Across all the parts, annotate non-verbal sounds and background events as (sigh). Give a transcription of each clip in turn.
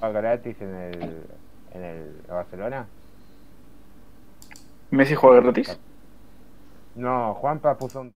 gratis en el, en el Barcelona? ¿Messi juega gratis? No, Juanpa puso un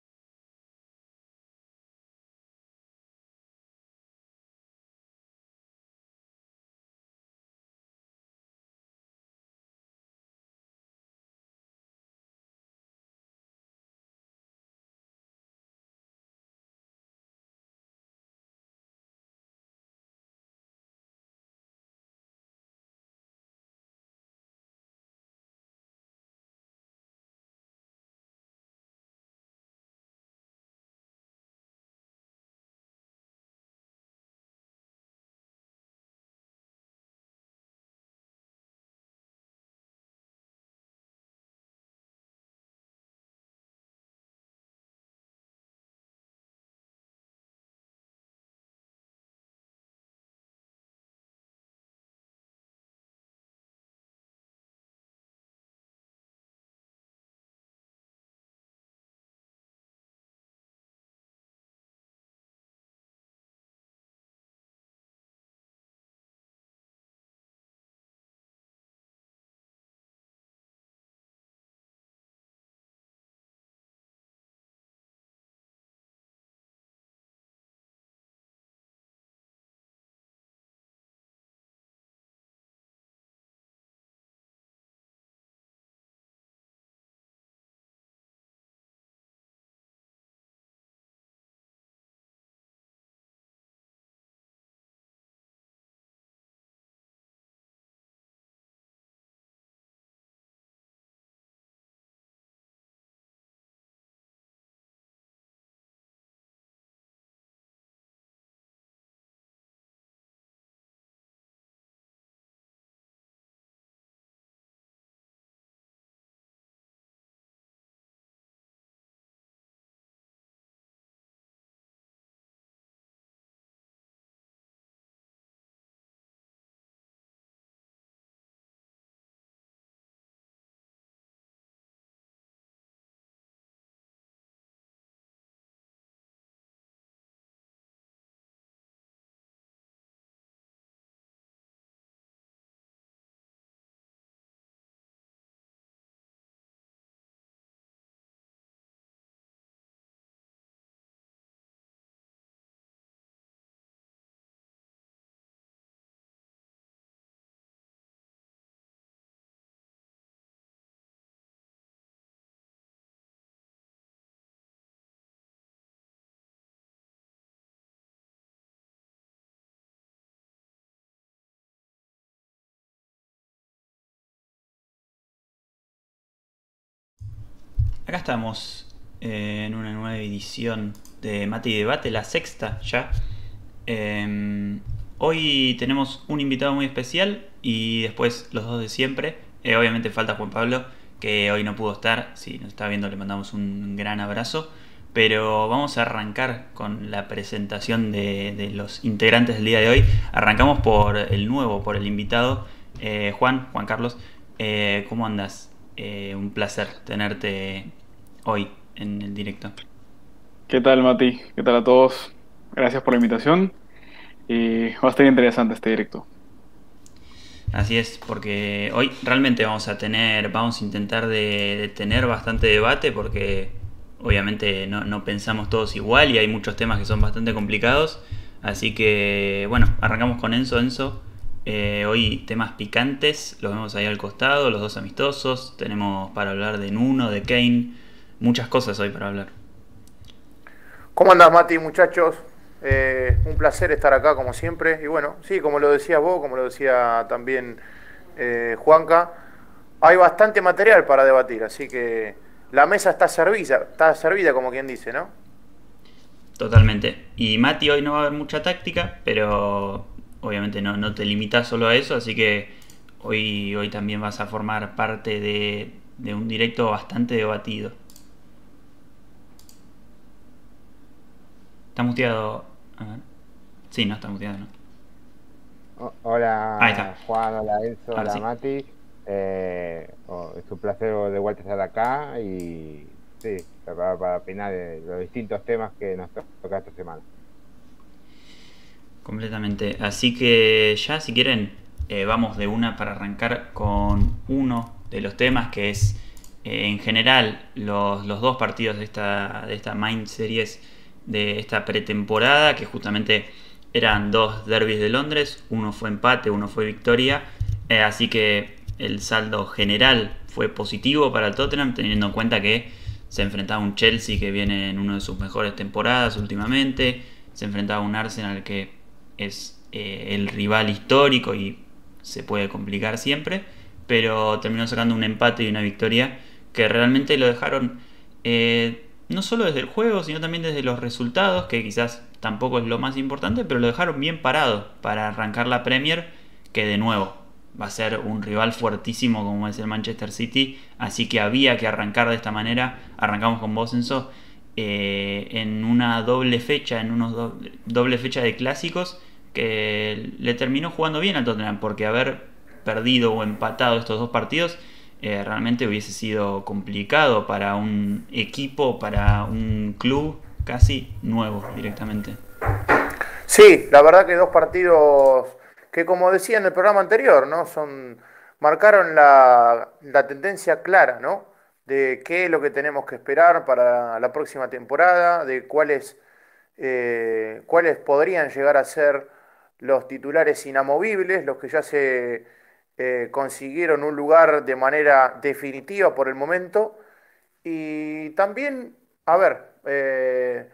Acá estamos eh, en una nueva edición de Mate y Debate, la sexta ya. Em, hoy tenemos un invitado muy especial y después los dos de siempre. Eh, obviamente falta Juan Pablo, que hoy no pudo estar. Si nos está viendo le mandamos un gran abrazo. Pero vamos a arrancar con la presentación de, de los integrantes del día de hoy. Arrancamos por el nuevo, por el invitado. Eh, Juan, Juan Carlos, ¿cómo andas? Eh, un placer tenerte hoy en el directo. ¿Qué tal, Mati? ¿Qué tal a todos? Gracias por la invitación. Y eh, va a estar interesante este directo. Así es, porque hoy realmente vamos a tener, vamos a intentar de, tener bastante debate porque obviamente no, no, pensamos todos igual y hay muchos temas que son bastante complicados. Así que, bueno, arrancamos con Enzo. Enzo, eh, hoy temas picantes, los vemos ahí al costado, los dos amistosos. Tenemos para hablar de Nuno, de Kane, muchas cosas hoy para hablar. ¿Cómo andas, Mati, muchachos? Eh, un placer estar acá, como siempre. Y bueno, sí, como lo decías vos, como lo decía también eh, Juanca, hay bastante material para debatir, así que la mesa está servida, está servida, como quien dice, ¿no? Totalmente. Y Mati hoy no va a haber mucha táctica, pero obviamente no, te limitas solo a eso, así que hoy, hoy también vas a formar parte de, un directo bastante debatido. Está muteado. Sí, no está muteado, ¿no? hola Juan, hola Enzo, hola Mati. Eh, oh, es un placer de vuelta estar acá y sí, para opinar de los distintos temas que nos toca esta semana. Completamente. Así que ya si quieren eh, vamos de una para arrancar con uno de los temas que es eh, en general los, los, dos partidos de esta, de esta Mind Series de esta pretemporada que justamente eran dos derbis de Londres, uno fue empate, uno fue victoria, eh, así que el saldo general fue positivo para el Tottenham teniendo en cuenta que se enfrentaba un Chelsea que viene en una de sus mejores temporadas últimamente, se enfrentaba un Arsenal que es eh, el rival histórico y se puede complicar siempre, pero terminó sacando un empate y una victoria que realmente lo dejaron eh, no solo desde el juego, sino también desde los resultados, que quizás tampoco es lo más importante, pero lo dejaron bien parado para arrancar la Premier, que de nuevo va a ser un rival fuertísimo como es el Manchester City, así que había que arrancar de esta manera, arrancamos con bosenso eh, en una doble fecha, en unos doble fecha de clásicos, que le terminó jugando bien al Tottenham, porque haber perdido o empatado estos dos partidos eh, realmente hubiese sido complicado para un equipo, para un club casi nuevo directamente. Sí, la verdad que dos partidos que como decía en el programa anterior, ¿no? Son, marcaron la, tendencia clara, ¿no? De qué es lo que tenemos que esperar para la próxima temporada, de cuáles, eh, cuáles podrían llegar a ser los titulares inamovibles, los que ya se eh, consiguieron un lugar de manera definitiva por el momento. Y también, a ver, eh,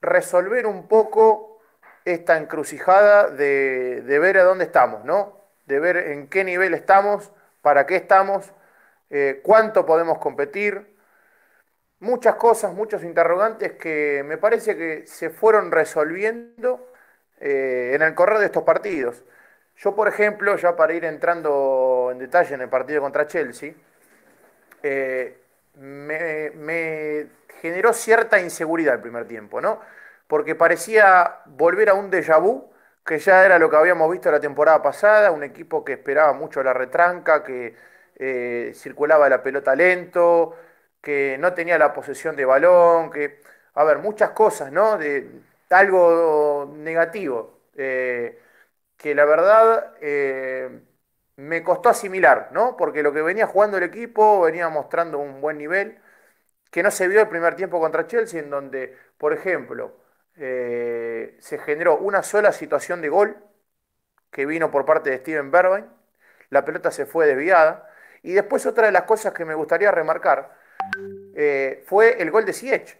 resolver un poco esta encrucijada de, ver a dónde estamos, ¿no? De ver en qué nivel estamos, para qué estamos, eh, cuánto podemos competir. Muchas cosas, muchos interrogantes que me parece que se fueron resolviendo eh, en el correr de estos partidos. Yo, por ejemplo, ya para ir entrando en detalle en el partido contra Chelsea, eh, me, generó cierta inseguridad el primer tiempo, ¿no? Porque parecía volver a un déjà vu, que ya era lo que habíamos visto la temporada pasada, un equipo que esperaba mucho la retranca, que eh, circulaba la pelota lento, que no tenía la posesión de balón, que, a ver, muchas cosas, ¿no? De, algo negativo, eh, que la verdad eh, me costó asimilar, ¿no? Porque lo que venía jugando el equipo venía mostrando un buen nivel, que no se vio el primer tiempo contra Chelsea, en donde, por ejemplo, eh, se generó una sola situación de gol que vino por parte de Steven Bergwijn, la pelota se fue desviada, y después otra de las cosas que me gustaría remarcar fue el gol de Siech,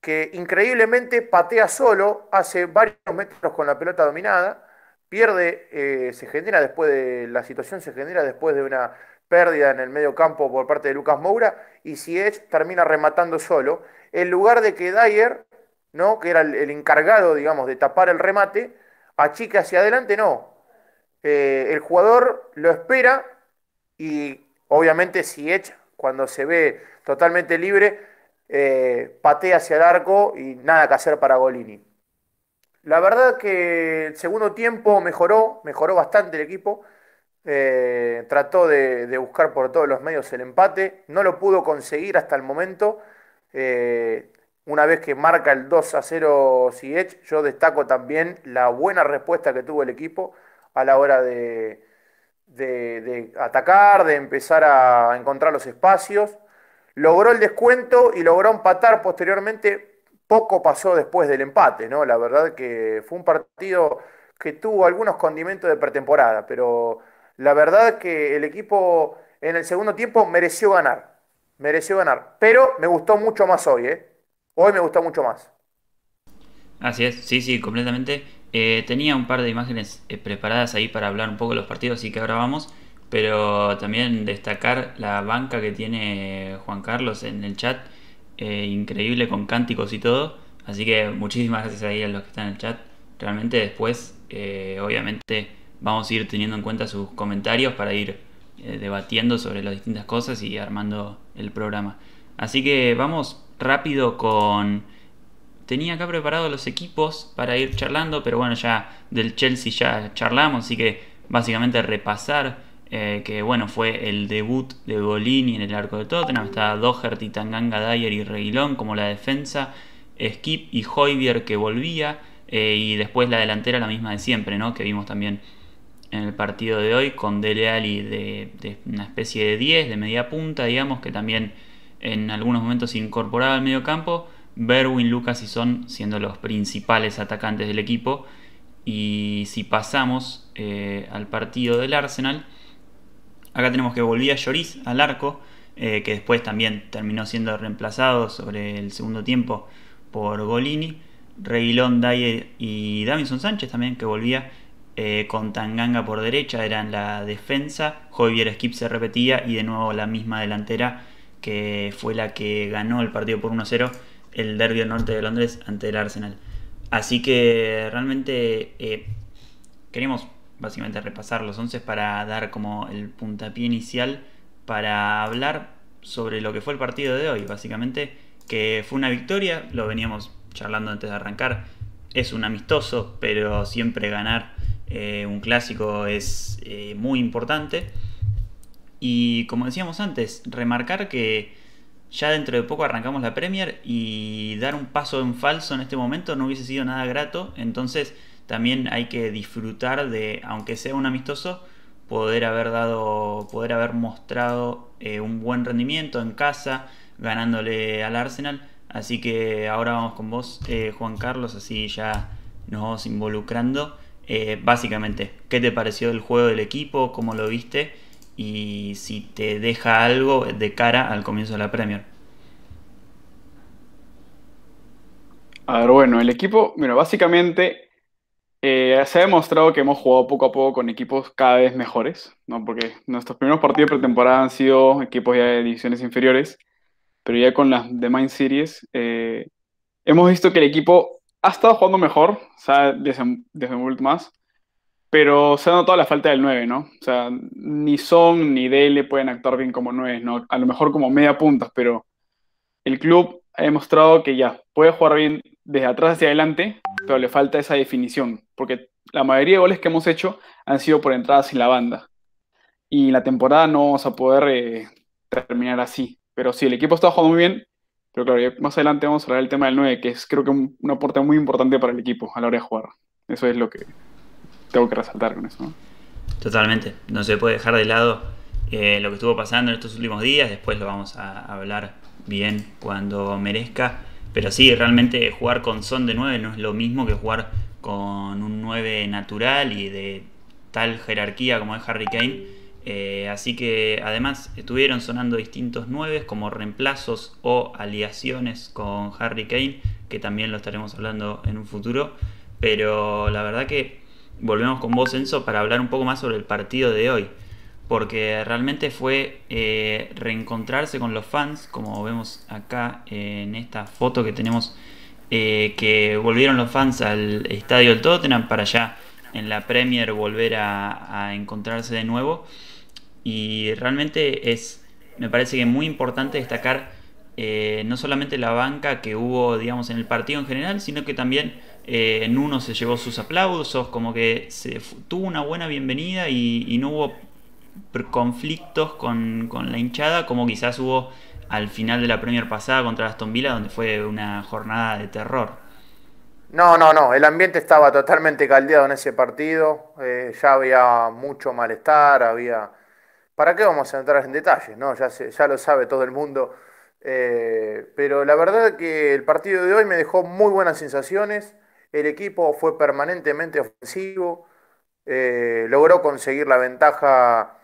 que increíblemente patea solo, hace varios metros con la pelota dominada, pierde, eh, se genera después de, la situación se genera después de una pérdida en el medio campo por parte de Lucas Moura, y si es termina rematando solo, en lugar de que Dyer, ¿no? que era el, encargado, digamos, de tapar el remate, achique hacia adelante, no. Eh, el jugador lo espera y obviamente Siech, cuando se ve totalmente libre, eh, patea hacia el arco y nada que hacer para Golini. La verdad que el segundo tiempo mejoró, mejoró bastante el equipo. Eh, trató de, buscar por todos los medios el empate, no lo pudo conseguir hasta el momento. Eh, una vez que marca el 2 a 0 Siege, yo destaco también la buena respuesta que tuvo el equipo a la hora de, atacar, de empezar a encontrar los espacios logró el descuento y logró empatar posteriormente. Poco pasó después del empate, ¿no? La verdad que fue un partido que tuvo algunos condimentos de pretemporada, pero la verdad que el equipo en el segundo tiempo mereció ganar, mereció ganar, pero me gustó mucho más hoy, ¿eh? Hoy me gustó mucho más. Así es, sí, sí, completamente. Eh, tenía un par de imágenes eh, preparadas ahí para hablar un poco de los partidos, así que ahora vamos pero también destacar la banca que tiene Juan Carlos en el chat, eh, increíble con cánticos y todo, así que muchísimas gracias ahí a los que están en el chat, realmente después eh, obviamente vamos a ir teniendo en cuenta sus comentarios para ir eh, debatiendo sobre las distintas cosas y armando el programa. Así que vamos rápido con... Tenía acá preparados los equipos para ir charlando, pero bueno, ya del Chelsea ya charlamos, así que básicamente repasar eh, que bueno, fue el debut de Bolini en el arco de Tottenham. Estaba Doherty, Tanganga, Dyer y Reguilón como la defensa. Skip y Hoybier que volvía. Eh, y después la delantera la misma de siempre, ¿no? Que vimos también en el partido de hoy con Dele Alli de, una especie de 10, de media punta, digamos, que también en algunos momentos se incorporaba al medio campo. Berwin, Lucas y Son siendo los principales atacantes del equipo. Y si pasamos eh, al partido del Arsenal, Acá tenemos que volvía Lloris al arco, eh, que después también terminó siendo reemplazado sobre el segundo tiempo por Golini. Reguilón, Dyer y Davinson Sánchez también, que volvía eh, con Tanganga por derecha, eran la defensa. Javier Skip se repetía y de nuevo la misma delantera que fue la que ganó el partido por 1-0 el derby del norte de Londres ante el Arsenal. Así que realmente eh, queremos básicamente repasar los 11 para dar como el puntapié inicial para hablar sobre lo que fue el partido de hoy. Básicamente que fue una victoria, lo veníamos charlando antes de arrancar, es un amistoso, pero siempre ganar eh, un clásico es eh, muy importante. Y como decíamos antes, remarcar que ya dentro de poco arrancamos la Premier y dar un paso en falso en este momento no hubiese sido nada grato, entonces también hay que disfrutar de, aunque sea un amistoso, poder haber dado, poder haber mostrado eh, un buen rendimiento en casa, ganándole al Arsenal. Así que ahora vamos con vos, eh, Juan Carlos, así ya nos vamos involucrando. Eh, básicamente, ¿qué te pareció el juego del equipo? ¿Cómo lo viste? Y si te deja algo de cara al comienzo de la Premier. A ver, bueno, el equipo, mira, básicamente eh, se ha demostrado que hemos jugado poco a poco con equipos cada vez mejores, porque nuestros primeros partidos de pretemporada han sido equipos ya de divisiones inferiores, pero ya con las de Mind series eh, hemos visto que el equipo ha estado jugando mejor, Desde ha más, pero se ha notado la falta del 9, ¿no? O sea, ni Son ni Dele pueden actuar bien como 9, ¿no? A lo mejor como media puntas, pero el club ha demostrado que ya puede jugar bien desde atrás hacia adelante, pero le falta esa definición, porque la mayoría de goles que hemos hecho han sido por entradas en la banda. Y la temporada no vamos a poder eh, terminar así. Pero sí, el equipo está jugando muy bien, pero claro, más adelante vamos a hablar del tema del 9, que es creo que un, aporte muy importante para el equipo a la hora de jugar. Eso es lo que tengo que resaltar con eso. Totalmente, no se puede dejar de lado eh, lo que estuvo pasando en estos últimos días, después lo vamos a hablar bien cuando merezca. Pero sí, realmente jugar con Son de 9 no es lo mismo que jugar con un 9 natural y de tal jerarquía como es Harry Kane. Eh, así que además estuvieron sonando distintos 9 como reemplazos o aliaciones con Harry Kane, que también lo estaremos hablando en un futuro. Pero la verdad que volvemos con vos, Enzo, para hablar un poco más sobre el partido de hoy porque realmente fue eh, reencontrarse con los fans, como vemos acá eh, en esta foto que tenemos, eh, que volvieron los fans al estadio del Tottenham para ya en la Premier volver a, encontrarse de nuevo. Y realmente es, me parece que muy importante destacar no solamente la banca que hubo, digamos, en el partido en general, sino que también en uno se llevó sus aplausos, como que se, tuvo una buena bienvenida y no hubo conflictos con, con la hinchada, como quizás hubo al final de la Premier pasada contra Aston Villa, donde fue una jornada de terror. No, no, no, el ambiente estaba totalmente caldeado en ese partido, eh, ya había mucho malestar, había... ¿Para qué vamos a entrar en detalles? No? Ya, ya lo sabe todo el mundo, eh, pero la verdad que el partido de hoy me dejó muy buenas sensaciones, el equipo fue permanentemente ofensivo, eh, logró conseguir la ventaja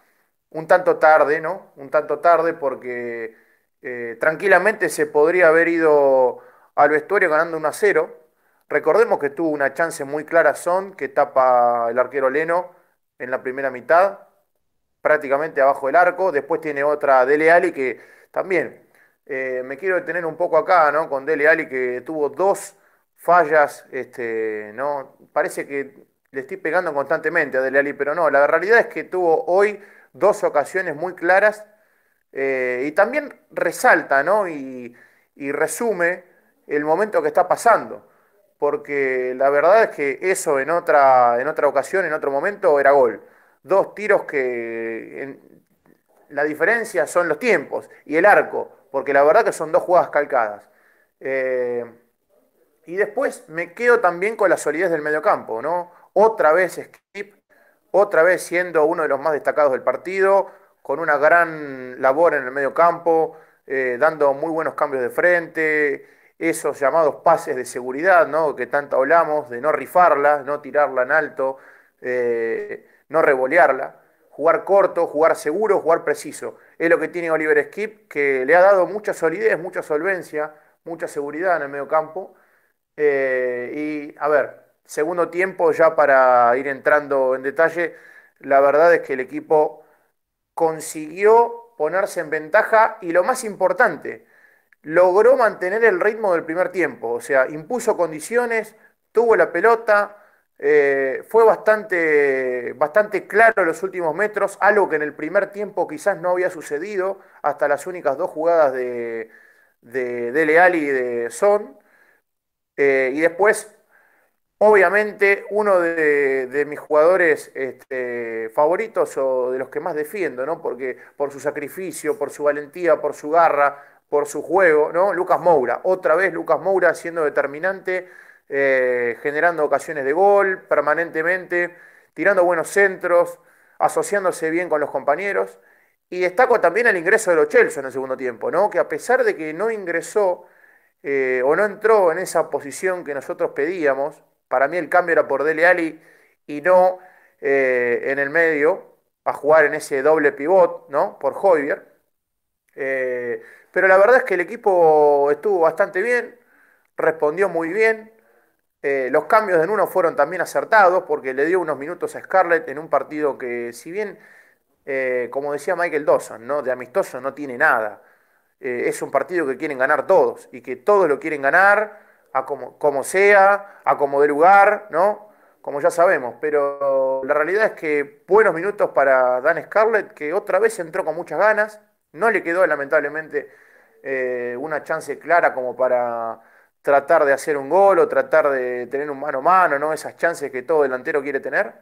un tanto tarde, ¿no? Un tanto tarde porque eh, tranquilamente se podría haber ido al vestuario ganando 1 a 0. Recordemos que tuvo una chance muy clara Son, que tapa el arquero Leno en la primera mitad, prácticamente abajo del arco. Después tiene otra Dele Ali que también eh, me quiero detener un poco acá, ¿no? Con Dele Ali que tuvo dos fallas, este, ¿no? Parece que le estoy pegando constantemente a Dele Ali, pero no, la realidad es que tuvo hoy dos ocasiones muy claras eh, y también resalta y, resume el momento que está pasando, porque la verdad es que eso en otra, en otra ocasión, en otro momento, era gol. Dos tiros que la diferencia son los tiempos y el arco, porque la verdad que son dos jugadas calcadas. Eh, y después me quedo también con la solidez del mediocampo, ¿no? Otra vez Skip otra vez siendo uno de los más destacados del partido, con una gran labor en el medio campo, eh, dando muy buenos cambios de frente, esos llamados pases de seguridad, ¿no? que tanto hablamos, de no rifarla, no tirarla en alto, eh, no revolearla, jugar corto, jugar seguro, jugar preciso. Es lo que tiene Oliver Skip, que le ha dado mucha solidez, mucha solvencia, mucha seguridad en el medio campo. Eh, y a ver, Segundo tiempo, ya para ir entrando en detalle, la verdad es que el equipo consiguió ponerse en ventaja y lo más importante, logró mantener el ritmo del primer tiempo, o sea, impuso condiciones, tuvo la pelota, eh, fue bastante, bastante claro en los últimos metros, algo que en el primer tiempo quizás no había sucedido, hasta las únicas dos jugadas de, de, Leal y de Son. Eh, y después Obviamente, uno de, mis jugadores este, favoritos o de los que más defiendo, ¿no? Porque por su sacrificio, por su valentía, por su garra, por su juego, ¿no? Lucas Moura. Otra vez Lucas Moura siendo determinante, eh, generando ocasiones de gol permanentemente, tirando buenos centros, asociándose bien con los compañeros. Y destaco también el ingreso de los Chelsea en el segundo tiempo, ¿no? Que a pesar de que no ingresó eh, o no entró en esa posición que nosotros pedíamos, para mí el cambio era por Dele Ali y no eh, en el medio, a jugar en ese doble pivot, ¿no? Por Hoyer. Eh, pero la verdad es que el equipo estuvo bastante bien, respondió muy bien. Eh, los cambios de uno fueron también acertados porque le dio unos minutos a Scarlett en un partido que, si bien, como decía Michael Dawson, ¿no? de amistoso no tiene nada. es un partido que quieren ganar todos y que todos lo quieren ganar a como, sea, a como de lugar, ¿no? Como ya sabemos, pero la realidad es que buenos minutos para Dan Scarlett, que otra vez entró con muchas ganas, no le quedó lamentablemente eh, una chance clara como para tratar de hacer un gol o tratar de tener un mano a mano, ¿no? Esas chances que todo delantero quiere tener.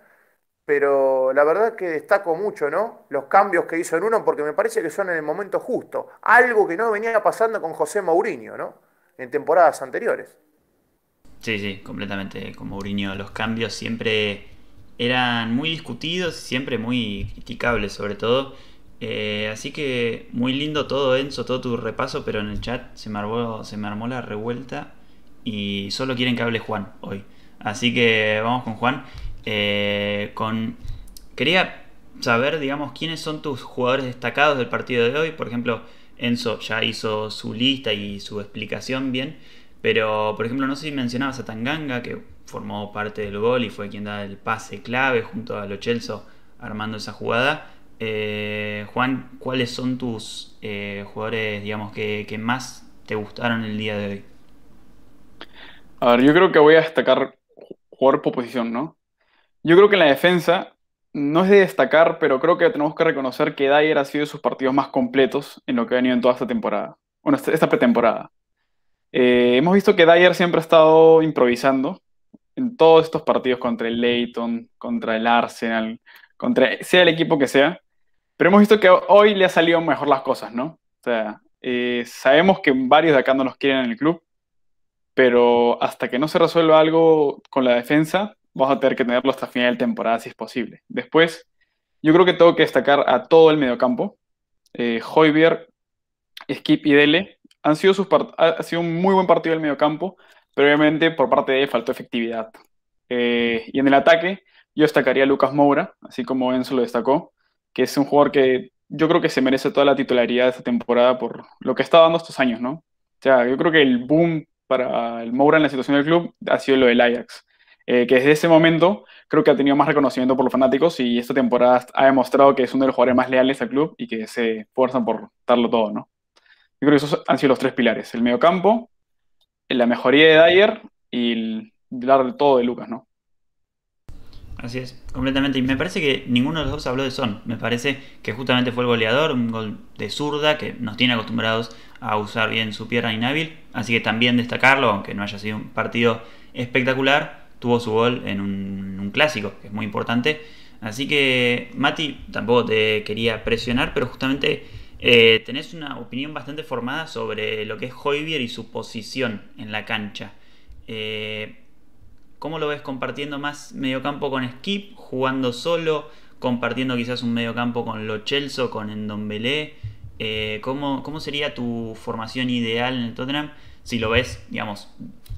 Pero la verdad que destaco mucho, ¿no? Los cambios que hizo en uno, porque me parece que son en el momento justo. Algo que no venía pasando con José Mourinho, ¿no? en temporadas anteriores. Sí, sí, completamente. como Mourinho los cambios siempre eran muy discutidos, siempre muy criticables sobre todo. Eh, así que muy lindo todo Enzo, todo tu repaso, pero en el chat se me, armó, se armó la revuelta y solo quieren que hable Juan hoy. Así que vamos con Juan. Eh, con... Quería saber, digamos, quiénes son tus jugadores destacados del partido de hoy. Por ejemplo, Enzo ya hizo su lista y su explicación bien, pero por ejemplo no sé si mencionabas a Tanganga, que formó parte del gol y fue quien da el pase clave junto a Lo armando esa jugada. Eh, Juan, ¿cuáles son tus eh, jugadores digamos, que, que más te gustaron el día de hoy? A ver, yo creo que voy a destacar jugar por posición, ¿no? Yo creo que en la defensa no es de destacar, pero creo que tenemos que reconocer que Dyer ha sido de sus partidos más completos en lo que ha venido en toda esta temporada, bueno, esta pretemporada. Eh, hemos visto que Dyer siempre ha estado improvisando en todos estos partidos contra el Leighton, contra el Arsenal, contra sea el equipo que sea, pero hemos visto que hoy le ha salido mejor las cosas, ¿no? O sea, eh, sabemos que varios de acá no nos quieren en el club, pero hasta que no se resuelva algo con la defensa, vas a tener que tenerlo hasta final de temporada si es posible. Después, yo creo que tengo que destacar a todo el mediocampo. Eh, Skip y Dele han sido sus ha sido un muy buen partido del mediocampo, pero obviamente por parte de él faltó efectividad. Eh, y en el ataque, yo destacaría a Lucas Moura, así como Enzo lo destacó, que es un jugador que yo creo que se merece toda la titularidad de esta temporada por lo que está dando estos años, ¿no? O sea, yo creo que el boom para el Moura en la situación del club ha sido lo del Ajax. Eh, que desde ese momento creo que ha tenido más reconocimiento por los fanáticos y esta temporada ha demostrado que es uno de los jugadores más leales al club y que se esfuerzan por darlo todo, ¿no? Yo creo que esos han sido los tres pilares, el mediocampo, la mejoría de Dyer y el dar todo de Lucas, ¿no? Así es, completamente. Y me parece que ninguno de los dos habló de Son. Me parece que justamente fue el goleador, un gol de zurda que nos tiene acostumbrados a usar bien su pierna inhábil. Así que también destacarlo, aunque no haya sido un partido espectacular tuvo su gol en un, clásico, que es muy importante. Así que, Mati, tampoco te quería presionar, pero justamente eh, tenés una opinión bastante formada sobre lo que es Hoybier y su posición en la cancha. Eh, ¿Cómo lo ves compartiendo más mediocampo con Skip, jugando solo, compartiendo quizás un mediocampo con Lo Chelso, con Endombelé? Eh, ¿cómo, ¿Cómo sería tu formación ideal en el Tottenham si lo ves, digamos,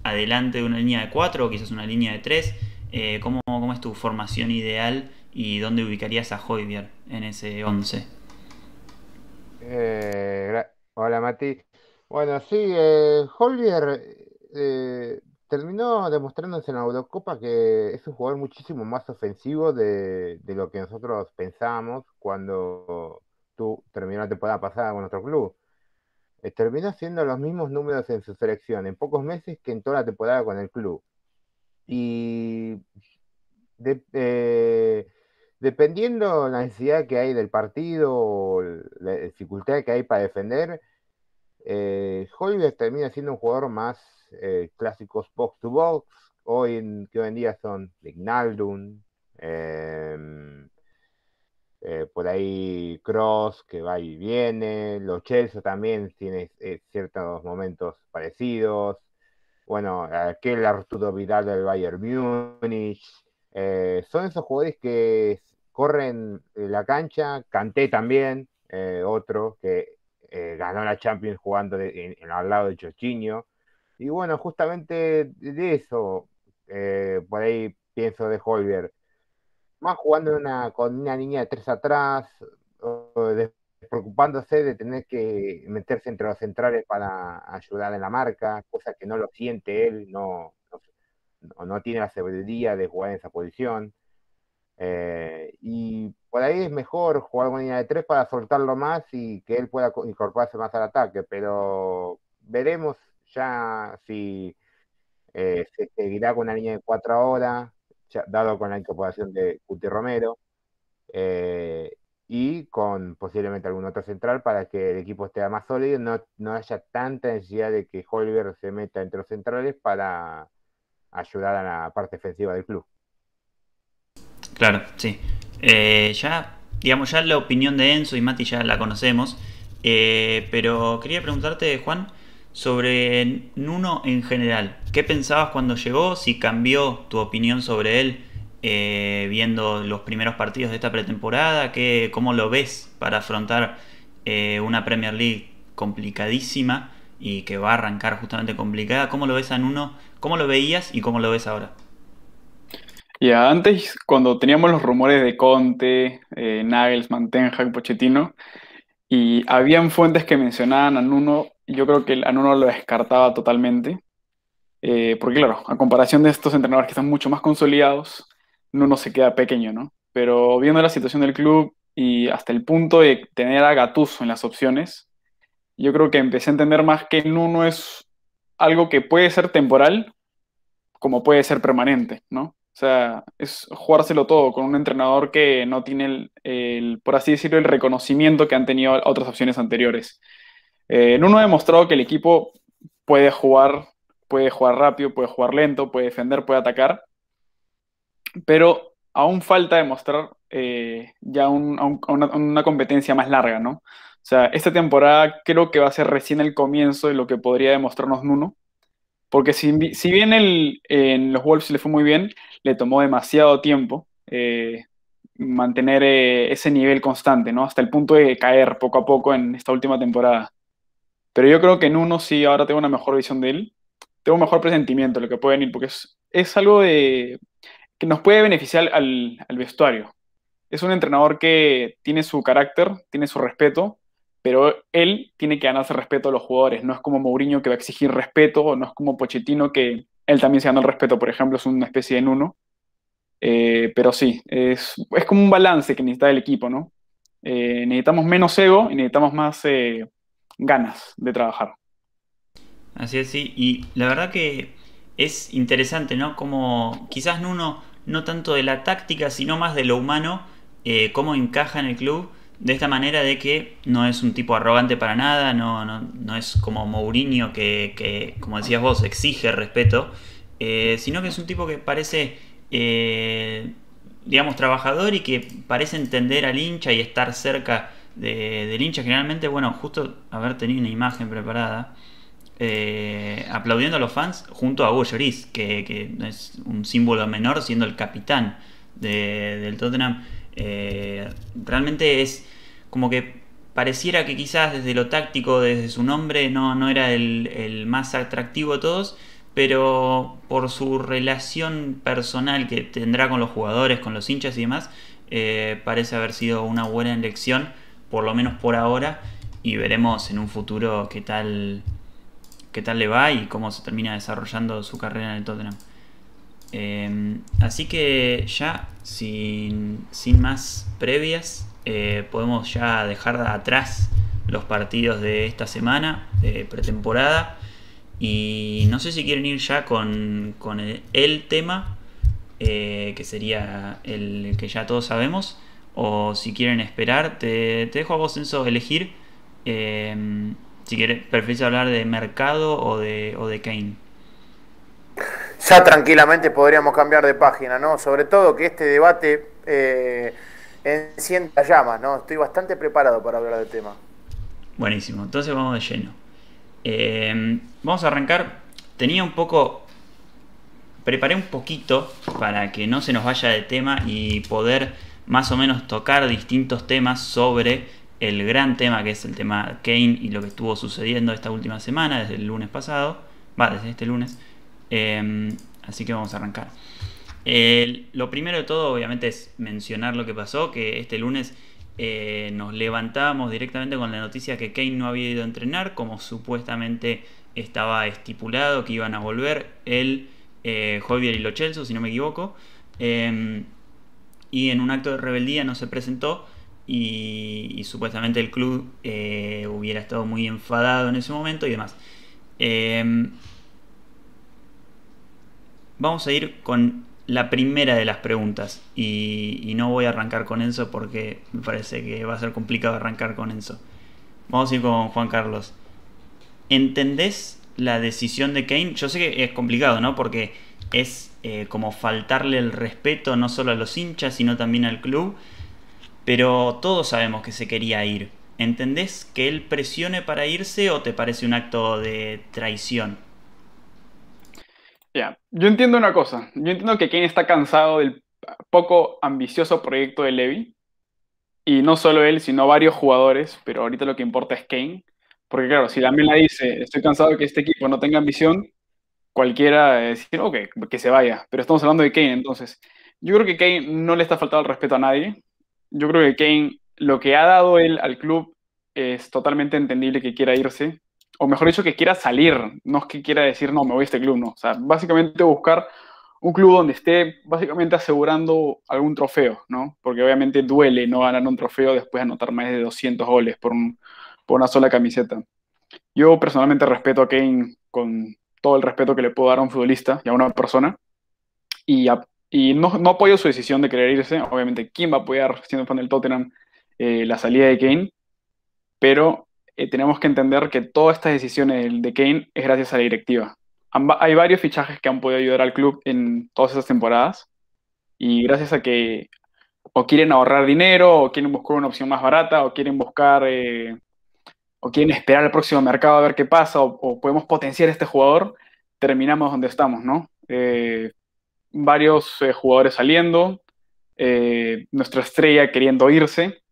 adelante de una línea de cuatro o quizás una línea de tres. Eh, ¿cómo, es tu formación ideal y dónde ubicarías a Hoybier en ese 11? Eh, hola Mati. Bueno, sí, eh, eh, terminó demostrándose en la Eurocopa que es un jugador muchísimo más ofensivo de, lo que nosotros pensábamos cuando tú terminó la temporada pasada con otro club. Eh, terminó siendo los mismos números en su selección en pocos meses que en toda la temporada con el club. Y eh, dependiendo la necesidad que hay del partido la dificultad que hay para defender, eh, termina siendo un jugador más eh, clásico box to box, hoy en, que hoy en día son Lignaldum, eh, eh, por ahí Cross que va y viene, los Chelsea también tiene eh, ciertos momentos parecidos, bueno, aquel Arturo Vidal del Bayern Múnich, eh, son esos jugadores que corren la cancha, Canté también, otro que ganó la Champions jugando al lado de Chochiño. y bueno, justamente de eso, por ahí pienso de Holger, más jugando con una niña de tres atrás, preocupándose de tener que meterse entre los centrales para ayudar en la marca, cosa que no lo siente él, no, no, tiene la sabiduría de jugar en esa posición. Eh, y por ahí es mejor jugar una línea de tres para soltarlo más y que él pueda incorporarse más al ataque, pero veremos ya si eh, se seguirá con una línea de cuatro ahora, dado con la incorporación de Cuti Romero eh, y con posiblemente algún otro central para que el equipo esté más sólido, no, no haya tanta necesidad de que Holger se meta entre los centrales para ayudar a la parte defensiva del club. Claro, sí. Eh, ya, digamos, ya la opinión de Enzo y Mati ya la conocemos, eh, pero quería preguntarte, Juan, sobre Nuno en general. ¿Qué pensabas cuando llegó? Si cambió tu opinión sobre él eh, viendo los primeros partidos de esta pretemporada, ¿Qué, ¿cómo lo ves para afrontar eh, una Premier League complicadísima y que va a arrancar justamente complicada? ¿Cómo lo ves a Nuno? ¿Cómo lo veías y cómo lo ves ahora? Ya, antes cuando teníamos los rumores de Conte, Nagels, eh, Nagelsmann, Ten Hag, Pochettino, y habían fuentes que mencionaban a Nuno yo creo que a Nuno lo descartaba totalmente. Eh, porque claro, a comparación de estos entrenadores que están mucho más consolidados, Nuno se queda pequeño, ¿no? Pero viendo la situación del club y hasta el punto de tener a Gatuso en las opciones, yo creo que empecé a entender más que Nuno es algo que puede ser temporal como puede ser permanente, ¿no? O sea, es jugárselo todo con un entrenador que no tiene, el, el por así decirlo, el reconocimiento que han tenido otras opciones anteriores. Eh, Nuno ha demostrado que el equipo puede jugar, puede jugar rápido, puede jugar lento, puede defender, puede atacar, pero aún falta demostrar eh, ya una, competencia más larga, ¿no? O sea, esta temporada creo que va a ser recién el comienzo de lo que podría demostrarnos Nuno, porque si, bien en los Wolves le fue muy bien, le tomó demasiado tiempo eh, mantener ese nivel constante, ¿no? Hasta el punto de caer poco a poco en esta última temporada. Pero yo creo que en uno sí, ahora tengo una mejor visión de él. Tengo un mejor presentimiento de lo que puede venir, porque es, algo de, que nos puede beneficiar al, vestuario. Es un entrenador que tiene su carácter, tiene su respeto, pero él tiene que ganarse respeto a los jugadores. No es como Mourinho que va a exigir respeto, no es como Pochettino que él también se gana el respeto, por ejemplo, es una especie de en uno. Eh, pero sí, es, como un balance que necesita el equipo, ¿no? Eh, necesitamos menos ego y necesitamos más eh, ganas de trabajar. Así es, Y la verdad que es interesante, ¿no? Como quizás uno no tanto de la táctica, sino más de lo humano, eh, cómo encaja en el club de esta manera de que no es un tipo arrogante para nada, no, no, es como Mourinho que, como decías vos, exige respeto, eh, sino que es un tipo que parece, eh, digamos, trabajador y que parece entender al hincha y estar cerca del hincha generalmente, bueno, justo haber tenido una imagen preparada. Eh, aplaudiendo a los fans junto a Hugo que, es un símbolo menor siendo el capitán de, del Tottenham. Eh, realmente es como que pareciera que quizás desde lo táctico, desde su nombre, no, era el, más atractivo de todos, pero por su relación personal que tendrá con los jugadores, con los hinchas y demás, eh, parece haber sido una buena elección por lo menos por ahora, y veremos en un futuro qué tal, qué tal le va y cómo se termina desarrollando su carrera en el Tottenham. Eh, así que ya, sin, más previas, eh, podemos ya dejar atrás los partidos de esta semana, de pretemporada. Y no sé si quieren ir ya con, el, tema, eh, que sería el que ya todos sabemos o si quieren esperar, te, dejo a vos, Enzo, elegir em, si querés, preferís hablar de mercado o de, o de Kane. Ya tranquilamente podríamos cambiar de página, ¿no? Sobre todo que este debate eh, encienda llamas, ¿no? Estoy bastante preparado para hablar del tema. Buenísimo, entonces vamos de lleno. Em, vamos a arrancar. Tenía un poco. Preparé un poquito para que no se nos vaya de tema y poder más o menos tocar distintos temas sobre el gran tema que es el tema Kane y lo que estuvo sucediendo esta última semana, desde el lunes pasado, va, desde este lunes. Em, así que vamos a arrancar. lo primero de todo, obviamente, es mencionar lo que pasó, que este lunes eh, nos levantábamos directamente con la noticia que Kane no había ido a entrenar, como supuestamente estaba estipulado que iban a volver el eh, Javier y Lochelso, si no me equivoco. Em, y en un acto de rebeldía no se presentó y, supuestamente el club eh, hubiera estado muy enfadado en ese momento y demás. Em, vamos a ir con la primera de las preguntas y, y, no voy a arrancar con Enzo porque me parece que va a ser complicado arrancar con Enzo. Vamos a ir con Juan Carlos. ¿Entendés la decisión de Kane? Yo sé que es complicado, ¿no? Porque es eh, como faltarle el respeto no solo a los hinchas, sino también al club. Pero todos sabemos que se quería ir. ¿Entendés que él presione para irse o te parece un acto de traición? yo entiendo una cosa. Yo entiendo que Kane está cansado del poco ambicioso proyecto de Levy. Y no solo él, sino varios jugadores. Pero ahorita lo que importa es Kane. Porque claro, si mela dice, estoy cansado de que este equipo no tenga ambición, cualquiera decir, ok, que se vaya. Pero estamos hablando de Kane, entonces. Yo creo que Kane no le está faltando el respeto a nadie. Yo creo que Kane, lo que ha dado él al club es totalmente entendible que quiera irse. O mejor dicho, que quiera salir. No es que quiera decir, no, me voy a este club, no. O sea, básicamente buscar un club donde esté básicamente asegurando algún trofeo, ¿no? Porque obviamente duele no ganar un trofeo después de anotar más de 200 goles por, por una sola camiseta. Yo personalmente respeto a Kane con todo el respeto que le puedo dar a un futbolista y a una persona. Y, no, apoyo su decisión de querer irse. Obviamente, ¿quién va a apoyar, siendo fan del Tottenham, eh, la salida de Kane? Pero eh, tenemos que entender que todas estas decisiones de Kane es gracias a la directiva. hay varios fichajes que han podido ayudar al club en todas esas temporadas. Y gracias a que o quieren ahorrar dinero, o quieren buscar una opción más barata, o quieren buscar eh, o quieren esperar al próximo mercado a ver qué pasa, o, podemos potenciar a este jugador, terminamos donde estamos, ¿no? Eh, varios eh, jugadores saliendo, eh, nuestra estrella queriendo irse,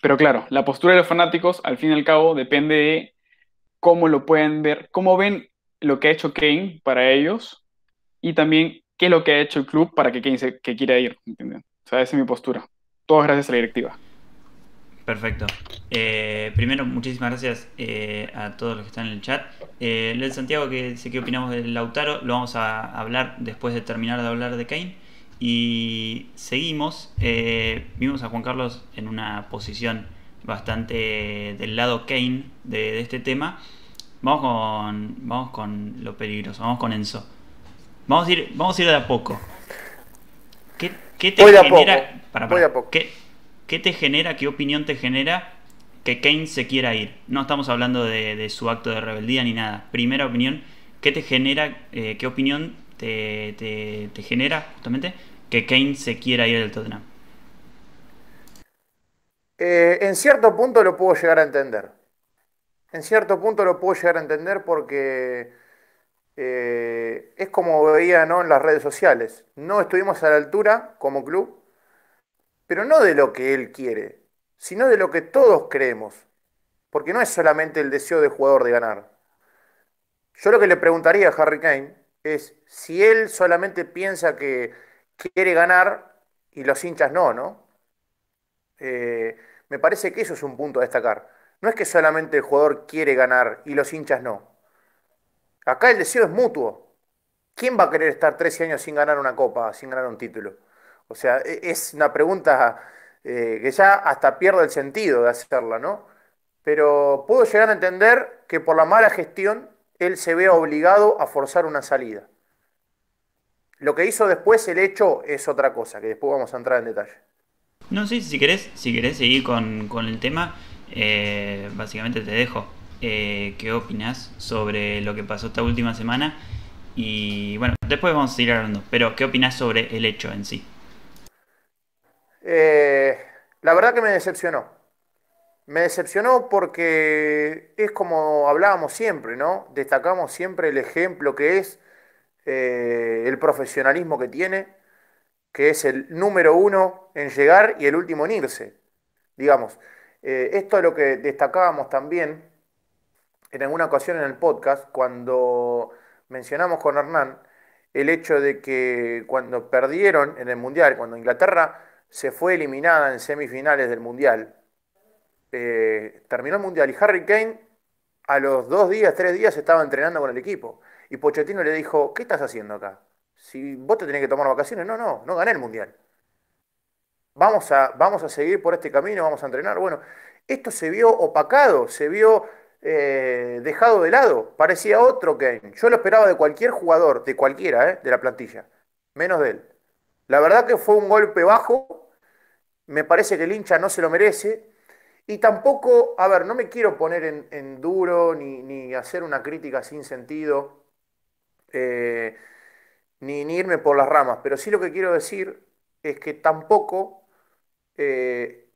pero claro, la postura de los fanáticos, al fin y al cabo, depende de cómo lo pueden ver, cómo ven lo que ha hecho Kane para ellos y también qué es lo que ha hecho el club para que Kane que quiera ir, ¿entienden? O sea, esa es mi postura. Todas gracias a la directiva. Perfecto. Eh, primero, muchísimas gracias eh, a todos los que están en el chat. Eh, Led Santiago, que sé qué opinamos del Lautaro, lo vamos a hablar después de terminar de hablar de Kane. Y seguimos. Eh, vimos a Juan Carlos en una posición bastante del lado Kane de, este tema. Vamos con, vamos con lo peligroso, vamos con Enzo. Vamos a ir, vamos a ir de a poco. ¿Qué, Voy A poco. Para, a poco. ¿Qué te genera, qué opinión te genera que Kane se quiera ir? No estamos hablando de, su acto de rebeldía ni nada. Primera opinión, ¿qué te genera, eh, qué opinión te, genera justamente que Kane se quiera ir del Tottenham? Eh, en cierto punto lo puedo llegar a entender. En cierto punto lo puedo llegar a entender porque eh, es como veía ¿no? en las redes sociales. No estuvimos a la altura como club pero no de lo que él quiere, sino de lo que todos creemos, porque no es solamente el deseo del jugador de ganar. Yo lo que le preguntaría a Harry Kane es si él solamente piensa que quiere ganar y los hinchas no, ¿no? Eh, me parece que eso es un punto a destacar. No es que solamente el jugador quiere ganar y los hinchas no. Acá el deseo es mutuo. ¿Quién va a querer estar 13 años sin ganar una copa, sin ganar un título? O sea, e, es una pregunta eh, que ya hasta pierdo el sentido de hacerla, ¿no? Pero puedo llegar a entender que por la mala gestión él se ve obligado a forzar una salida. Lo que hizo después el hecho es otra cosa, que después vamos a entrar en detalle. No, sí, si querés, si querés seguir con, el tema, eh, básicamente te dejo. Eh, ¿Qué opinas sobre lo que pasó esta última semana? Y bueno, después vamos a seguir hablando, pero ¿qué opinás sobre el hecho en sí? Eh, la verdad que me decepcionó. Me decepcionó porque es como hablábamos siempre, ¿no? Destacamos siempre el ejemplo que es, eh, el profesionalismo que tiene, que es el número uno en llegar y el último en irse. Digamos, eh, esto es lo que destacábamos también en alguna ocasión en el podcast, cuando mencionamos con Hernán el hecho de que cuando perdieron en el Mundial, cuando Inglaterra se fue eliminada en semifinales del Mundial. Eh, terminó el Mundial y Harry Kane a los dos días, tres días estaba entrenando con el equipo. Y Pochettino le dijo, ¿qué estás haciendo acá? Si vos te tenés que tomar vacaciones, no, no, no gané el Mundial. Vamos a, vamos a seguir por este camino, vamos a entrenar. Bueno, esto se vio opacado, se vio eh, dejado de lado. Parecía otro Kane. Yo lo esperaba de cualquier jugador, de cualquiera, eh, de la plantilla, menos de él. La verdad que fue un golpe bajo, me parece que el hincha no se lo merece. Y tampoco, a ver, no me quiero poner en, duro ni, hacer una crítica sin sentido, eh, ni, irme por las ramas, pero sí lo que quiero decir es que tampoco eh,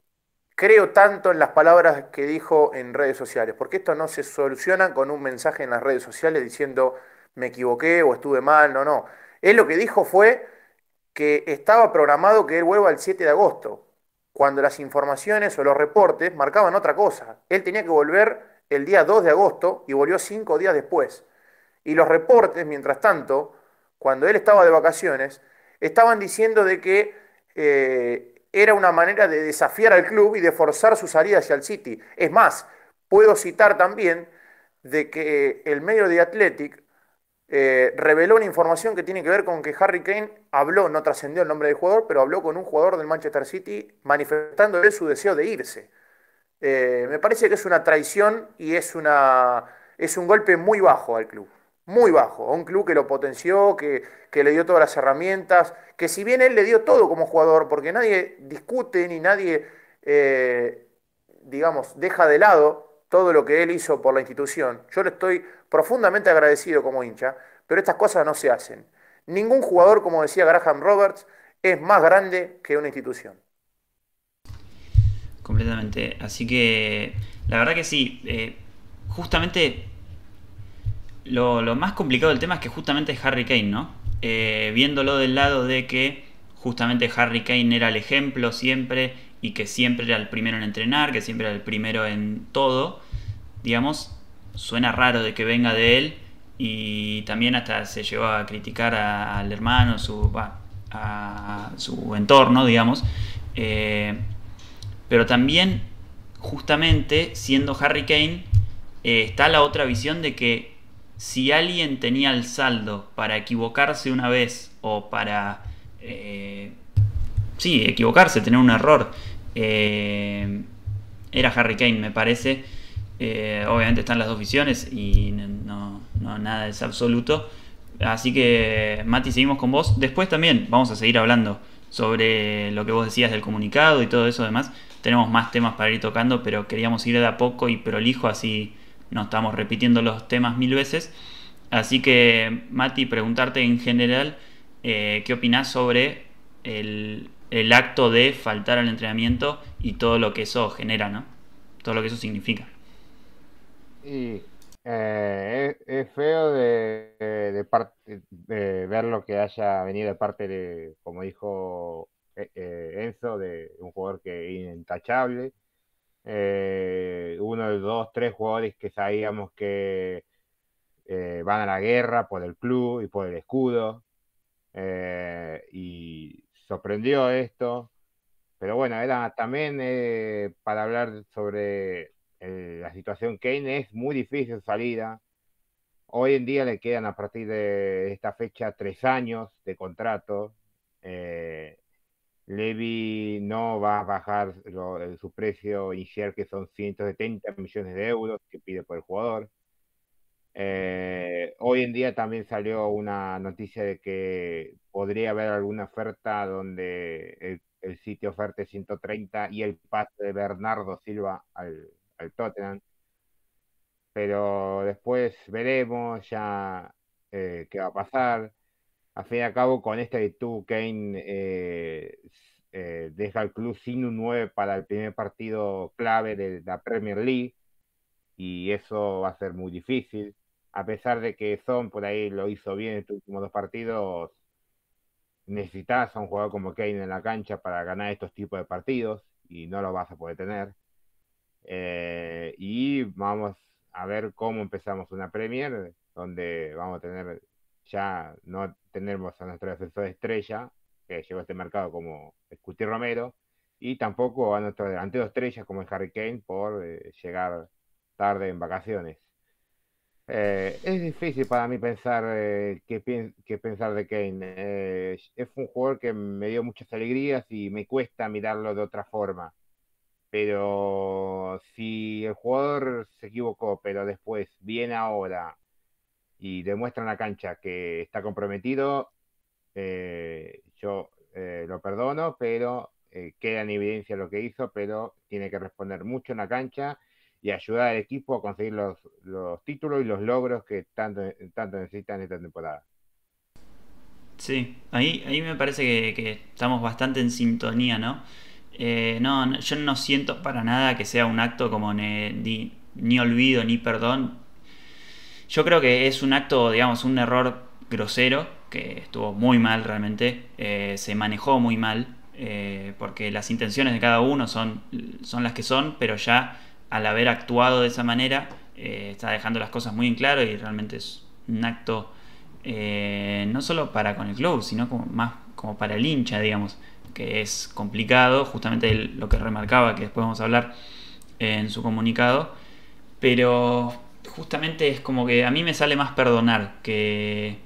creo tanto en las palabras que dijo en redes sociales, porque esto no se soluciona con un mensaje en las redes sociales diciendo me equivoqué o estuve mal, no, no. Él lo que dijo fue que estaba programado que él vuelva el 7 de agosto, cuando las informaciones o los reportes marcaban otra cosa. Él tenía que volver el día 2 de agosto y volvió cinco días después. Y los reportes, mientras tanto, cuando él estaba de vacaciones, estaban diciendo de que eh, era una manera de desafiar al club y de forzar su salida hacia el City. Es más, puedo citar también de que el medio de Athletic eh, reveló una información que tiene que ver con que Harry Kane habló, no trascendió el nombre del jugador, pero habló con un jugador del Manchester City manifestándole su deseo de irse. Eh, me parece que es una traición y es, un golpe muy bajo al club, muy bajo, a un club que lo potenció, que, le dio todas las herramientas, que si bien él le dio todo como jugador, porque nadie discute ni nadie, eh, digamos, deja de lado todo lo que él hizo por la institución. Yo le estoy profundamente agradecido como hincha, pero estas cosas no se hacen. Ningún jugador, como decía Graham Roberts, es más grande que una institución. Completamente. Así que la verdad que sí. Eh, justamente lo, más complicado del tema es que justamente es Harry Kane, ¿no? Eh, viéndolo del lado de que justamente Harry Kane era el ejemplo siempre y que siempre era el primero en entrenar, que siempre era el primero en todo, digamos, suena raro de que venga de él y también hasta se llevó a criticar al hermano, su, a su entorno, digamos. Eh, pero también, justamente, siendo Harry Kane, eh, está la otra visión de que si alguien tenía el saldo para equivocarse una vez o para eh, sí, equivocarse, tener un error. Eh, era Harry Kane, me parece. Eh, obviamente están las dos visiones y no, nada es absoluto. Así que, Mati, seguimos con vos. Después también vamos a seguir hablando sobre lo que vos decías del comunicado y todo eso. Además, tenemos más temas para ir tocando, pero queríamos ir de a poco y prolijo, así no estamos repitiendo los temas mil veces. Así que, Mati, preguntarte en general eh, qué opinás sobre el el acto de faltar al entrenamiento y todo lo que eso genera, ¿no? Todo lo que eso significa. Y eh, es, feo de, ver lo que haya venido de parte de, como dijo eh, eh, Enzo, de un jugador que es intachable. uno de dos, tres jugadores que sabíamos que van a la guerra por el club y por el escudo. y sorprendió esto, pero bueno, era también eh, para hablar sobre eh, la situación Kane es muy difícil salida. Hoy en día le quedan a partir de esta fecha tres años de contrato. Eh, Levy no va a bajar su precio inicial, que son 170 millones de euros que pide por el jugador. Eh, hoy en día también salió una noticia de que podría haber alguna oferta donde el, sitio oferte 130 y el pase de Bernardo Silva al, Tottenham. Pero después veremos ya eh, qué va a pasar. a fin y al cabo, con esta actitud, Kane eh, deja el club sin un 9 para el primer partido clave de la Premier League y eso va a ser muy difícil a pesar de que Son por ahí lo hizo bien en estos últimos dos partidos, necesitas a un jugador como Kane en la cancha para ganar estos tipos de partidos y no lo vas a poder tener. Eh, y vamos a ver cómo empezamos una Premier, donde vamos a tener ya no tenemos a nuestro defensor estrella, que llegó a este mercado como Scuti Romero, y tampoco a nuestro delantero estrella como Harry Kane por eh, llegar tarde en vacaciones. Eh, es difícil para mí pensar eh, qué, pensar de Kane. Eh, es un jugador que me dio muchas alegrías y me cuesta mirarlo de otra forma. Pero si el jugador se equivocó, pero después viene ahora y demuestra en la cancha que está comprometido, eh, yo lo perdono, pero queda en evidencia lo que hizo, pero tiene que responder mucho en la cancha y ayudar al equipo a conseguir los, títulos y los logros que tanto, tanto necesitan esta temporada. Sí, ahí, ahí me parece que, estamos bastante en sintonía, eh, ¿no? no, yo no siento para nada que sea un acto como ni, olvido ni perdón. Yo creo que es un acto, digamos, un error grosero, que estuvo muy mal realmente, eh, se manejó muy mal, eh, porque las intenciones de cada uno son, son las que son, pero ya al haber actuado de esa manera, eh, está dejando las cosas muy en claro y realmente es un acto eh, no solo para con el club, sino como, más como para el hincha, digamos, que es complicado, justamente lo que remarcaba, que después vamos a hablar eh, en su comunicado, pero justamente es como que a mí me sale más perdonar que,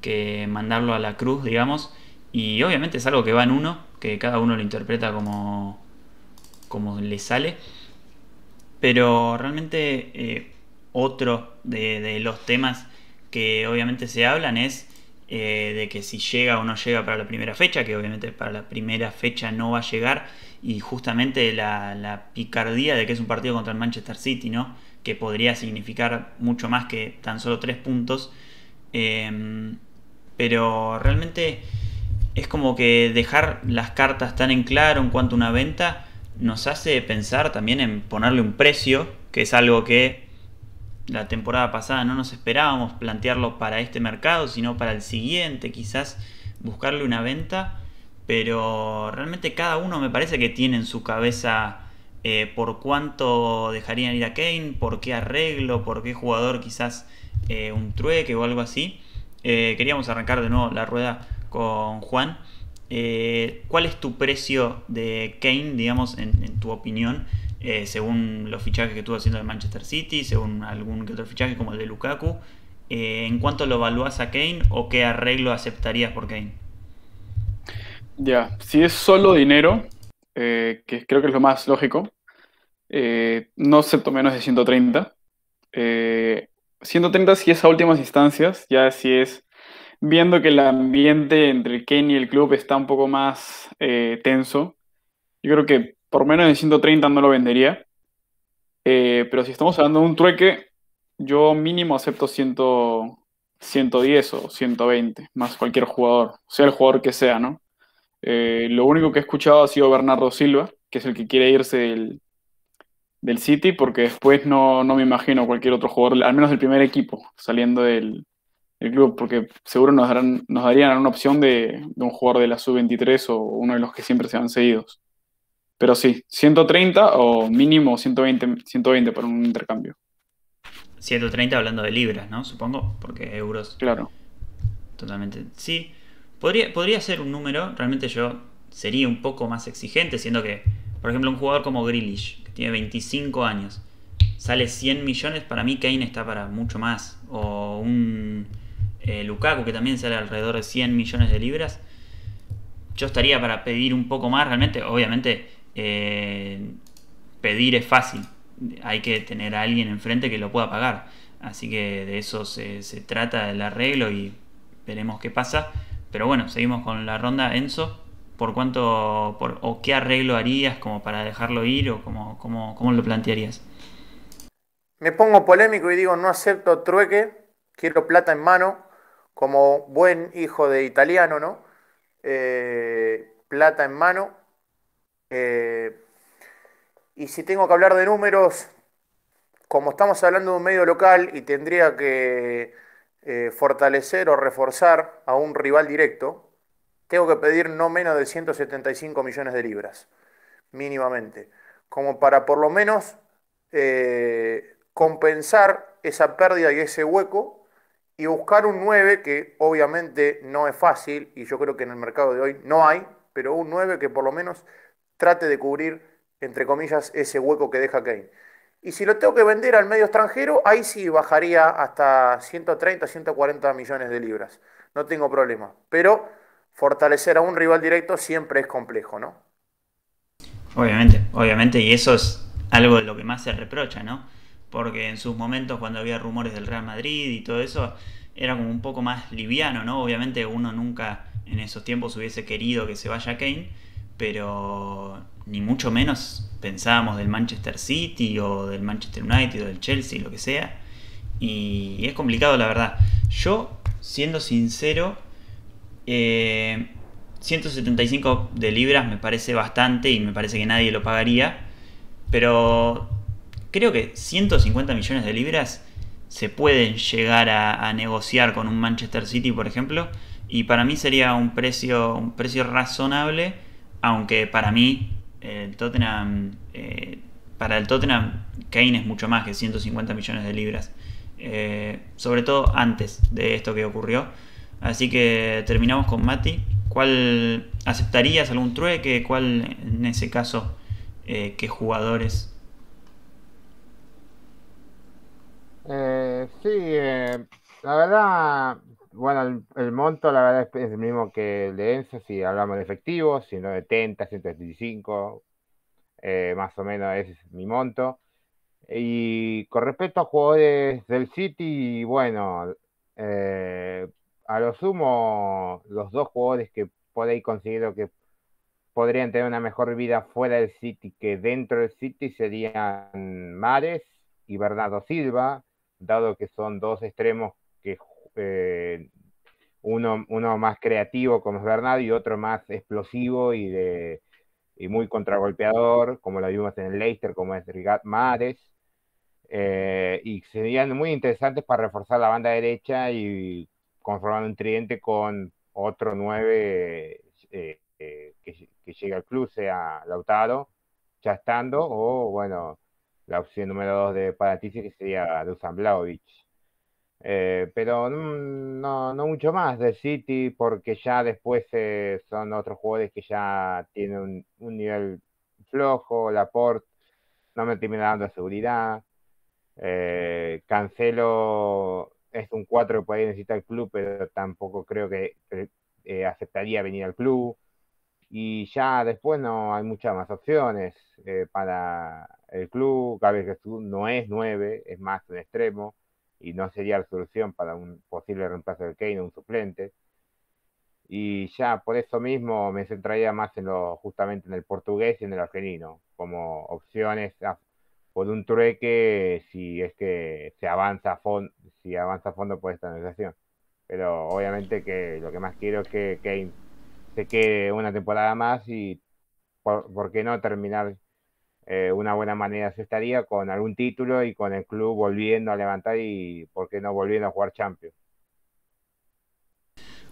que mandarlo a la cruz, digamos, y obviamente es algo que va en uno, que cada uno lo interpreta como, como le sale pero realmente eh, otro de, los temas que obviamente se hablan es eh, de que si llega o no llega para la primera fecha, que obviamente para la primera fecha no va a llegar, y justamente la, picardía de que es un partido contra el Manchester City, ¿no? que podría significar mucho más que tan solo tres puntos. Em, pero realmente es como que dejar las cartas tan en claro en cuanto a una venta nos hace pensar también en ponerle un precio, que es algo que la temporada pasada no nos esperábamos plantearlo para este mercado, sino para el siguiente, quizás buscarle una venta, pero realmente cada uno me parece que tiene en su cabeza eh, por cuánto dejarían ir a Kane, por qué arreglo, por qué jugador quizás eh, un trueque o algo así. Eh, queríamos arrancar de nuevo la rueda con Juan. Eh, ¿cuál es tu precio de Kane, digamos, en, tu opinión, eh, según los fichajes que estuvo haciendo de Manchester City, según algún que otro fichaje como el de Lukaku? Eh, ¿En cuánto lo evalúas a Kane o qué arreglo aceptarías por Kane? Ya, si es solo dinero, que creo que es lo más lógico, no acepto menos de 130. 130 si es a últimas instancias, ya si es viendo que el ambiente entre Kenny y el club está un poco más eh, tenso, yo creo que por menos de 130 no lo vendería. Eh, pero si estamos hablando de un trueque, yo mínimo acepto 100, 110 o 120, más cualquier jugador, sea el jugador que sea, ¿no? Eh, lo único que he escuchado ha sido Bernardo Silva, que es el que quiere irse del, City, porque después no, no me imagino cualquier otro jugador, al menos del primer equipo, saliendo del, el club, porque seguro nos, darán, nos darían una opción de, un jugador de la sub-23 o uno de los que siempre se han seguidos. Pero sí, 130 o mínimo 120, 120 para un intercambio. 130 hablando de libras, ¿no? Supongo, porque euros. Claro. Totalmente. Sí, podría, podría ser un número, realmente yo sería un poco más exigente, siendo que, por ejemplo, un jugador como Grillish, que tiene 25 años, sale 100 millones, para mí Kane está para mucho más. O un eh, Lukaku, que también sale alrededor de 100 millones de libras. Yo estaría para pedir un poco más, realmente. Obviamente, eh, pedir es fácil. Hay que tener a alguien enfrente que lo pueda pagar. Así que de eso se, trata el arreglo y veremos qué pasa. Pero bueno, seguimos con la ronda. Enzo, ¿por cuánto por, o qué arreglo harías como para dejarlo ir o cómo lo plantearías? Me pongo polémico y digo, no acepto trueque, quiero plata en mano como buen hijo de italiano, ¿no? Eh, plata en mano. Eh, y si tengo que hablar de números, como estamos hablando de un medio local y tendría que eh, fortalecer o reforzar a un rival directo, tengo que pedir no menos de 175 millones de libras, mínimamente, como para por lo menos compensar esa pérdida y ese hueco y buscar un 9 que obviamente no es fácil y yo creo que en el mercado de hoy no hay, pero un 9 que por lo menos trate de cubrir, entre comillas, ese hueco que deja Kane. Y si lo tengo que vender al medio extranjero, ahí sí bajaría hasta 130, 140 millones de libras. No tengo problema. Pero fortalecer a un rival directo siempre es complejo, ¿no? Obviamente, obviamente. Y eso es algo de lo que más se reprocha, ¿no? porque en sus momentos cuando había rumores del Real Madrid y todo eso, era como un poco más liviano, ¿no? Obviamente uno nunca en esos tiempos hubiese querido que se vaya Kane, pero ni mucho menos pensábamos del Manchester City o del Manchester United o del Chelsea, lo que sea. Y es complicado, la verdad. Yo, siendo sincero, 175 eh, de libras me parece bastante y me parece que nadie lo pagaría. Pero creo que 150 millones de libras se pueden llegar a, negociar con un Manchester City, por ejemplo, y para mí sería un precio, un precio razonable, aunque para mí eh, el Tottenham, eh, para el Tottenham, Kane es mucho más que 150 millones de libras, eh, sobre todo antes de esto que ocurrió. Así que terminamos con Mati. ¿Cuál aceptarías algún trueque? ¿Cuál en ese caso? qué jugadores Eh, sí, eh, la verdad, bueno, el, monto la verdad es, el mismo que el de Enzo, si hablamos de efectivo, de 175, eh, más o menos es mi monto. Y con respecto a jugadores del City, bueno, eh, a lo sumo, los dos jugadores que podéis ahí considero que podrían tener una mejor vida fuera del City que dentro del City serían Mares y Bernardo Silva dado que son dos extremos que eh, uno, uno, más creativo como es Bernardo y otro más explosivo y, de, y muy contragolpeador, como lo vimos en el Leicester, como es Rigat Mares. Eh, y serían muy interesantes para reforzar la banda derecha y conformar un tridente con otro nueve eh, que, que llegue al club, sea Lautaro, estando o, bueno, la opción número 2 de para ti sería Dusan Blaovic. Eh, pero mm, no, no, mucho más del City, porque ya después eh, son otros jugadores que ya tienen un, nivel flojo, Laporte no me termina dando seguridad, eh, Cancelo es un 4 que podría necesitar el club, pero tampoco creo que aceptaría venir al club y ya después no hay muchas más opciones eh, para el club. que Jesús no es nueve es más un extremo y no sería la solución para un posible reemplazo del Kane, un suplente. Y ya por eso mismo me centraría más en lo, justamente en el portugués y en el argelino, como opciones ah, por un trueque si es que se avanza a fondo, si avanza fondo por esta negociación. Pero obviamente que lo que más quiero es que Kane se quede una temporada más y por, qué no terminar eh, una buena manera se estaría con algún título y con el club volviendo a levantar y por qué no volviendo a jugar Champions.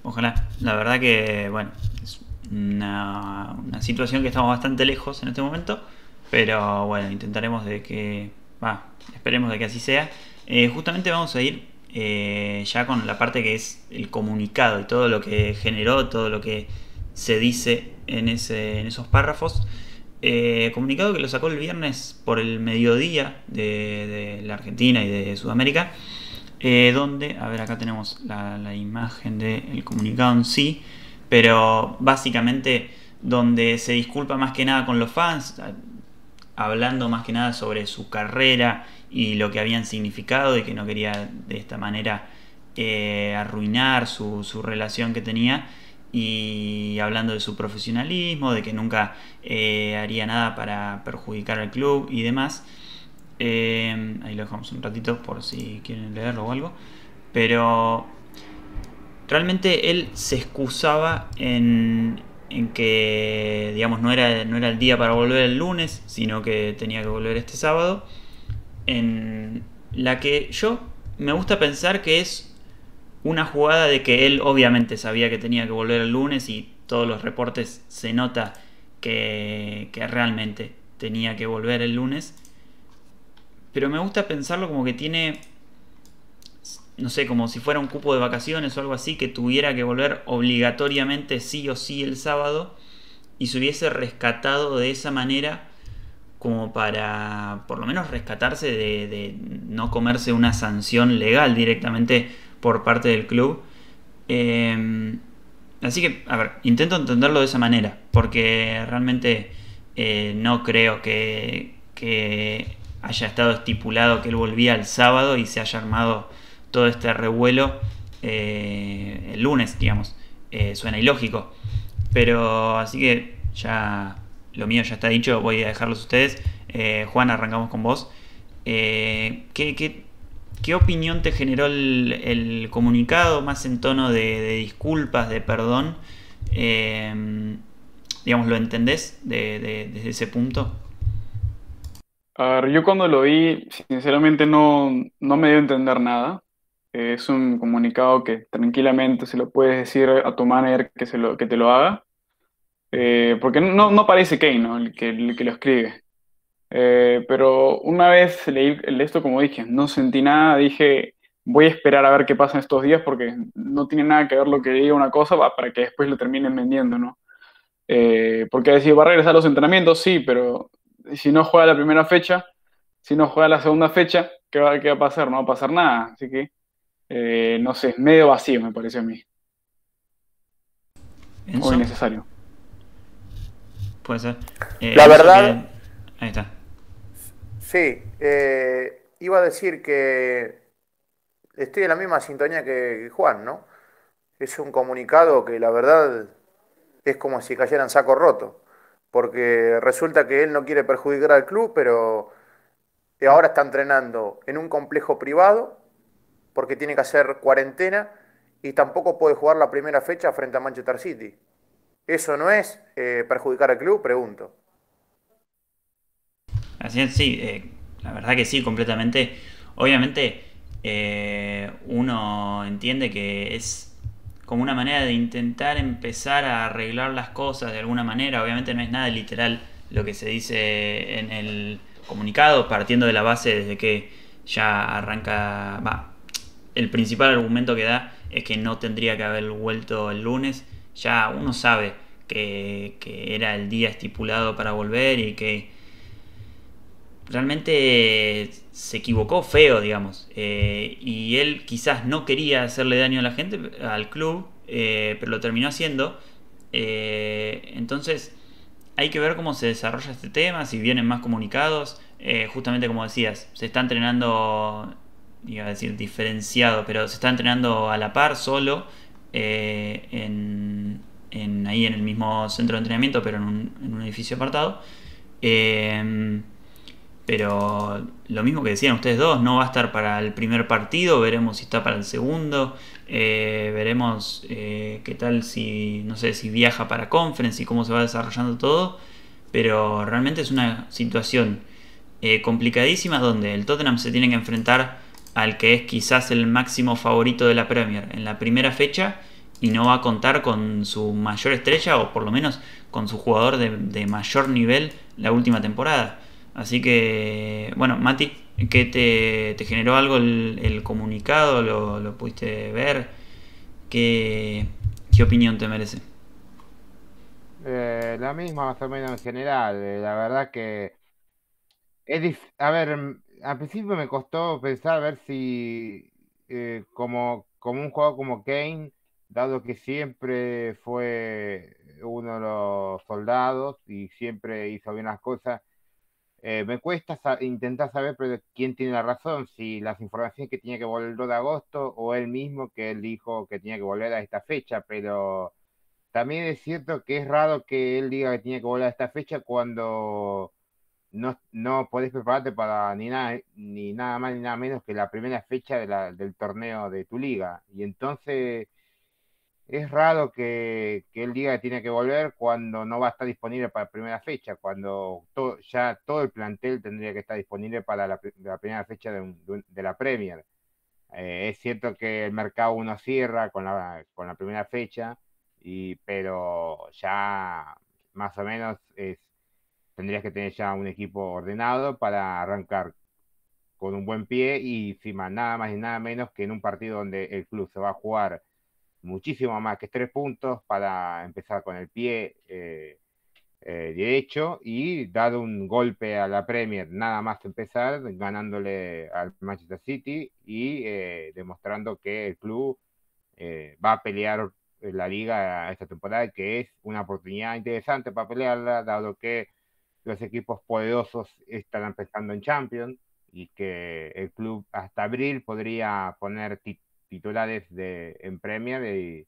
Ojalá, la verdad que bueno, es una, situación que estamos bastante lejos en este momento, pero bueno, intentaremos de que, va, esperemos de que así sea. Eh, justamente vamos a ir eh, ya con la parte que es el comunicado y todo lo que generó, todo lo que se dice en, esos párrafos. Eh, comunicado que lo sacó el viernes por el mediodía de, la Argentina y de Sudamérica, eh, donde, a ver, acá tenemos la, imagen del comunicado en sí, pero básicamente donde se disculpa más que nada con los fans, hablando más que nada sobre su carrera y lo que habían significado y que no quería de esta manera eh, arruinar su relación que tenía y hablando de su profesionalismo, de que nunca eh, haría nada para perjudicar al club y demás. Eh, ahí lo dejamos un ratito por si quieren leerlo o algo. Pero realmente él se excusaba en, en que, digamos, no era, no era el día para volver el lunes, sino que tenía que volver este sábado. En la que yo me gusta pensar que es una jugada de que él obviamente sabía que tenía que volver el lunes y todos los reportes se nota que, realmente tenía que volver el lunes. Pero me gusta pensarlo como que tiene, no sé, como si fuera un cupo de vacaciones o algo así, que tuviera que volver obligatoriamente sí o sí el sábado y se hubiese rescatado de esa manera como para por lo menos rescatarse de, de no comerse una sanción legal directamente por parte del club. Em, así que, a ver, intento entenderlo de esa manera, porque realmente eh, no creo que, haya estado estipulado que él volvía el sábado y se haya armado todo este revuelo eh, el lunes, digamos. Eh, suena ilógico. Pero así que ya lo mío ya está dicho, voy a dejarlos ustedes. Juan, arrancamos con vos. ¿qué, qué, ¿Qué opinión te generó el, comunicado más en tono de, disculpas, de perdón? Em, digamos, ¿lo entendés desde ese punto? A ver, yo cuando lo vi, sinceramente no, me dio a entender nada. es un comunicado que tranquilamente se lo puedes decir a tu manager que, se lo, que te lo haga. Eh, porque no, parece Kane, ¿no? que, el que lo escribe. Eh, pero una vez leí esto, como dije, no sentí nada, dije, voy a esperar a ver qué pasa en estos días porque no tiene nada que ver lo que diga una cosa para que después lo terminen vendiendo, ¿no? Eh, porque decir, va a regresar a los entrenamientos, sí, pero si no juega la primera fecha, si no juega la segunda fecha, ¿qué va, qué va a pasar? No va a pasar nada, así que, eh, no sé, es medio vacío me parece a mí. muy necesario innecesario. Puede ser. la verdad... Ahí está. Sí, eh, iba a decir que estoy en la misma sintonía que Juan, ¿no? Es un comunicado que la verdad es como si cayeran saco roto, porque resulta que él no quiere perjudicar al club, pero ahora está entrenando en un complejo privado, porque tiene que hacer cuarentena y tampoco puede jugar la primera fecha frente a Manchester City. ¿Eso no es eh, perjudicar al club? Pregunto. Así es, sí, eh, la verdad que sí, completamente. Obviamente eh, uno entiende que es como una manera de intentar empezar a arreglar las cosas de alguna manera. Obviamente no es nada literal lo que se dice en el comunicado, partiendo de la base desde que ya arranca... Va, el principal argumento que da es que no tendría que haber vuelto el lunes. Ya uno sabe que era el día estipulado para volver y que realmente se equivocó feo, digamos. Eh, y él quizás no quería hacerle daño a la gente, al club, eh, pero lo terminó haciendo. Eh, entonces, hay que ver cómo se desarrolla este tema, si vienen más comunicados. justamente como decías, se está entrenando, iba a decir diferenciado, pero se está entrenando a la par, solo, en, ahí en el mismo centro de entrenamiento, pero en un, edificio apartado. Pero lo mismo que decían ustedes dos, no va a estar para el primer partido, veremos si está para el segundo, eh, veremos eh, qué tal si, no sé, si viaja para conference y cómo se va desarrollando todo. Pero realmente es una situación eh, complicadísima donde el Tottenham se tiene que enfrentar al que es quizás el máximo favorito de la Premier en la primera fecha y no va a contar con su mayor estrella o por lo menos con su jugador de mayor nivel la última temporada. Así que, bueno, Mati, ¿qué te, generó algo el, comunicado? ¿Lo, pudiste ver? ¿Qué, opinión te merece? Eh, la misma más o menos en general. Eh, la verdad que es a ver, mm, al principio me costó pensar a ver si eh, como, como un juego como Kane, dado que siempre fue uno de los soldados y siempre hizo bien las cosas, eh, me cuesta intentar saber pero, quién tiene la razón, si las informaciones que tenía que volver de agosto o él mismo que él dijo que tenía que volver a esta fecha, pero también es cierto que es raro que él diga que tenía que volver a esta fecha cuando no, no podés prepararte para ni nada, eh, ni nada más ni nada menos que la primera fecha del torneo de tu liga. Y entonces es raro que, él diga que tiene que volver cuando no va a estar disponible para la primera fecha, cuando ya todo el plantel tendría que estar disponible para la, primera fecha de, la Premier. Eh, es cierto que el mercado uno cierra con la, primera fecha, pero ya más o menos tendrías que tener ya un equipo ordenado para arrancar con un buen pie y encima nada más y nada menos que en un partido donde el club se va a jugar muchísimo más que tres puntos para empezar con el pie eh, eh, derecho y dar un golpe a la Premier nada más empezar, ganándole al Manchester City y eh, demostrando que el club eh, va a pelear la liga esta temporada, que es una oportunidad interesante para pelearla, dado que los equipos poderosos están empezando en Champions y que el club hasta abril podría poner titulares de en Premier y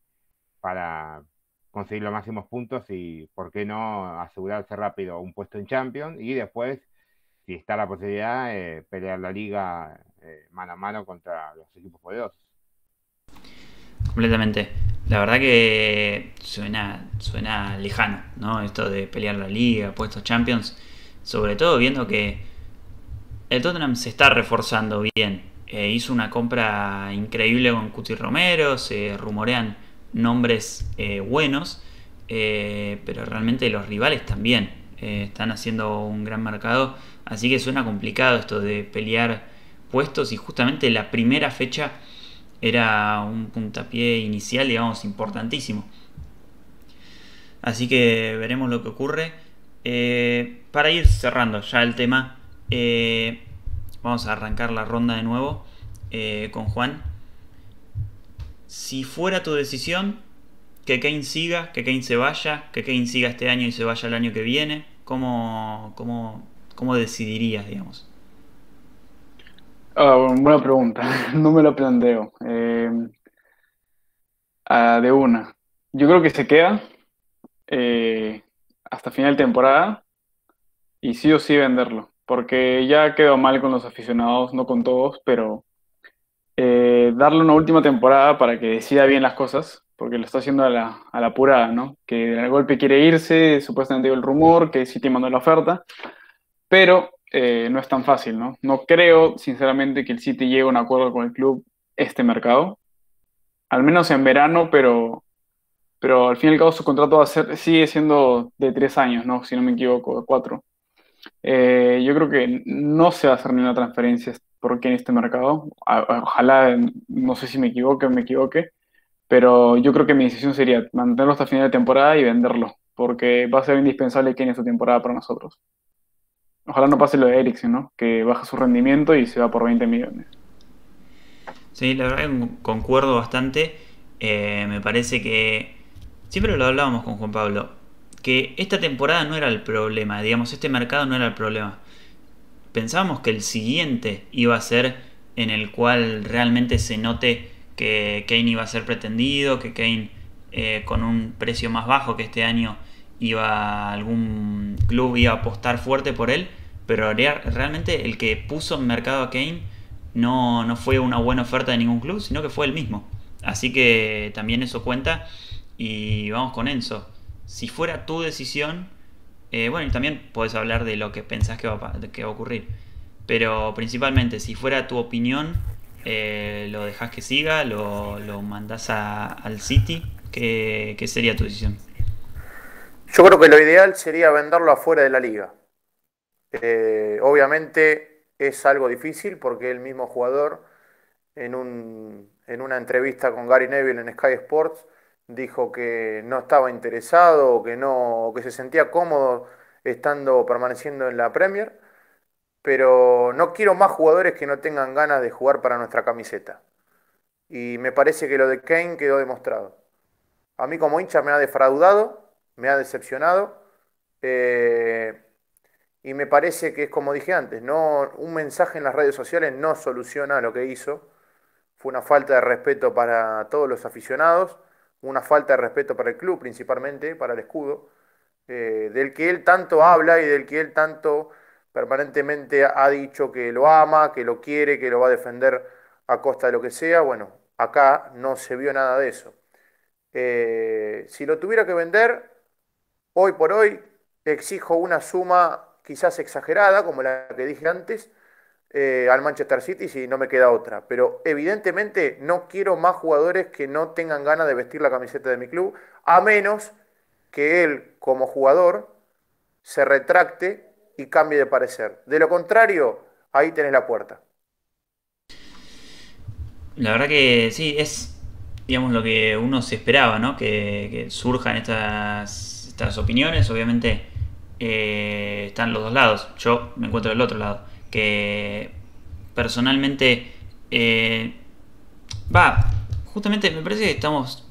para conseguir los máximos puntos y, ¿por qué no?, asegurarse rápido un puesto en Champions y después, si está la posibilidad, eh, pelear la liga eh, mano a mano contra los equipos poderosos. Completamente. La verdad que suena, suena lejano, ¿no? Esto de pelear la liga, puestos Champions, sobre todo viendo que el Tottenham se está reforzando bien eh, hizo una compra increíble con Cuti Romero, se rumorean nombres eh, buenos, eh, pero realmente los rivales también están haciendo un gran mercado, así que suena complicado esto de pelear puestos y justamente la primera fecha era un puntapié inicial, digamos, importantísimo. Así que veremos lo que ocurre. para ir cerrando ya el tema, Vamos a arrancar la ronda de nuevo eh, con Juan. Si fuera tu decisión que Kane siga, que Kane se vaya, que Kane siga este año y se vaya el año que viene, ¿cómo, cómo, decidirías, digamos? Ah, buena pregunta, (laughs) no me la planteo. Eh, ah, de una, yo creo que se queda eh, hasta final de temporada y sí o sí venderlo porque ya quedó mal con los aficionados, no con todos, pero eh, darle una última temporada para que decida bien las cosas, porque lo está haciendo a la, a la apurada, ¿no? Que el golpe quiere irse, supuestamente dio el rumor, que City mandó la oferta, pero eh, no es tan fácil, ¿no? No creo, sinceramente, que el City llegue a un acuerdo con el club este mercado, al menos en verano, pero, pero al fin y al cabo su contrato va sigue siendo de tres años, ¿no? Si no me equivoco, de cuatro. Eh, yo creo que no se va a hacer ninguna transferencia porque en este mercado, ojalá, no sé si me equivoque o me equivoque, pero yo creo que mi decisión sería mantenerlo hasta final de temporada y venderlo, porque va a ser indispensable que en esta temporada para nosotros. Ojalá no pase lo de Ericsson, ¿no? que baja su rendimiento y se va por 20 millones. Sí, la verdad que concuerdo bastante. Eh, me parece que siempre lo hablábamos con Juan Pablo que esta temporada no era el problema, digamos, este mercado no era el problema. Pensábamos que el siguiente iba a ser en el cual realmente se note que Kane iba a ser pretendido, que Kane eh, con un precio más bajo que este año iba a algún club iba a apostar fuerte por él, pero realmente el que puso en mercado a Kane no, no fue una buena oferta de ningún club, sino que fue el mismo. Así que también eso cuenta y vamos con Enzo si fuera tu decisión, eh, bueno, y también puedes hablar de lo que pensás que va, a ocurrir, pero principalmente si fuera tu opinión, eh, lo dejas que siga, lo, lo mandás al City, ¿Qué, sería tu decisión? Yo creo que lo ideal sería venderlo afuera de la liga. Eh, obviamente es algo difícil porque el mismo jugador en, en una entrevista con Gary Neville en Sky Sports dijo que no estaba interesado, que no, que se sentía cómodo estando permaneciendo en la Premier, pero no quiero más jugadores que no tengan ganas de jugar para nuestra camiseta. Y me parece que lo de Kane quedó demostrado. A mí como hincha me ha defraudado, me ha decepcionado. Eh, y me parece que es como dije antes, no, un mensaje en las redes sociales no soluciona lo que hizo. Fue una falta de respeto para todos los aficionados una falta de respeto para el club, principalmente para el escudo, eh, del que él tanto habla y del que él tanto permanentemente ha dicho que lo ama, que lo quiere, que lo va a defender a costa de lo que sea. Bueno, acá no se vio nada de eso. Eh, si lo tuviera que vender, hoy por hoy exijo una suma quizás exagerada, como la que dije antes, eh, al Manchester City si no me queda otra. Pero evidentemente no quiero más jugadores que no tengan ganas de vestir la camiseta de mi club, a menos que él como jugador se retracte y cambie de parecer. De lo contrario, ahí tenés la puerta. La verdad que sí, es digamos lo que uno se esperaba, ¿no? Que, surjan estas, estas opiniones. Obviamente eh, están los dos lados. Yo me encuentro del otro lado que personalmente eh, va, justamente me parece que estamos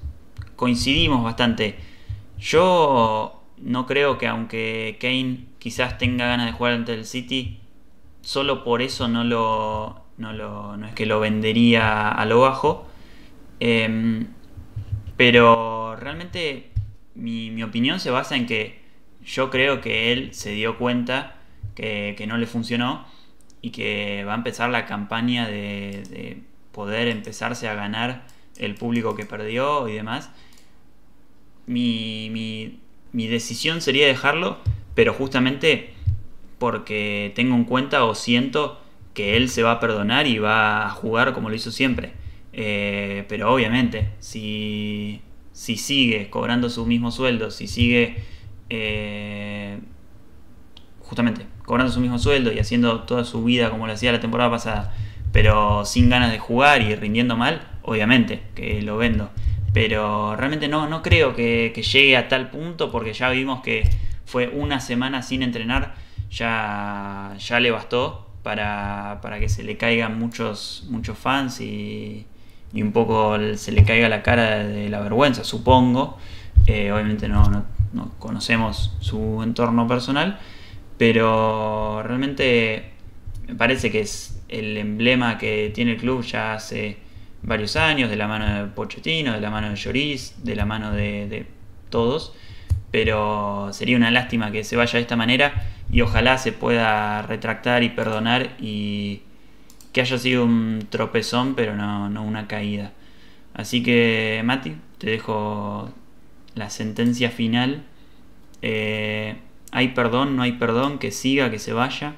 coincidimos bastante. Yo no creo que aunque Kane quizás tenga ganas de jugar ante el City, solo por eso no lo no lo no es que lo vendería a lo bajo. Em, pero realmente mi, mi opinión se basa en que yo creo que él se dio cuenta que, que no le funcionó y que va a empezar la campaña de, poder empezarse a ganar el público que perdió y demás. Mi, mi, decisión sería dejarlo, pero justamente porque tengo en cuenta o siento que él se va a perdonar y va a jugar como lo hizo siempre. Eh, pero obviamente, si, si sigue cobrando su mismo sueldo, si sigue... Eh, justamente cobrando su mismo sueldo y haciendo toda su vida como lo hacía la temporada pasada, pero sin ganas de jugar y rindiendo mal, obviamente que lo vendo. Pero realmente no, no creo que, llegue a tal punto porque ya vimos que fue una semana sin entrenar, ya, ya le bastó para, para que se le caigan muchos, muchos fans y, y un poco se le caiga la cara de la vergüenza, supongo. Eh, obviamente no, conocemos su entorno personal, pero realmente me parece que es el emblema que tiene el club ya hace varios años, de la mano de Pochettino, de la mano de Lloris, de la mano de, todos. Pero sería una lástima que se vaya de esta manera y ojalá se pueda retractar y perdonar y que haya sido un tropezón, pero no, no una caída. Así que, Mati, te dejo la sentencia final. Eh, ¿Hay perdón, no hay perdón? ¿Que siga, que se vaya?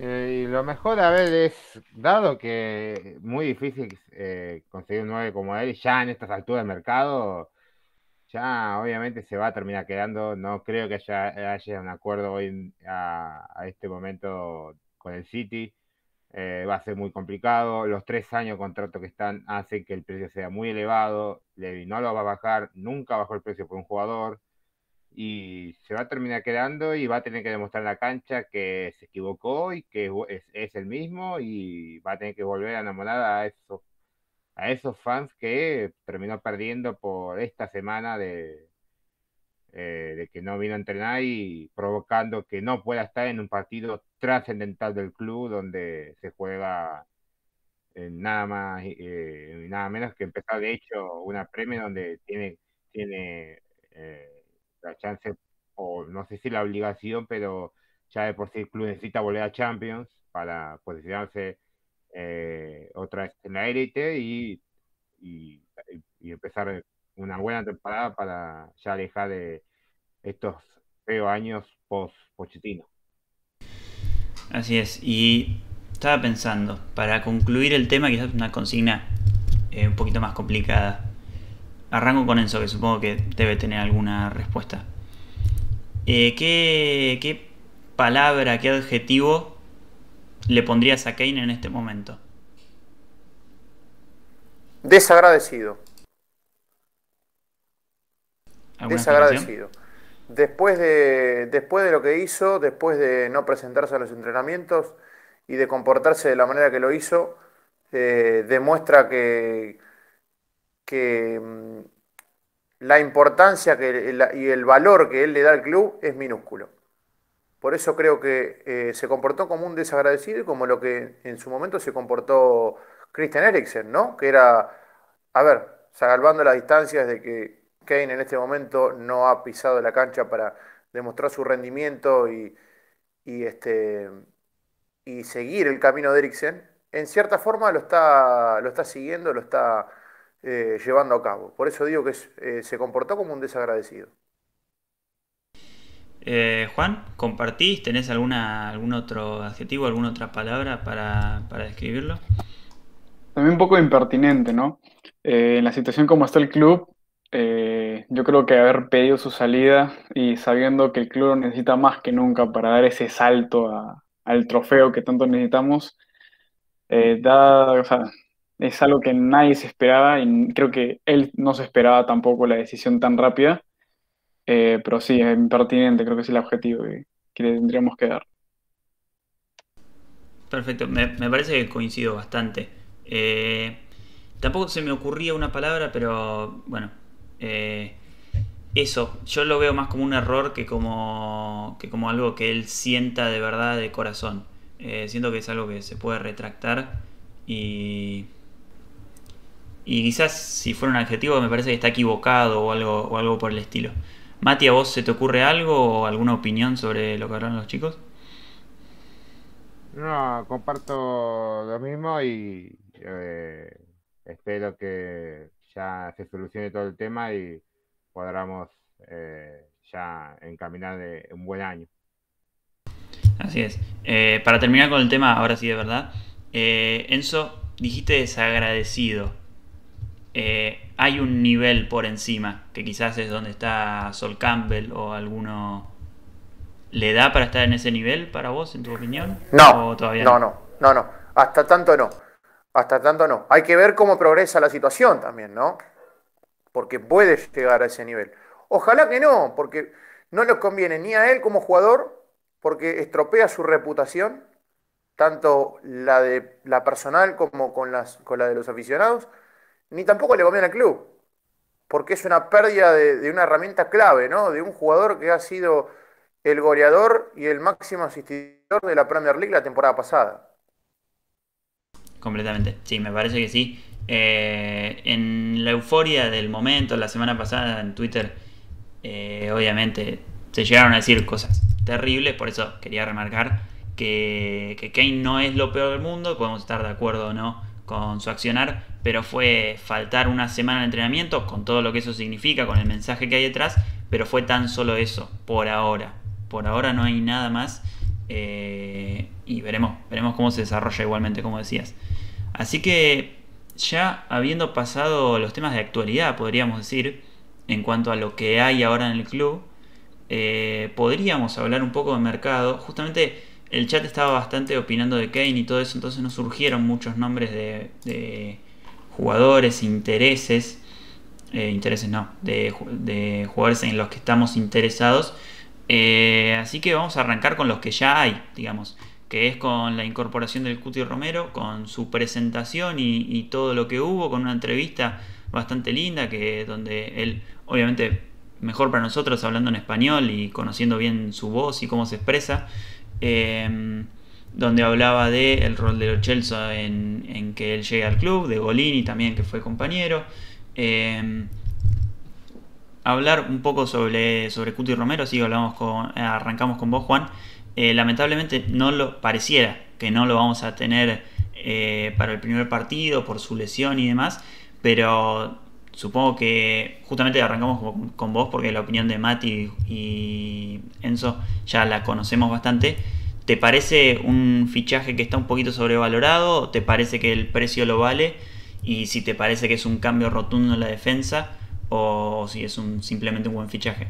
Eh, lo mejor, a ver, es, dado que es muy difícil eh, conseguir un 9 como él, ya en estas alturas de mercado, ya obviamente se va a terminar quedando. No creo que haya, haya un acuerdo hoy a, este momento con el City. Eh, va a ser muy complicado. Los tres años de contrato que están hacen que el precio sea muy elevado. Levi no lo va a bajar, nunca bajó el precio por un jugador y se va a terminar quedando y va a tener que demostrar en la cancha que se equivocó y que es, el mismo y va a tener que volver a enamorar a esos, a esos fans que terminó perdiendo por esta semana de, eh, de que no vino a entrenar y provocando que no pueda estar en un partido trascendental del club donde se juega nada más Y eh, nada menos que empezar de hecho una premia donde tiene tiene eh, la chance, o no sé si la obligación, pero ya de por sí el club necesita volver a Champions para posicionarse eh, otra vez en la élite y, y, empezar una buena temporada para ya alejar de estos feos años post-Pochettino. Así es, y estaba pensando, para concluir el tema, quizás una consigna eh, un poquito más complicada. Arranco con Enzo, que supongo que debe tener alguna respuesta. Eh, ¿qué, palabra, qué adjetivo le pondrías a Kane en este momento? Desagradecido. Desagradecido. Después de, después de lo que hizo, después de no presentarse a los entrenamientos y de comportarse de la manera que lo hizo, eh, demuestra que, que mm, la importancia que, y el valor que él le da al club es minúsculo. Por eso creo que eh, se comportó como un desagradecido y como lo que en su momento se comportó Christian Eriksen, ¿no? Que era, a ver, salvando las distancias de que Kane en este momento no ha pisado la cancha para demostrar su rendimiento y, este, y seguir el camino de Eriksen, en cierta forma lo está, lo está siguiendo, lo está eh, llevando a cabo. Por eso digo que eh, se comportó como un desagradecido. Eh, Juan, ¿compartís? ¿Tenés alguna, algún otro adjetivo, alguna otra palabra para, describirlo? También un poco impertinente, ¿no? en la situación como está el club, yo creo que haber pedido su salida y sabiendo que el club lo necesita más que nunca para dar ese salto al trofeo que tanto necesitamos, da, es algo que nadie se esperaba y creo que él no se esperaba tampoco la decisión tan rápida. Eh, pero sí, es impertinente, creo que es el objetivo que, le tendríamos que dar. Perfecto, me, parece que coincido bastante. Eh, tampoco se me ocurría una palabra, pero bueno, eh, eso, yo lo veo más como un error que como, que como algo que él sienta de verdad de corazón. siento que es algo que se puede retractar y y quizás si fuera un adjetivo me parece que está equivocado o algo, o algo por el estilo. Mati, ¿a vos se te ocurre algo o alguna opinión sobre lo que hablaron los chicos? No, comparto lo mismo y eh, espero que ya se solucione todo el tema y podamos eh, ya encaminar eh, un buen año. Así es. para terminar con el tema, ahora sí de verdad, Enzo, dijiste desagradecido. Eh, hay un nivel por encima, que quizás es donde está Sol Campbell o alguno. ¿Le da para estar en ese nivel para vos, en tu opinión? No, no, no, no, no, hasta tanto no, hasta tanto no. Hay que ver cómo progresa la situación también, ¿no? Porque puede llegar a ese nivel. Ojalá que no, porque no le conviene ni a él como jugador, porque estropea su reputación, tanto la de la personal como con, con la de los aficionados ni tampoco le conviene al club, porque es una pérdida de, una herramienta clave, ¿no? De un jugador que ha sido el goleador y el máximo asistidor de la Premier League la temporada pasada. Completamente, sí, me parece que sí. Eh, en la euforia del momento, la semana pasada en Twitter, eh, obviamente se llegaron a decir cosas terribles, por eso quería remarcar que, que Kane no es lo peor del mundo, podemos estar de acuerdo o no con su accionar, pero fue faltar una semana de entrenamiento, con todo lo que eso significa, con el mensaje que hay detrás, pero fue tan solo eso, por ahora. Por ahora no hay nada más eh, y veremos, veremos cómo se desarrolla igualmente, como decías. Así que ya habiendo pasado los temas de actualidad, podríamos decir, en cuanto a lo que hay ahora en el club, eh, podríamos hablar un poco de mercado. Justamente el chat estaba bastante opinando de Kane y todo eso, entonces no surgieron muchos nombres de, jugadores, intereses, eh, intereses no, de, jugadores en los que estamos interesados. Eh, así que vamos a arrancar con los que ya hay, digamos, que es con la incorporación del Cuti Romero, con su presentación y, y, todo lo que hubo, con una entrevista bastante linda, que donde él, obviamente, mejor para nosotros hablando en español y conociendo bien su voz y cómo se expresa. Em, donde hablaba del el rol de Lo Celso en, que él llegue al club, de Golini también, que fue compañero. Em, hablar un poco sobre, sobre Cuti Romero, sí, hablamos con, arrancamos con vos, Juan. Eh, lamentablemente no lo pareciera que no lo vamos a tener eh, para el primer partido por su lesión y demás, pero supongo que justamente arrancamos con vos porque la opinión de Mati y Enzo ya la conocemos bastante. ¿Te parece un fichaje que está un poquito sobrevalorado? ¿Te parece que el precio lo vale? Y si te parece que es un cambio rotundo en la defensa o si es simplemente un buen fichaje.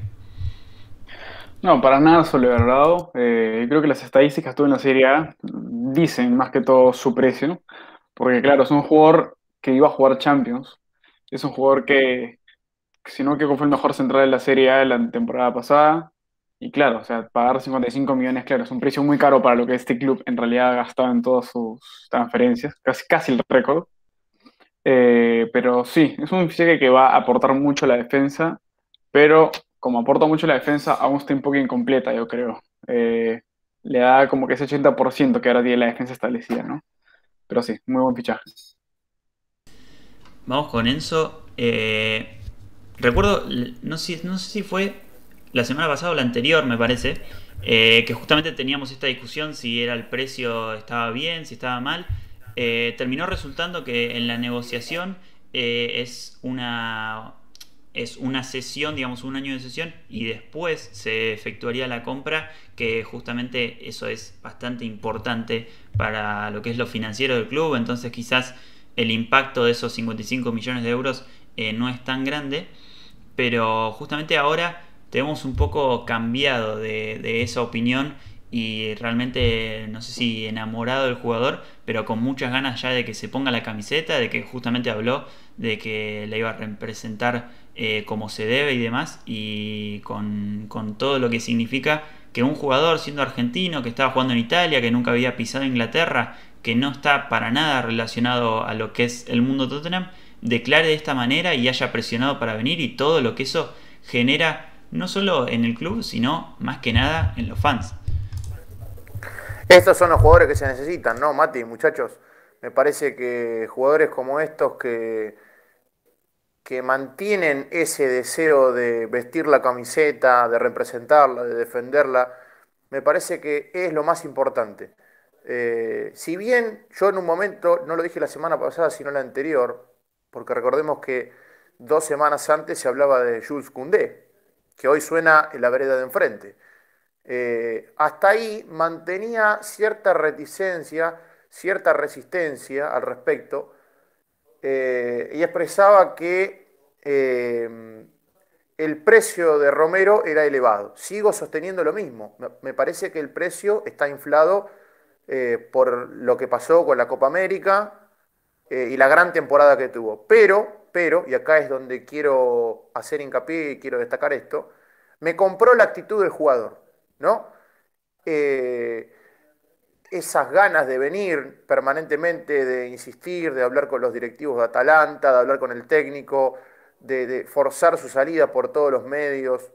No, para nada sobrevalorado. Eh, creo que las estadísticas de en la Serie A dicen más que todo su precio, porque claro, es un jugador que iba a jugar Champions, es un jugador que, si no fue el mejor central de la Serie A de la temporada pasada. Y claro, o sea, pagar 55 millones, claro, es un precio muy caro para lo que este club en realidad ha gastado en todas sus transferencias, casi, casi el récord. Eh, pero sí, es un fichaje que va a aportar mucho a la defensa, pero como aporta mucho a la defensa, aún está un poco incompleta, yo creo. Eh, le da como que ese 80% que ahora tiene la defensa establecida, ¿no? Pero sí, muy buen fichaje. Vamos con Enzo. Eh, recuerdo, no sé, si fue la semana pasada o la anterior, me parece, eh, que justamente teníamos esta discusión si era el precio, estaba bien, si estaba mal. Eh, terminó resultando que en la negociación es una es una sesión, digamos un año de sesión, y después se efectuaría la compra, que justamente eso es bastante importante para lo que es lo financiero del club, entonces quizás el impacto de esos 55 millones de euros eh, no es tan grande, pero justamente ahora tenemos un poco cambiado de, esa opinión y realmente eh, no sé si enamorado del jugador, pero con muchas ganas ya de que se ponga la camiseta, de que justamente habló de que la iba a representar eh, como se debe y demás, y con, con, todo lo que significa que un jugador siendo argentino, que estaba jugando en Italia, que nunca había pisado Inglaterra, que no está para nada relacionado a lo que es el mundo Tottenham, declare de esta manera y haya presionado para venir y todo lo que eso genera no solo en el club, sino más que nada en los fans. Estos son los jugadores que se necesitan, ¿no, Mati, muchachos? Me parece que jugadores como estos que, que mantienen ese deseo de vestir la camiseta, de representarla, de defenderla, me parece que es lo más importante. Eh, si bien yo en un momento, no lo dije la semana pasada, sino la anterior, porque recordemos que dos semanas antes se hablaba de Jules Cundé, que hoy suena en la vereda de enfrente. Eh, hasta ahí mantenía cierta reticencia, cierta resistencia al respecto, eh, y expresaba que el precio de Romero era elevado. Sigo sosteniendo lo mismo, me parece que el precio está inflado eh, por lo que pasó con la Copa América eh, y la gran temporada que tuvo. Pero, pero, y acá es donde quiero hacer hincapié y quiero destacar esto, me compró la actitud del jugador, eh, esas ganas de venir permanentemente, de insistir, de hablar con los directivos de Atalanta, de hablar con el técnico, de, forzar su salida por todos los medios.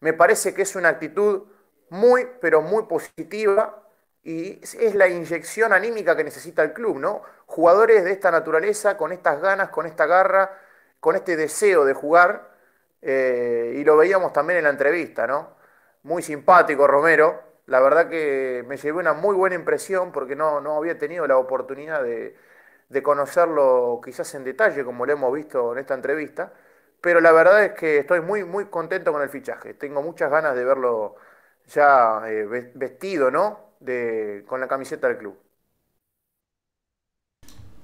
me parece que es una actitud muy, pero muy positiva y es la inyección anímica que necesita el club, ¿no? Jugadores de esta naturaleza, con estas ganas, con esta garra, con este deseo de jugar, eh, y lo veíamos también en la entrevista, ¿no? Muy simpático Romero, la verdad que me llevé una muy buena impresión porque no, no había tenido la oportunidad de, de conocerlo quizás en detalle, como lo hemos visto en esta entrevista, pero la verdad es que estoy muy, muy contento con el fichaje, tengo muchas ganas de verlo ya eh, vestido, ¿no? De, con la camiseta del club.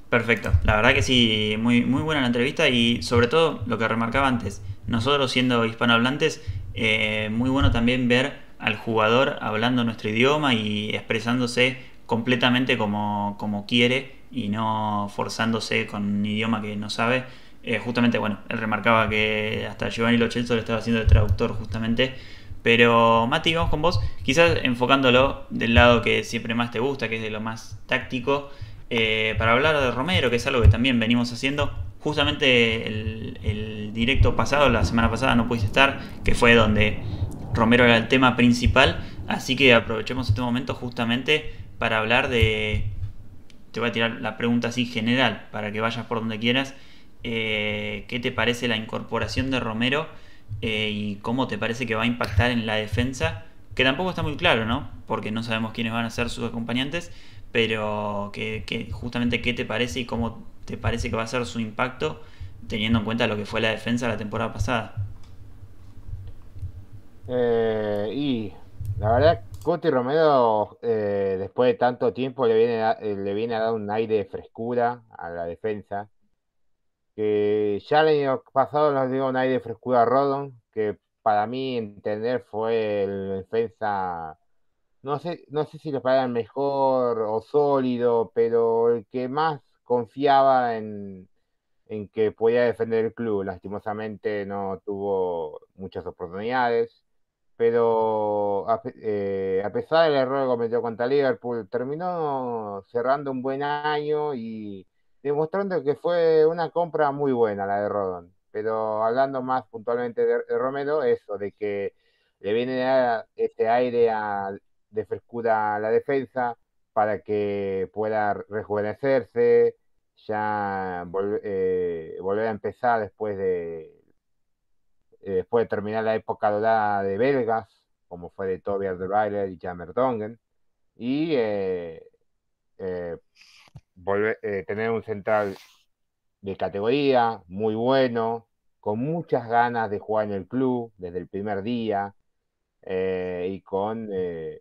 Perfecto, la verdad que sí, muy, muy buena la entrevista y sobre todo lo que remarcaba antes, nosotros siendo hispanohablantes, eh, muy bueno también ver al jugador hablando nuestro idioma y expresándose completamente como, quiere y no forzándose con un idioma que no sabe. Eh, justamente, bueno, él remarcaba que hasta Giovanni Lochelso le estaba haciendo de traductor justamente pero Mati, vamos con vos, quizás enfocándolo del lado que siempre más te gusta, que es de lo más táctico, eh, para hablar de Romero, que es algo que también venimos haciendo. Justamente el, directo pasado, la semana pasada, no pudiste estar, que fue donde Romero era el tema principal, así que aprovechemos este momento justamente para hablar de... Te voy a tirar la pregunta así general, para que vayas por donde quieras. Eh, ¿Qué te parece la incorporación de Romero? Eh, y cómo te parece que va a impactar en la defensa, que tampoco está muy claro, ¿no? Porque no sabemos quiénes van a ser sus acompañantes, pero que, justamente qué te parece y cómo te parece que va a ser su impacto teniendo en cuenta lo que fue la defensa la temporada pasada. Eh, y la verdad, Coti Romero, eh, después de tanto tiempo, le viene, le viene a dar un aire de frescura a la defensa que ya el año pasado nos dio un aire de frescura a Rodon, que para mí entender fue el defensa, no sé, no sé si lo el mejor o sólido, pero el que más confiaba en, que podía defender el club. Lastimosamente no tuvo muchas oportunidades, pero a, eh, a pesar del error que cometió contra Liverpool, terminó cerrando un buen año y demostrando que fue una compra muy buena la de Rodon. Pero hablando más puntualmente de, Romero, eso de que le viene a ese aire de frescura a la defensa para que pueda rejuvenecerse, ya eh, volver a empezar después de eh, después terminar la época dorada de belgas, como fue de Tobias de y Jammer Dongen, y eh, eh, tener un central de categoría, muy bueno, con muchas ganas de jugar en el club desde el primer día eh, y con eh,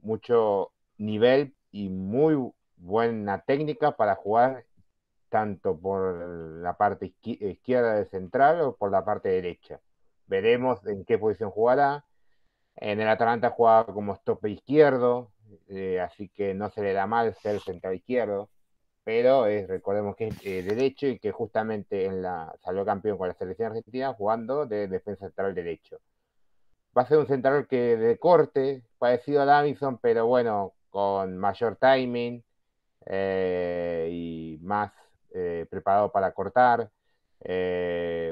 mucho nivel y muy buena técnica para jugar tanto por la parte izquierda del central o por la parte derecha. Veremos en qué posición jugará. En el Atalanta jugaba como stop izquierdo, así que no se le da mal ser central izquierdo pero eh, recordemos que es eh, derecho y que justamente en la salió campeón con la selección argentina jugando de defensa central derecho. Va a ser un central que de corte, parecido a Davison, pero bueno, con mayor timing eh, y más eh, preparado para cortar,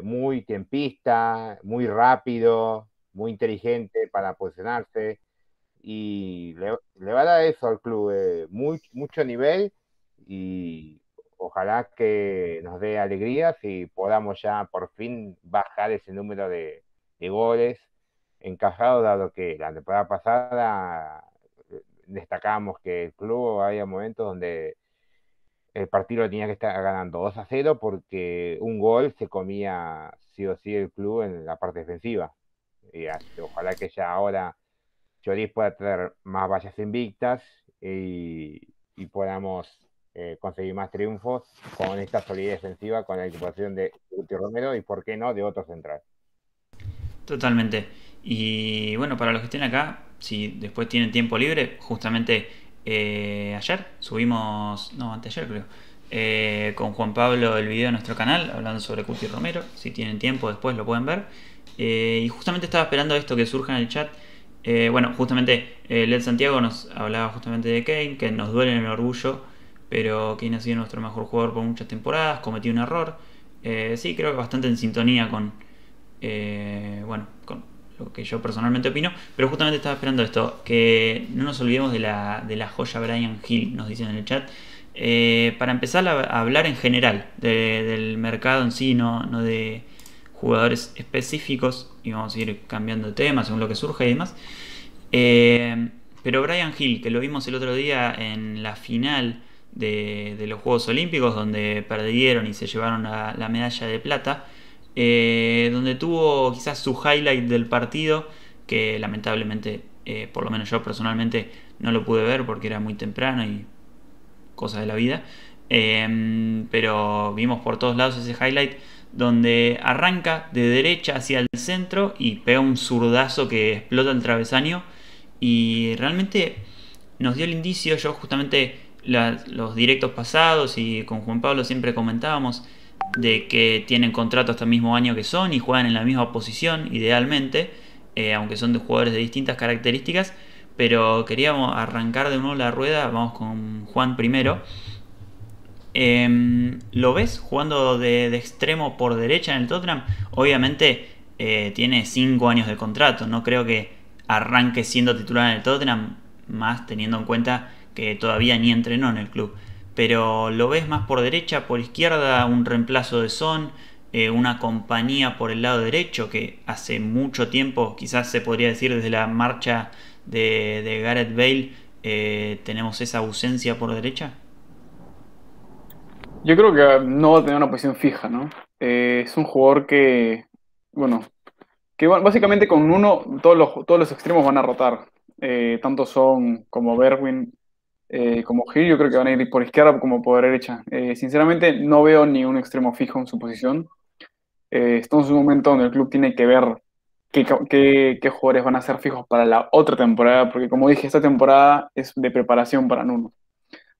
muy tiempista, muy rápido, muy inteligente para posicionarse y le, va a dar eso al club, muy, mucho nivel y ojalá que nos dé alegría si podamos ya por fin bajar ese número de, goles encajados, dado que la temporada pasada eh, destacamos que el club había momentos donde el partido tenía que estar ganando 2 a 0 porque un gol se comía sí o sí el club en la parte defensiva. Y ojalá que ya ahora Choriz pueda tener más vallas invictas y podamos eh, conseguir más triunfos con esta solidez defensiva, con la equipación de Cuti Romero y, por qué no, de otro central. Totalmente. Y bueno, para los que estén acá, si después tienen tiempo libre, justamente eh, ayer subimos, no, anteayer creo, eh, con Juan Pablo el video de nuestro canal hablando sobre Cuti Romero. Si tienen tiempo, después lo pueden ver. y justamente estaba esperando esto que surja en el chat. bueno, justamente Led Santiago nos hablaba justamente de Kane, que nos duele en el orgullo pero quien ha sido nuestro mejor jugador por muchas temporadas, cometió un error. Eh, sí, creo que bastante en sintonía con, eh, bueno, con lo que yo personalmente opino, pero justamente estaba esperando esto, que no nos olvidemos de la, joya Brian Hill, nos dicen en el chat. Eh, para empezar a, hablar en general del mercado en sí, no, de jugadores específicos, y vamos a ir cambiando de tema según lo que surge y demás. pero Brian Hill, que lo vimos el otro día en la final de, los Juegos Olímpicos, donde perdieron y se llevaron la, medalla de plata, eh, donde tuvo quizás su highlight del partido, que lamentablemente, eh, por lo menos yo personalmente, no lo pude ver porque era muy temprano y cosas de la vida. Em, pero vimos por todos lados ese highlight donde arranca de derecha hacia el centro y pega un zurdazo que explota el travesaño. Y realmente nos dio el indicio, yo justamente los directos pasados y con Juan Pablo siempre comentábamos de que tienen contrato hasta el mismo año que son y juegan en la misma posición, idealmente, eh, aunque son de jugadores de distintas características. Pero queríamos arrancar de nuevo la rueda, vamos con Juan primero. Em, ¿Lo ves jugando de, extremo por derecha en el Tottenham? Obviamente eh, tiene 5 años de contrato, no creo que arranque siendo titular en el Tottenham, más teniendo en cuenta que todavía ni entrenó en el club. Pero lo ves más por derecha, por izquierda, un reemplazo de Son, eh, una compañía por el lado derecho que hace mucho tiempo, quizás se podría decir desde la marcha de, de Gareth Bale, eh, tenemos esa ausencia por derecha. Yo creo que no va a tener una posición fija, ¿no? Eh, es un jugador que, bueno, que básicamente con uno todos los, todos los extremos van a rotar. tanto Son como Berwin eh, como Gil, yo creo que van a ir por izquierda como por derecha. Eh, sinceramente, no veo ni un extremo fijo en su posición. Eh, estamos en un momento donde el club tiene que ver qué, jugadores van a ser fijos para la otra temporada, porque como dije, esta temporada es de preparación para Nuno,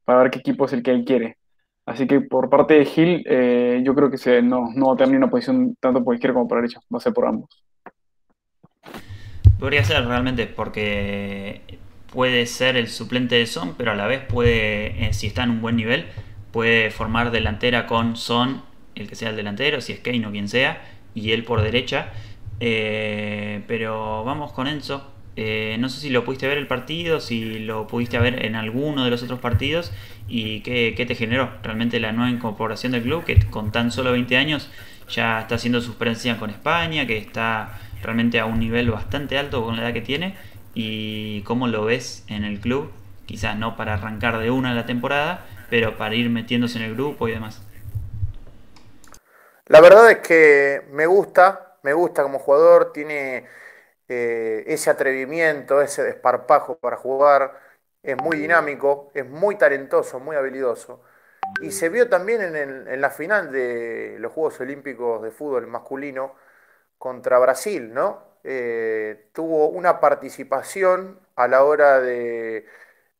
para ver qué equipo es el que él quiere. Así que por parte de Gil, yo creo que se, no, no va a tener una posición tanto por izquierda como por derecha, va a ser por ambos. Podría ser realmente, porque puede ser el suplente de Son, pero a la vez puede, eh, si está en un buen nivel, puede formar delantera con Son, el que sea el delantero, si es Kane o quien sea, y él por derecha. Eh, pero vamos con Enzo. Eh, no sé si lo pudiste ver el partido, si lo pudiste ver en alguno de los otros partidos y qué, qué te generó realmente la nueva incorporación del club que con tan solo 20 años ya está haciendo su experiencia con España, que está realmente a un nivel bastante alto con la edad que tiene y cómo lo ves en el club, quizás no para arrancar de una la temporada, pero para ir metiéndose en el grupo y demás. La verdad es que me gusta, me gusta como jugador, tiene eh, ese atrevimiento, ese desparpajo para jugar, es muy dinámico, es muy talentoso, muy habilidoso. Y se vio también en, en la final de los Juegos Olímpicos de Fútbol masculino contra Brasil, ¿no? Eh, tuvo una participación a la hora del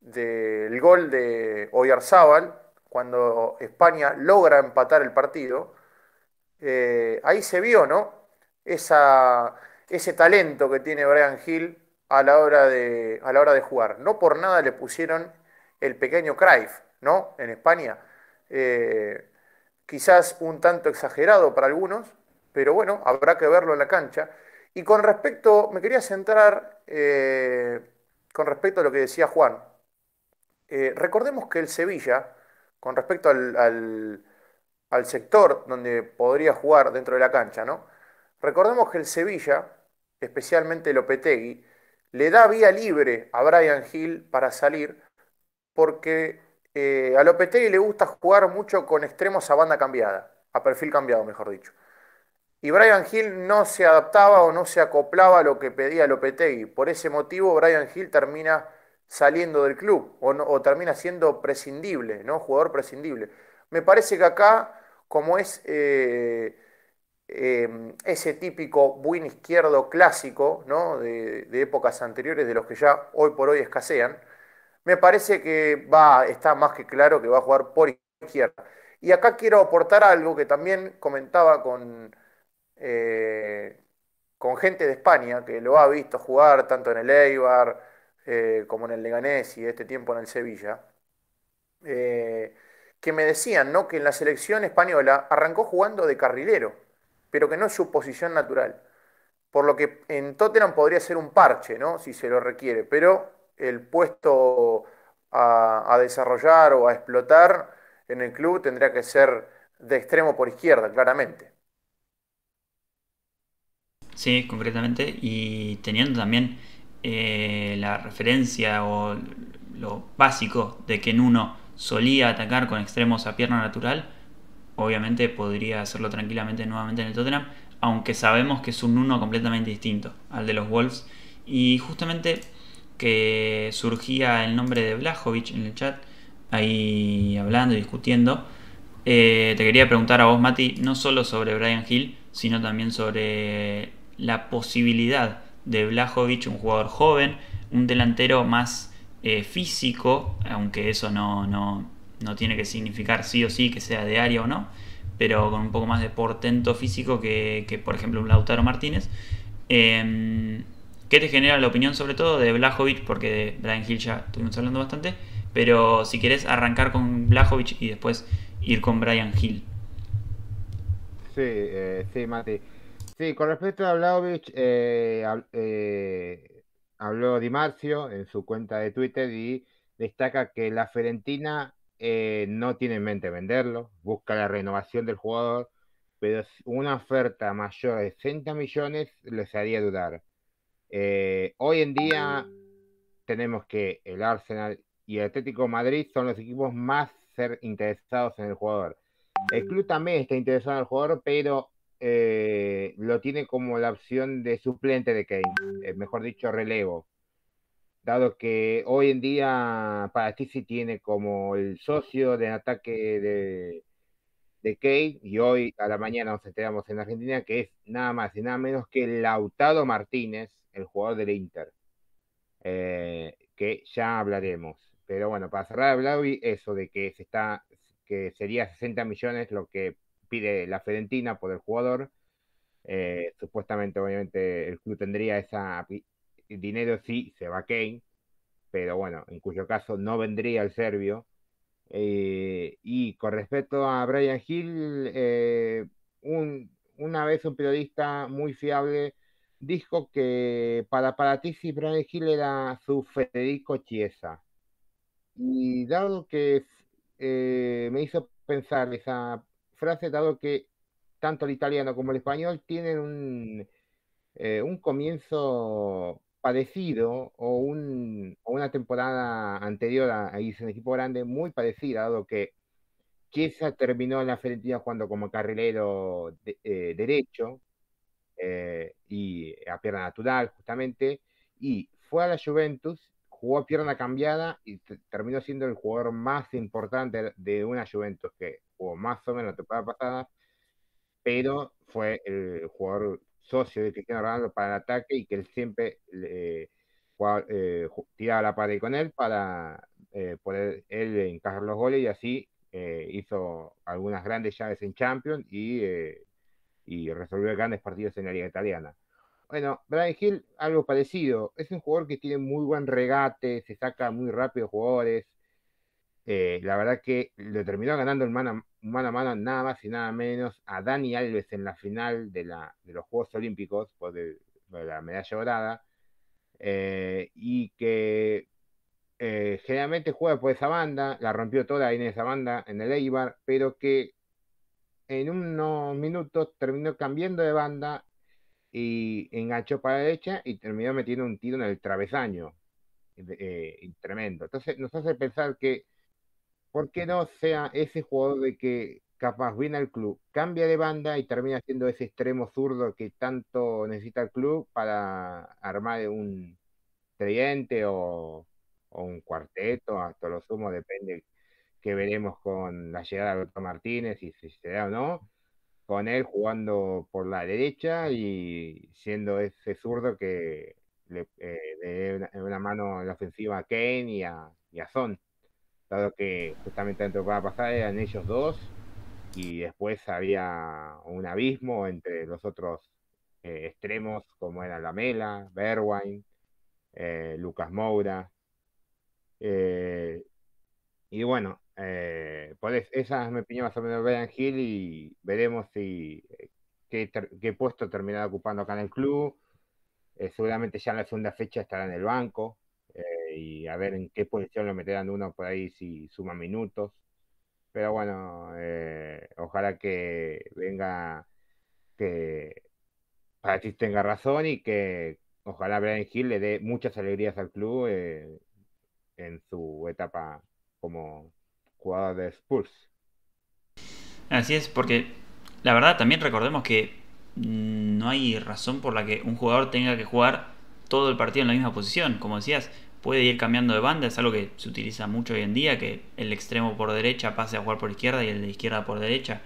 de, gol de Oyarzábal, cuando España logra empatar el partido. Eh, ahí se vio, ¿no? ese talento que tiene Brian Hill a la, hora de, a la hora de jugar. No por nada le pusieron el pequeño Cruyff, ¿no? En España. Eh, quizás un tanto exagerado para algunos, pero bueno, habrá que verlo en la cancha. Y con respecto, me quería centrar eh, con respecto a lo que decía Juan. Eh, recordemos que el Sevilla, con respecto al, sector donde podría jugar dentro de la cancha, ¿no? Recordemos que el Sevilla, especialmente Opetegui, le da vía libre a Brian Hill para salir porque al eh, a Lopetegui le gusta jugar mucho con extremos a banda cambiada, a perfil cambiado, mejor dicho. Y Brian Hill no se adaptaba o no se acoplaba a lo que pedía Lopetegui. Por ese motivo, Brian Hill termina saliendo del club o, termina siendo prescindible, ¿no? Jugador prescindible. Me parece que acá, como es eh, eh, ese típico win izquierdo clásico, ¿no? De, de, épocas anteriores, de los que ya hoy por hoy escasean, me parece que va, está más que claro que va a jugar por izquierda. Y acá quiero aportar algo que también comentaba con eh, con gente de España que lo ha visto jugar tanto en el Eibar eh, como en el Leganés y este tiempo en el Sevilla, eh, que me decían ¿no? que en la selección española arrancó jugando de carrilero, pero que no es su posición natural. Por lo que en Tottenham podría ser un parche, ¿no? si se lo requiere, pero el puesto a desarrollar o a explotar en el club tendría que ser de extremo por izquierda, claramente. Sí, concretamente. Y teniendo también eh, la referencia o lo básico de que Nuno solía atacar con extremos a pierna natural, obviamente podría hacerlo tranquilamente nuevamente en el Tottenham, aunque sabemos que es un Nuno completamente distinto al de los Wolves. Y justamente que surgía el nombre de Blajovic en el chat, ahí hablando y discutiendo, eh, te quería preguntar a vos, Mati, no solo sobre Brian Hill, sino también sobre la posibilidad de Blajovic, un jugador joven, un delantero más eh, físico, aunque eso no, tiene que significar sí o sí que sea de área o no, pero con un poco más de portento físico que, por ejemplo, un Lautaro Martínez. Em, ¿Qué te genera la opinión sobre todo de Blajovic? Porque de Brian Hill ya estuvimos hablando bastante, pero si quieres arrancar con Blajovic y después ir con Brian Hill. Sí, eh, sí, Mati. Sí, con respecto a Vlaovic, eh, eh, habló Di Marcio en su cuenta de Twitter y destaca que la Ferentina eh, no tiene en mente venderlo, busca la renovación del jugador, pero una oferta mayor de 60 millones les haría dudar. hoy en día tenemos que el Arsenal y el Atlético Madrid son los equipos más interesados en el jugador. El club también está interesado en el jugador, pero eh, lo tiene como la opción de suplente de Kane, eh, mejor dicho, relevo. Dado que hoy en día para Tizi tiene como el socio de ataque de, de y hoy a la mañana nos enteramos en Argentina que es nada más y nada menos que Lautado Martínez, el jugador del Inter, eh, que ya hablaremos. Pero bueno, para cerrar, Blavi, eso de que se está que sería 60 millones lo que pide la Fedentina por el jugador. Eh, supuestamente, obviamente, el club tendría esa dinero si se va Kane, pero bueno, en cuyo caso no vendría el serbio. Eh, y con respecto a Brian Hill, eh, un, una vez un periodista muy fiable dijo que para para si Brian Hill era su Federico Chiesa. Y dado que eh, me hizo pensar esa frase dado que tanto el italiano como el español tienen un, eh, un comienzo parecido o, un, una temporada anterior a, irse en equipo grande muy parecida, dado que Chiesa terminó en la Fiorentina jugando como carrilero eh, derecho eh, y a pierna natural, justamente, y fue a la Juventus, jugó a pierna cambiada y terminó siendo el jugador más importante de una Juventus que jugó más o menos la temporada pasada, pero fue el jugador socio de Cristiano Ronaldo para el ataque y que él siempre eh, tiraba la pared con él para eh, poder él encajar los goles y así eh, hizo algunas grandes llaves en Champions y, y resolvió grandes partidos en la Liga Italiana. Bueno, Brian Hill, algo parecido. Es un jugador que tiene muy buen regate, se saca muy rápido jugadores. la verdad que lo terminó ganando el man mano a mano nada más y nada menos a Dani Alves en la final de, la, de los Juegos Olímpicos por, la medalla dorada eh, y que eh, generalmente juega por esa banda, la rompió toda ahí en esa banda en el Eibar, pero que en unos minutos terminó cambiando de banda y enganchó para la derecha y terminó metiendo un tiro en el travesaño. Eh, tremendo. Entonces nos hace pensar que ¿por qué no sea ese jugador de que capaz viene al club, cambia de banda y termina siendo ese extremo zurdo que tanto necesita el club para armar un tridente o, un cuarteto, hasta lo sumo, depende que veremos con la llegada de Alberto Martínez y si se da o no, con él jugando por la derecha y siendo ese zurdo que le, eh, dé una, mano en la ofensiva a Kane y a, y dado que justamente dentro de pasar pasar eran ellos dos y después había un abismo entre los otros eh, extremos como eran Lamela, Berwine, eh, Lucas Moura. Eh, y bueno, esa es mi opinión más o menos de y veremos si qué, qué puesto terminará ocupando acá en el club. seguramente ya en la segunda fecha estará en el banco y a ver en qué posición lo meterán uno por ahí si suma minutos. Pero bueno, eh, ojalá que venga, que Patrick tenga razón y que ojalá Brian Hill le dé muchas alegrías al club eh, en su etapa como jugador de Spurs. Así es, porque la verdad también recordemos que no hay razón por la que un jugador tenga que jugar todo el partido en la misma posición. Como decías, puede ir cambiando de banda, es algo que se utiliza mucho hoy en día, que el extremo por derecha pase a jugar por izquierda y el de izquierda por derecha,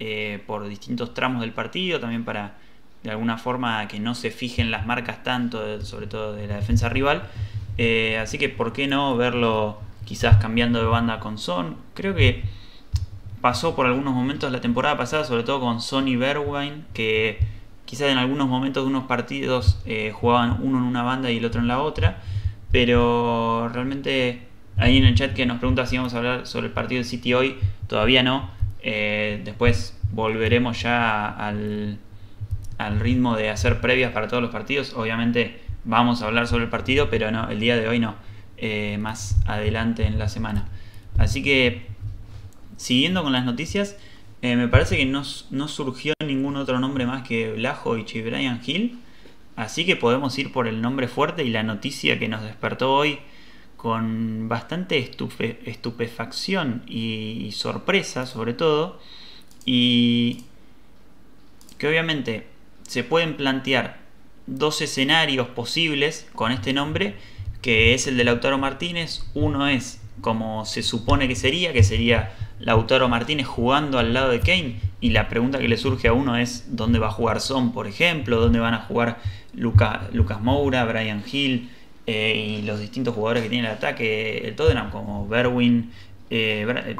eh, por distintos tramos del partido, también para de alguna forma que no se fijen las marcas tanto, eh, sobre todo de la defensa rival. Eh, así que, ¿por qué no verlo quizás cambiando de banda con Son? Creo que pasó por algunos momentos la temporada pasada, sobre todo con Son y que quizás en algunos momentos de unos partidos jugaban uno en una banda y el otro en la otra pero realmente hay en el chat que nos pregunta si vamos a hablar sobre el partido del City hoy, todavía no. Eh, después volveremos ya al, ritmo de hacer previas para todos los partidos. Obviamente vamos a hablar sobre el partido, pero no, el día de hoy no. Eh, más adelante en la semana. Así que, siguiendo con las noticias, eh, me parece que no, surgió ningún otro nombre más que Lajo y Brian Hill. Así que podemos ir por el nombre fuerte y la noticia que nos despertó hoy con bastante estupefacción y, sorpresa sobre todo. Y que obviamente se pueden plantear dos escenarios posibles con este nombre, que es el de Lautaro Martínez. Uno es como se supone que sería, que sería Lautaro Martínez jugando al lado de Kane. Y la pregunta que le surge a uno es, ¿dónde va a jugar Son, por ejemplo? ¿Dónde van a jugar Lucas Moura, Brian Hill eh, y los distintos jugadores que tiene el ataque, el Tottenham como Berwin, eh, eh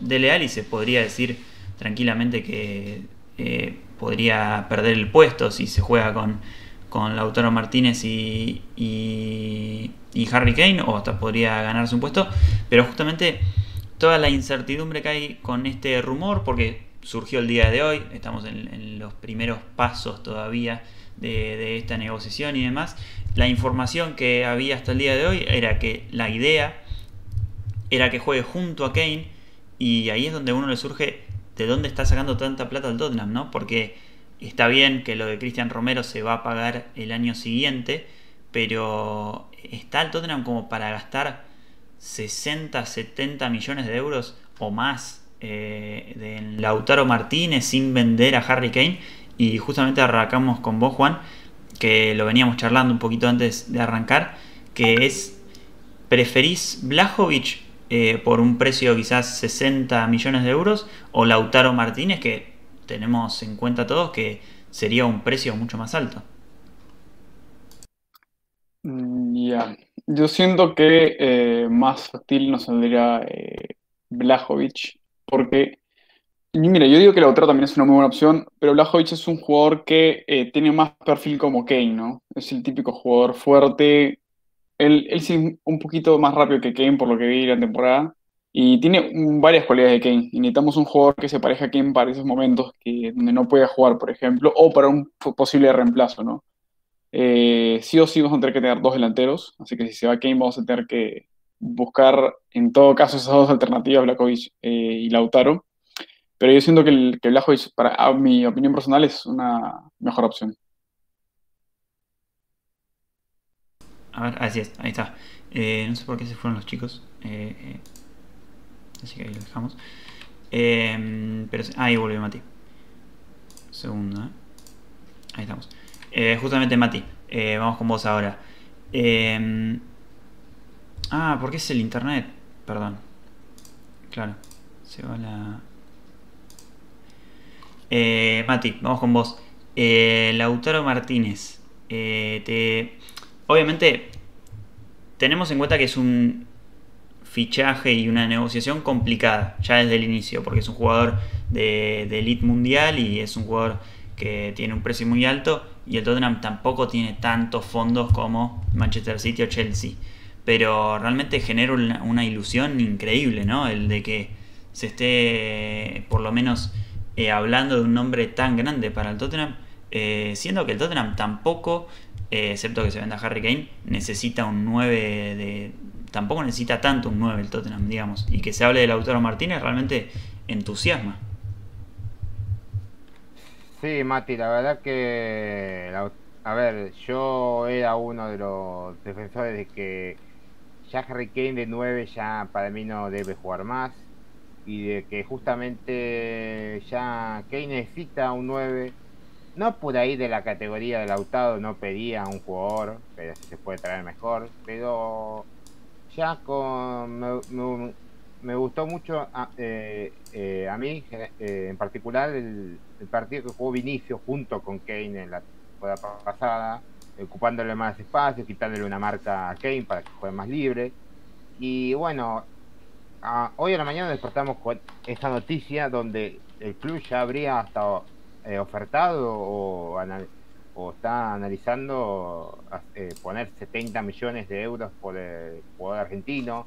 Dele se podría decir tranquilamente que eh, podría perder el puesto si se juega con, con Lautaro Martínez y, y, y Harry Kane o hasta podría ganarse un puesto, pero justamente toda la incertidumbre que hay con este rumor porque surgió el día de hoy, estamos en, los primeros pasos todavía de, esta negociación y demás, la información que había hasta el día de hoy era que la idea era que juegue junto a Kane y ahí es donde uno le surge de dónde está sacando tanta plata el Tottenham, ¿no? Porque está bien que lo de Cristian Romero se va a pagar el año siguiente, pero está el Tottenham como para gastar 60, 70 millones de euros o más eh, de Lautaro Martínez sin vender a Harry Kane. Y justamente arrancamos con vos, Juan, que lo veníamos charlando un poquito antes de arrancar, que es, ¿preferís Blajovic eh, por un precio quizás 60 millones de euros o Lautaro Martínez, que tenemos en cuenta todos que sería un precio mucho más alto? Mm, ya, yo siento que eh, más sutil nos saldría Blajovic porque, mira, yo digo que la otra también es una muy buena opción, pero Blajovic es un jugador que eh, tiene más perfil como Kane, ¿no? Es el típico jugador fuerte. Él, sí es un poquito más rápido que Kane, por lo que vi la temporada. Y tiene varias cualidades de Kane. necesitamos un jugador que se pareja a Kane para esos momentos que, donde no pueda jugar, por ejemplo, o para un posible reemplazo, ¿no? Eh, sí o sí vamos a tener que tener dos delanteros, así que si se va Kane vamos a tener que, buscar en todo caso esas dos alternativas, Blakovich eh, y Lautaro. Pero yo siento que, el, que para mi opinión personal, es una mejor opción. A ver, así es, ahí está. Eh, no sé por qué se fueron los chicos. Eh, así que ahí lo dejamos. Em, pero ahí volvió Mati. ¿eh? Ahí estamos. justamente Mati, vamos con vos ahora. Eh, Ah, porque es el internet. Perdón. Claro. Se va la... Eh, Mati, vamos con vos. Eh, Lautaro Martínez. Eh, obviamente, tenemos en cuenta que es un fichaje y una negociación complicada, ya desde el inicio, porque es un jugador de, de elite mundial y es un jugador que tiene un precio muy alto y el Tottenham tampoco tiene tantos fondos como Manchester City o Chelsea pero realmente genera una, ilusión increíble, ¿no? El de que se esté, por lo menos, eh, hablando de un nombre tan grande para el Tottenham, eh, siendo que el Tottenham tampoco, eh, excepto que se venda Harry Kane, necesita un 9 de... Tampoco necesita tanto un 9 el Tottenham, digamos. Y que se hable del autor Martínez realmente entusiasma. Sí, Mati, la verdad que... A ver, yo era uno de los defensores de que ya Harry Kane de 9 ya para mí no debe jugar más. Y de que justamente ya Kane necesita un 9. No por ahí de la categoría del autado no pedía un jugador, pero se puede traer mejor. Pero ya con, me, gustó mucho a, eh, eh, mí, eh, en particular, el, el, partido que jugó Vinicio junto con Kane en la temporada pasada ocupándole más espacio, quitándole una marca a Kane para que juegue más libre. Y bueno, hoy a la mañana despertamos con esta noticia donde el club ya habría hasta eh, ofertado o, está analizando eh, poner 70 millones de euros por el jugador argentino.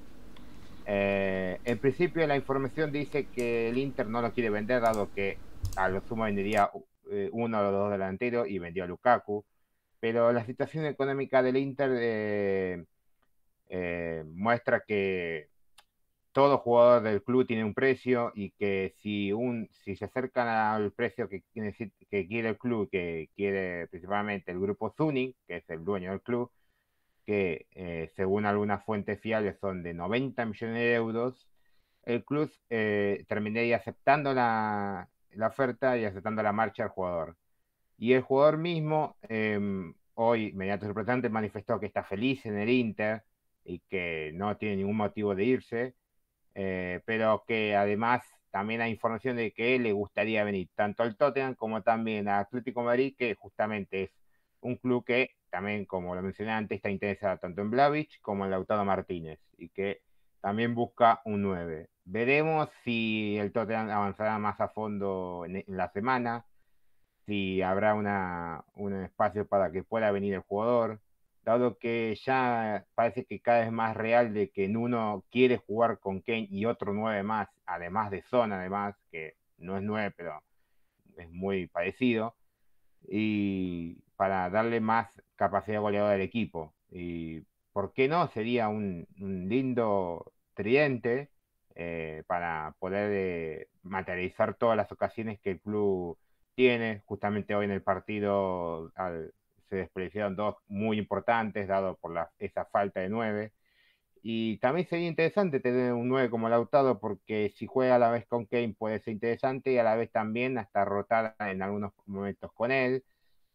Eh, en principio la información dice que el Inter no lo quiere vender dado que a lo sumo vendería uno o los dos delanteros y vendió a Lukaku pero la situación económica del Inter eh, eh, muestra que todo jugador del club tiene un precio y que si un si se acercan al precio que, quiere el club, que quiere principalmente el grupo Zuni, que es el dueño del club, que eh, según algunas fuentes fiables son de 90 millones de euros, el club terminaría aceptando la, oferta y aceptando la marcha del jugador. Y el jugador mismo, em, hoy, mediante representante, manifestó que está feliz en el Inter y que no tiene ningún motivo de irse, eh, pero que además también hay información de que le gustaría venir tanto al Tottenham como también al Atlético de Madrid, que justamente es un club que también, como lo mencioné antes, está interesado tanto en Blavich como en Lautaro Martínez y que también busca un 9. Veremos si el Tottenham avanzará más a fondo en la semana si habrá un espacio para que pueda venir el jugador, dado que ya parece que cada vez más real de que Nuno quiere jugar con Kane y otro 9 más, además de zona además, que no es 9, pero es muy parecido, y para darle más capacidad goleadora al equipo. Y por qué no, sería un, lindo tridente eh, para poder eh, materializar todas las ocasiones que el club tiene. Justamente hoy en el partido se desperdiciaron dos muy importantes, dado por esa falta de nueve. Y también sería interesante tener un nueve como Lautado, porque si juega a la vez con Kane puede ser interesante y a la vez también hasta rotar en algunos momentos con él,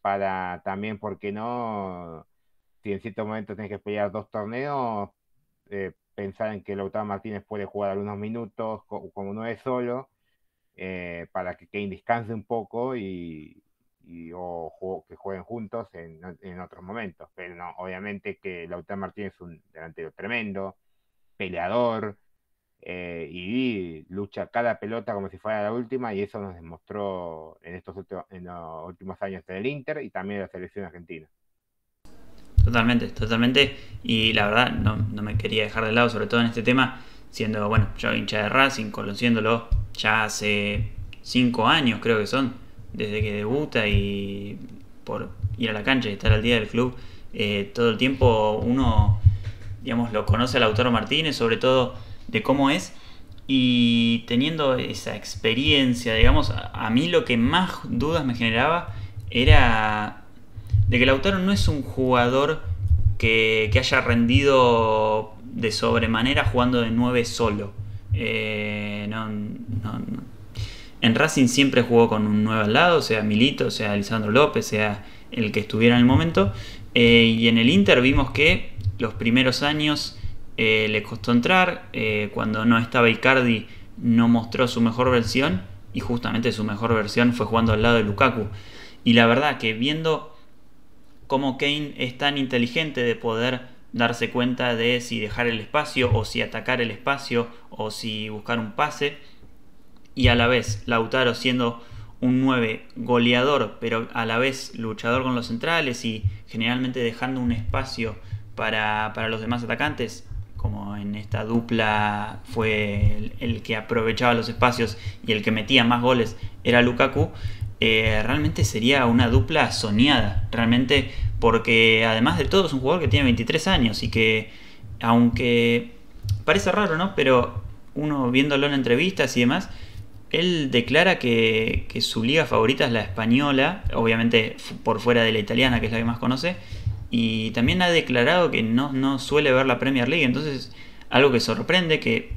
para también, porque no? Si en cierto momento tienes que pelear dos torneos, eh, pensar en que Lautaro Martínez puede jugar algunos minutos como, como 9 solo eh, para que Kane descanse un poco y, o que jueguen juntos en, otros momentos. Pero no, obviamente que Lautaro Martínez es un delantero tremendo, peleador, eh, y lucha cada pelota como si fuera la última, y eso nos demostró en estos en los últimos años del Inter y también de la selección argentina. Totalmente, totalmente. Y la verdad, no, no me quería dejar de lado, sobre todo en este tema, siendo, bueno, yo hincha de Racing, conociéndolo ya hace cinco años creo que son, desde que debuta y por ir a la cancha y estar al día del club, eh, todo el tiempo uno, digamos, lo conoce el Lautaro Martínez, sobre todo de cómo es, y teniendo esa experiencia, digamos, a, mí lo que más dudas me generaba era de que el no es un jugador que, que haya rendido de sobremanera jugando de 9 solo eh, en Racing siempre jugó con un nuevo al lado, sea Milito, sea Lisandro López, sea el que estuviera en el momento. Eh, y en el Inter vimos que los primeros años eh, le costó entrar. cuando no estaba Icardi no mostró su mejor versión. Y justamente su mejor versión fue jugando al lado de Lukaku. Y la verdad que viendo cómo Kane es tan inteligente de poder darse cuenta de si dejar el espacio o si atacar el espacio o si buscar un pase. Y a la vez, Lautaro siendo un 9 goleador, pero a la vez luchador con los centrales y generalmente dejando un espacio para, los demás atacantes, como en esta dupla fue el, que aprovechaba los espacios y el que metía más goles era Lukaku, eh, realmente sería una dupla soñada. Realmente porque además de todo es un jugador que tiene 23 años y que, aunque parece raro, ¿no? Pero uno viéndolo en entrevistas y demás, él declara que, su liga favorita es la española, obviamente por fuera de la italiana, que es la que más conoce, y también ha declarado que no, no suele ver la Premier League, entonces algo que sorprende, que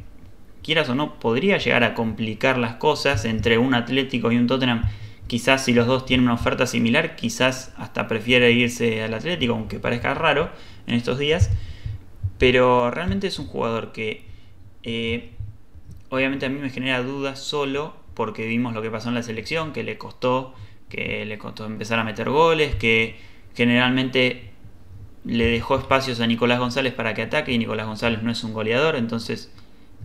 quieras o no, podría llegar a complicar las cosas entre un Atlético y un Tottenham Quizás si los dos tienen una oferta similar, quizás hasta prefiere irse al Atlético, aunque parezca raro en estos días. Pero realmente es un jugador que eh, obviamente a mí me genera dudas solo porque vimos lo que pasó en la selección, que le costó, que le costó empezar a meter goles, que generalmente le dejó espacios a Nicolás González para que ataque y Nicolás González no es un goleador, entonces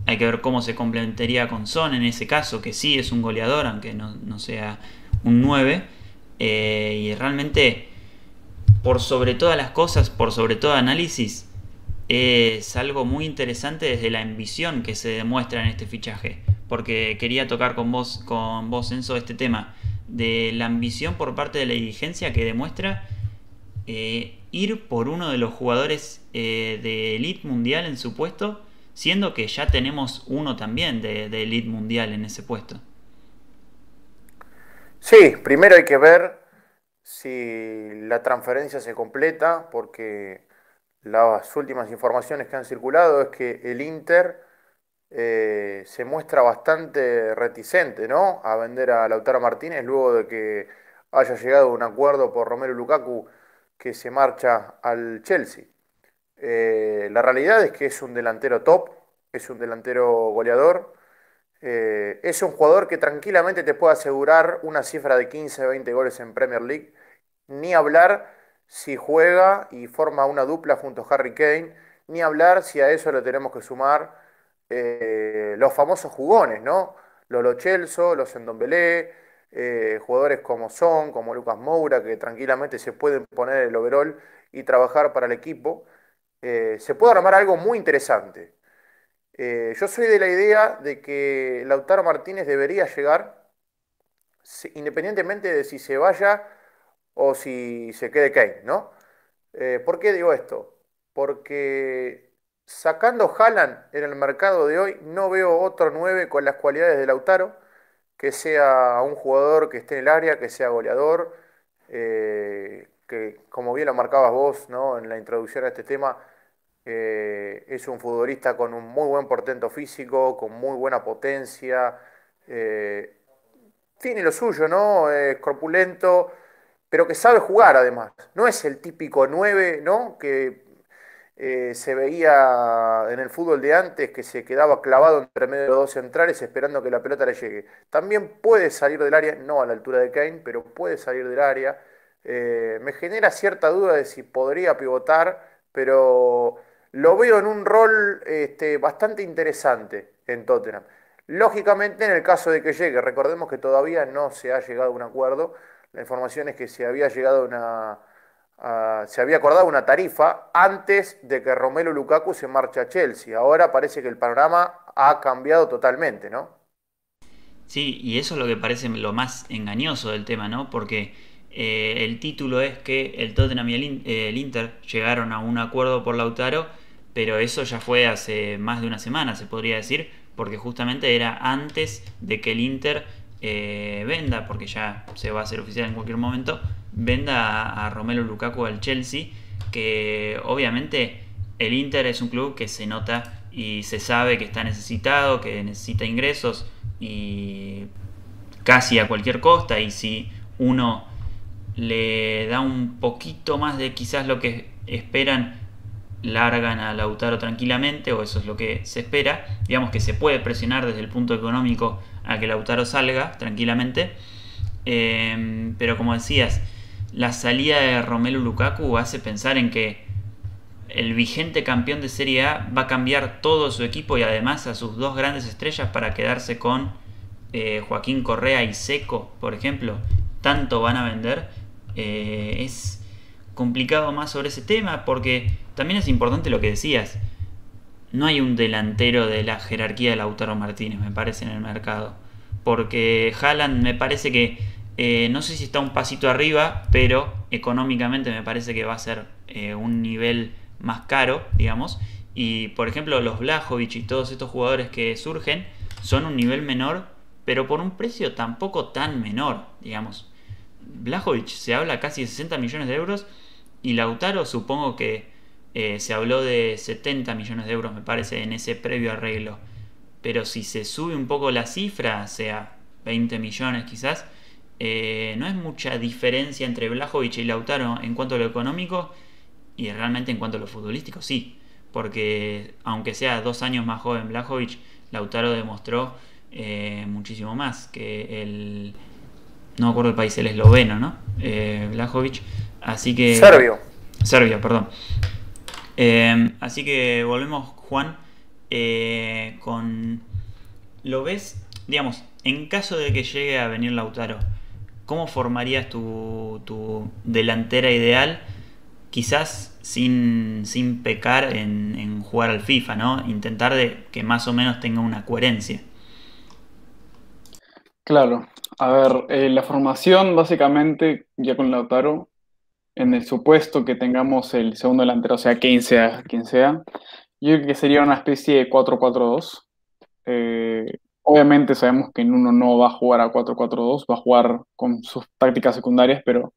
hay que ver cómo se complementaría con Son en ese caso, que sí es un goleador, aunque no, no sea un 9. Eh, y realmente, por sobre todas las cosas, por sobre todo análisis, es algo muy interesante desde la ambición que se demuestra en este fichaje. Porque quería tocar con vos, con vos Enzo, este tema de la ambición por parte de la dirigencia que demuestra eh, ir por uno de los jugadores eh, de elite mundial en su puesto, siendo que ya tenemos uno también de, de elite mundial en ese puesto. Sí, primero hay que ver si la transferencia se completa, porque las últimas informaciones que han circulado es que el Inter eh, se muestra bastante reticente a vender a Lautaro Martínez luego de que haya llegado un acuerdo por Romero Lukaku que se marcha al Chelsea. Eh, la realidad es que es un delantero top, es un delantero goleador, eh, es un jugador que tranquilamente te puede asegurar una cifra de 15, 20 goles en Premier League. Ni hablar si juega y forma una dupla junto a Harry Kane. Ni hablar si a eso le tenemos que sumar eh, los famosos jugones, ¿no? Los Lochelso, los Endombelé, eh, jugadores como Son, como Lucas Moura, que tranquilamente se pueden poner el overall y trabajar para el equipo. se puede armar algo muy interesante. Eh, yo soy de la idea de que Lautaro Martínez debería llegar, independientemente de si se vaya o si se quede Kane, ¿no? Eh, ¿Por qué digo esto? Porque sacando Haaland en el mercado de hoy, no veo otro 9 con las cualidades de Lautaro, que sea un jugador que esté en el área, que sea goleador, eh, que como bien lo marcabas vos en la introducción a este tema, eh, es un futbolista con un muy buen portento físico, con muy buena potencia. Eh, tiene lo suyo, ¿no? Es corpulento, pero que sabe jugar además. No es el típico 9, ¿no? Que eh, se veía en el fútbol de antes, que se quedaba clavado entre medio de los dos centrales esperando que la pelota le llegue. También puede salir del área, no a la altura de Kane, pero puede salir del área. me genera cierta duda de si podría pivotar, pero lo veo en un rol este, bastante interesante en Tottenham. Lógicamente, en el caso de que llegue, recordemos que todavía no se ha llegado a un acuerdo. La información es que se había llegado una, se había acordado una tarifa antes de que Romelu Lukaku se marche a Chelsea. Ahora parece que el panorama ha cambiado totalmente, ¿no? Sí, y eso es lo que parece lo más engañoso del tema, ¿no? Porque eh, el título es que el Tottenham y eh, el, Inter llegaron a un acuerdo por Lautaro, pero eso ya fue hace más de una semana, se podría decir, porque justamente era antes de que el Inter eh, venda, porque ya se va a hacer oficial en cualquier momento, venda a, a Romelu Lukaku al Chelsea, que obviamente el Inter es un club que se nota y se sabe que está necesitado, que necesita ingresos y casi a cualquier costa, y si uno le da un poquito más de quizás lo que esperan largan a Lautaro tranquilamente, o eso es lo que se espera. Digamos que se puede presionar desde el punto económico a que Lautaro salga tranquilamente. Em, pero como decías, la salida de Romelu Lukaku hace pensar en que el vigente campeón de Serie A va a cambiar todo su equipo y además a sus dos grandes estrellas para quedarse con eh, Joaquín Correa y Seco, por ejemplo. Tanto van a vender eh, es complicado más sobre ese tema porque también es importante lo que decías. No hay un delantero de la jerarquía de Lautaro Martínez, me parece, en el mercado. Porque Haaland me parece que, eh, no sé si está un pasito arriba, pero económicamente me parece que va a ser eh, un nivel más caro, digamos. Y por ejemplo, los Blajovic y todos estos jugadores que surgen son un nivel menor, pero por un precio tampoco tan menor, digamos. Blajovic se habla casi de 60 millones de euros y Lautaro supongo que eh, se habló de 70 millones de euros, me parece, en ese previo arreglo. Pero si se sube un poco la cifra, sea 20 millones quizás, eh, no es mucha diferencia entre Blajovic y Lautaro en cuanto a lo económico y realmente en cuanto a lo futbolístico, sí. Porque aunque sea dos años más joven Blajovic, Lautaro demostró eh, muchísimo más que el no me acuerdo el país, el esloveno, ¿no? Eh, Así que. Serbio. Serbio, perdón. Eh, así que volvemos, Juan, eh, con. ¿Lo ves? Digamos, en caso de que llegue a venir Lautaro, ¿cómo formarías tu, delantera ideal? Quizás sin, pecar en, jugar al FIFA, ¿no? Intentar de que más o menos tenga una coherencia. Claro, a ver, eh, la formación básicamente, ya con Lautaro, en el supuesto que tengamos el segundo delantero, o sea, quien sea, quien sea, yo creo que sería una especie de 4-4-2. Eh, obviamente sabemos que uno no va a jugar a 4-4-2, va a jugar con sus tácticas secundarias, pero,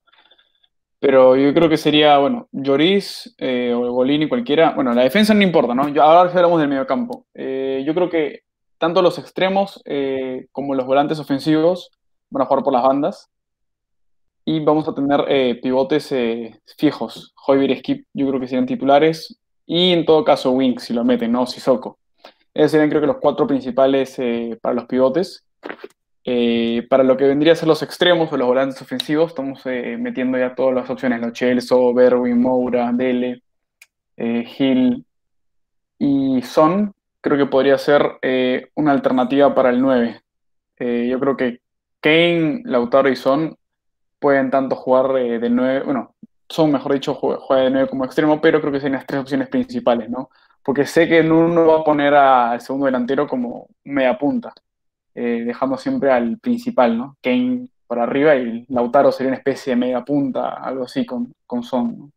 pero yo creo que sería, bueno, Lloris eh, o Golini, cualquiera. Bueno, la defensa no importa, ¿no? Yo, ahora hablamos del mediocampo. Eh, yo creo que tanto los extremos como los volantes ofensivos van a jugar por las bandas. Y vamos a tener eh, pivotes eh, fijos. Hoybir Skip yo creo que serían titulares. Y en todo caso Wink, si lo meten, ¿no? Sissoko. Esos serían creo que los cuatro principales eh, para los pivotes. para lo que vendría a ser los extremos o los volantes ofensivos, estamos metiendo ya todas las opciones. Los Chelso, Berwin, Moura, Dele, Hill y Son. Creo que podría ser una alternativa para el 9. yo creo que Kane, Lautaro y Son pueden tanto jugar de 9, bueno, Son, mejor dicho, juega, de 9 como extremo, pero creo que serían las tres opciones principales, ¿no? Porque sé que uno va a poner al segundo delantero como media punta, eh, dejando siempre al principal, ¿no? Kane por arriba y Lautaro sería una especie de media punta, algo así con, con Son,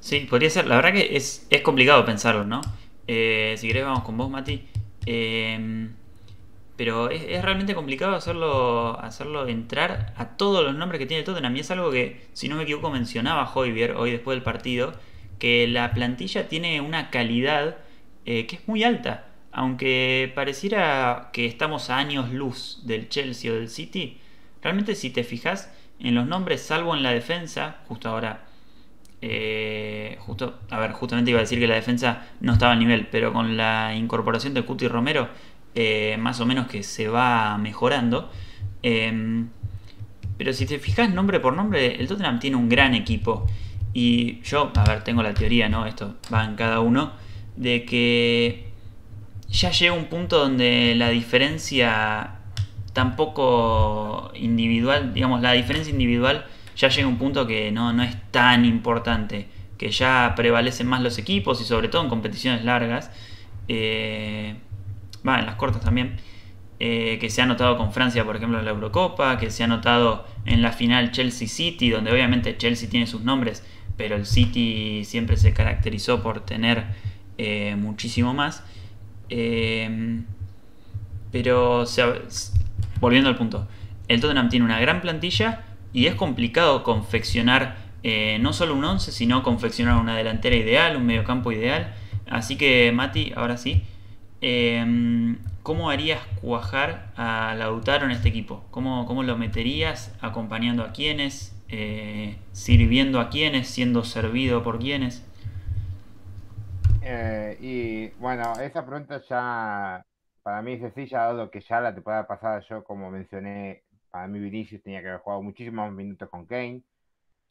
Sí, podría ser. La verdad que es, complicado pensarlo, ¿no? Eh, si querés, vamos con vos, Mati. Eh, pero es, realmente complicado hacerlo, hacerlo entrar a todos los nombres que tiene Tottenham. Y es algo que, si no me equivoco, mencionaba Hoybier hoy después del partido, que la plantilla tiene una calidad eh, que es muy alta. Aunque pareciera que estamos a años luz del Chelsea o del City, realmente si te fijas en los nombres, salvo en la defensa, justo ahora eh, justo, a ver, justamente iba a decir que la defensa no estaba al nivel, pero con la incorporación de Cuti Romero, eh, más o menos que se va mejorando. Em, pero si te fijas nombre por nombre, el Tottenham tiene un gran equipo. Y yo, a ver, tengo la teoría, ¿no? Esto va en cada uno, de que ya llega un punto donde la diferencia tampoco individual, digamos, la diferencia individual ya llega un punto que no, no es tan importante, que ya prevalecen más los equipos y sobre todo en competiciones largas. Eh, va, en las cortas también, eh, que se ha notado con Francia, por ejemplo, en la Eurocopa, que se ha notado en la final Chelsea City, donde obviamente Chelsea tiene sus nombres, pero el City siempre se caracterizó por tener eh, muchísimo más. Em, pero volviendo al punto, el Tottenham tiene una gran plantilla y es complicado confeccionar eh, no solo un 11, sino confeccionar una delantera ideal, un mediocampo ideal. Así que Mati, ahora sí, Em, ¿Cómo harías cuajar a Lautaro en este equipo? ¿Cómo, cómo lo meterías? ¿Acompañando a quienes? Eh, ¿Sirviendo a quienes? ¿Siendo servido por quienes? Eh, y bueno, esa pregunta ya para mí es sencilla, dado que ya la te temporada pasada yo, como mencioné, para mí Vinicius tenía que haber jugado muchísimos minutos con Kane.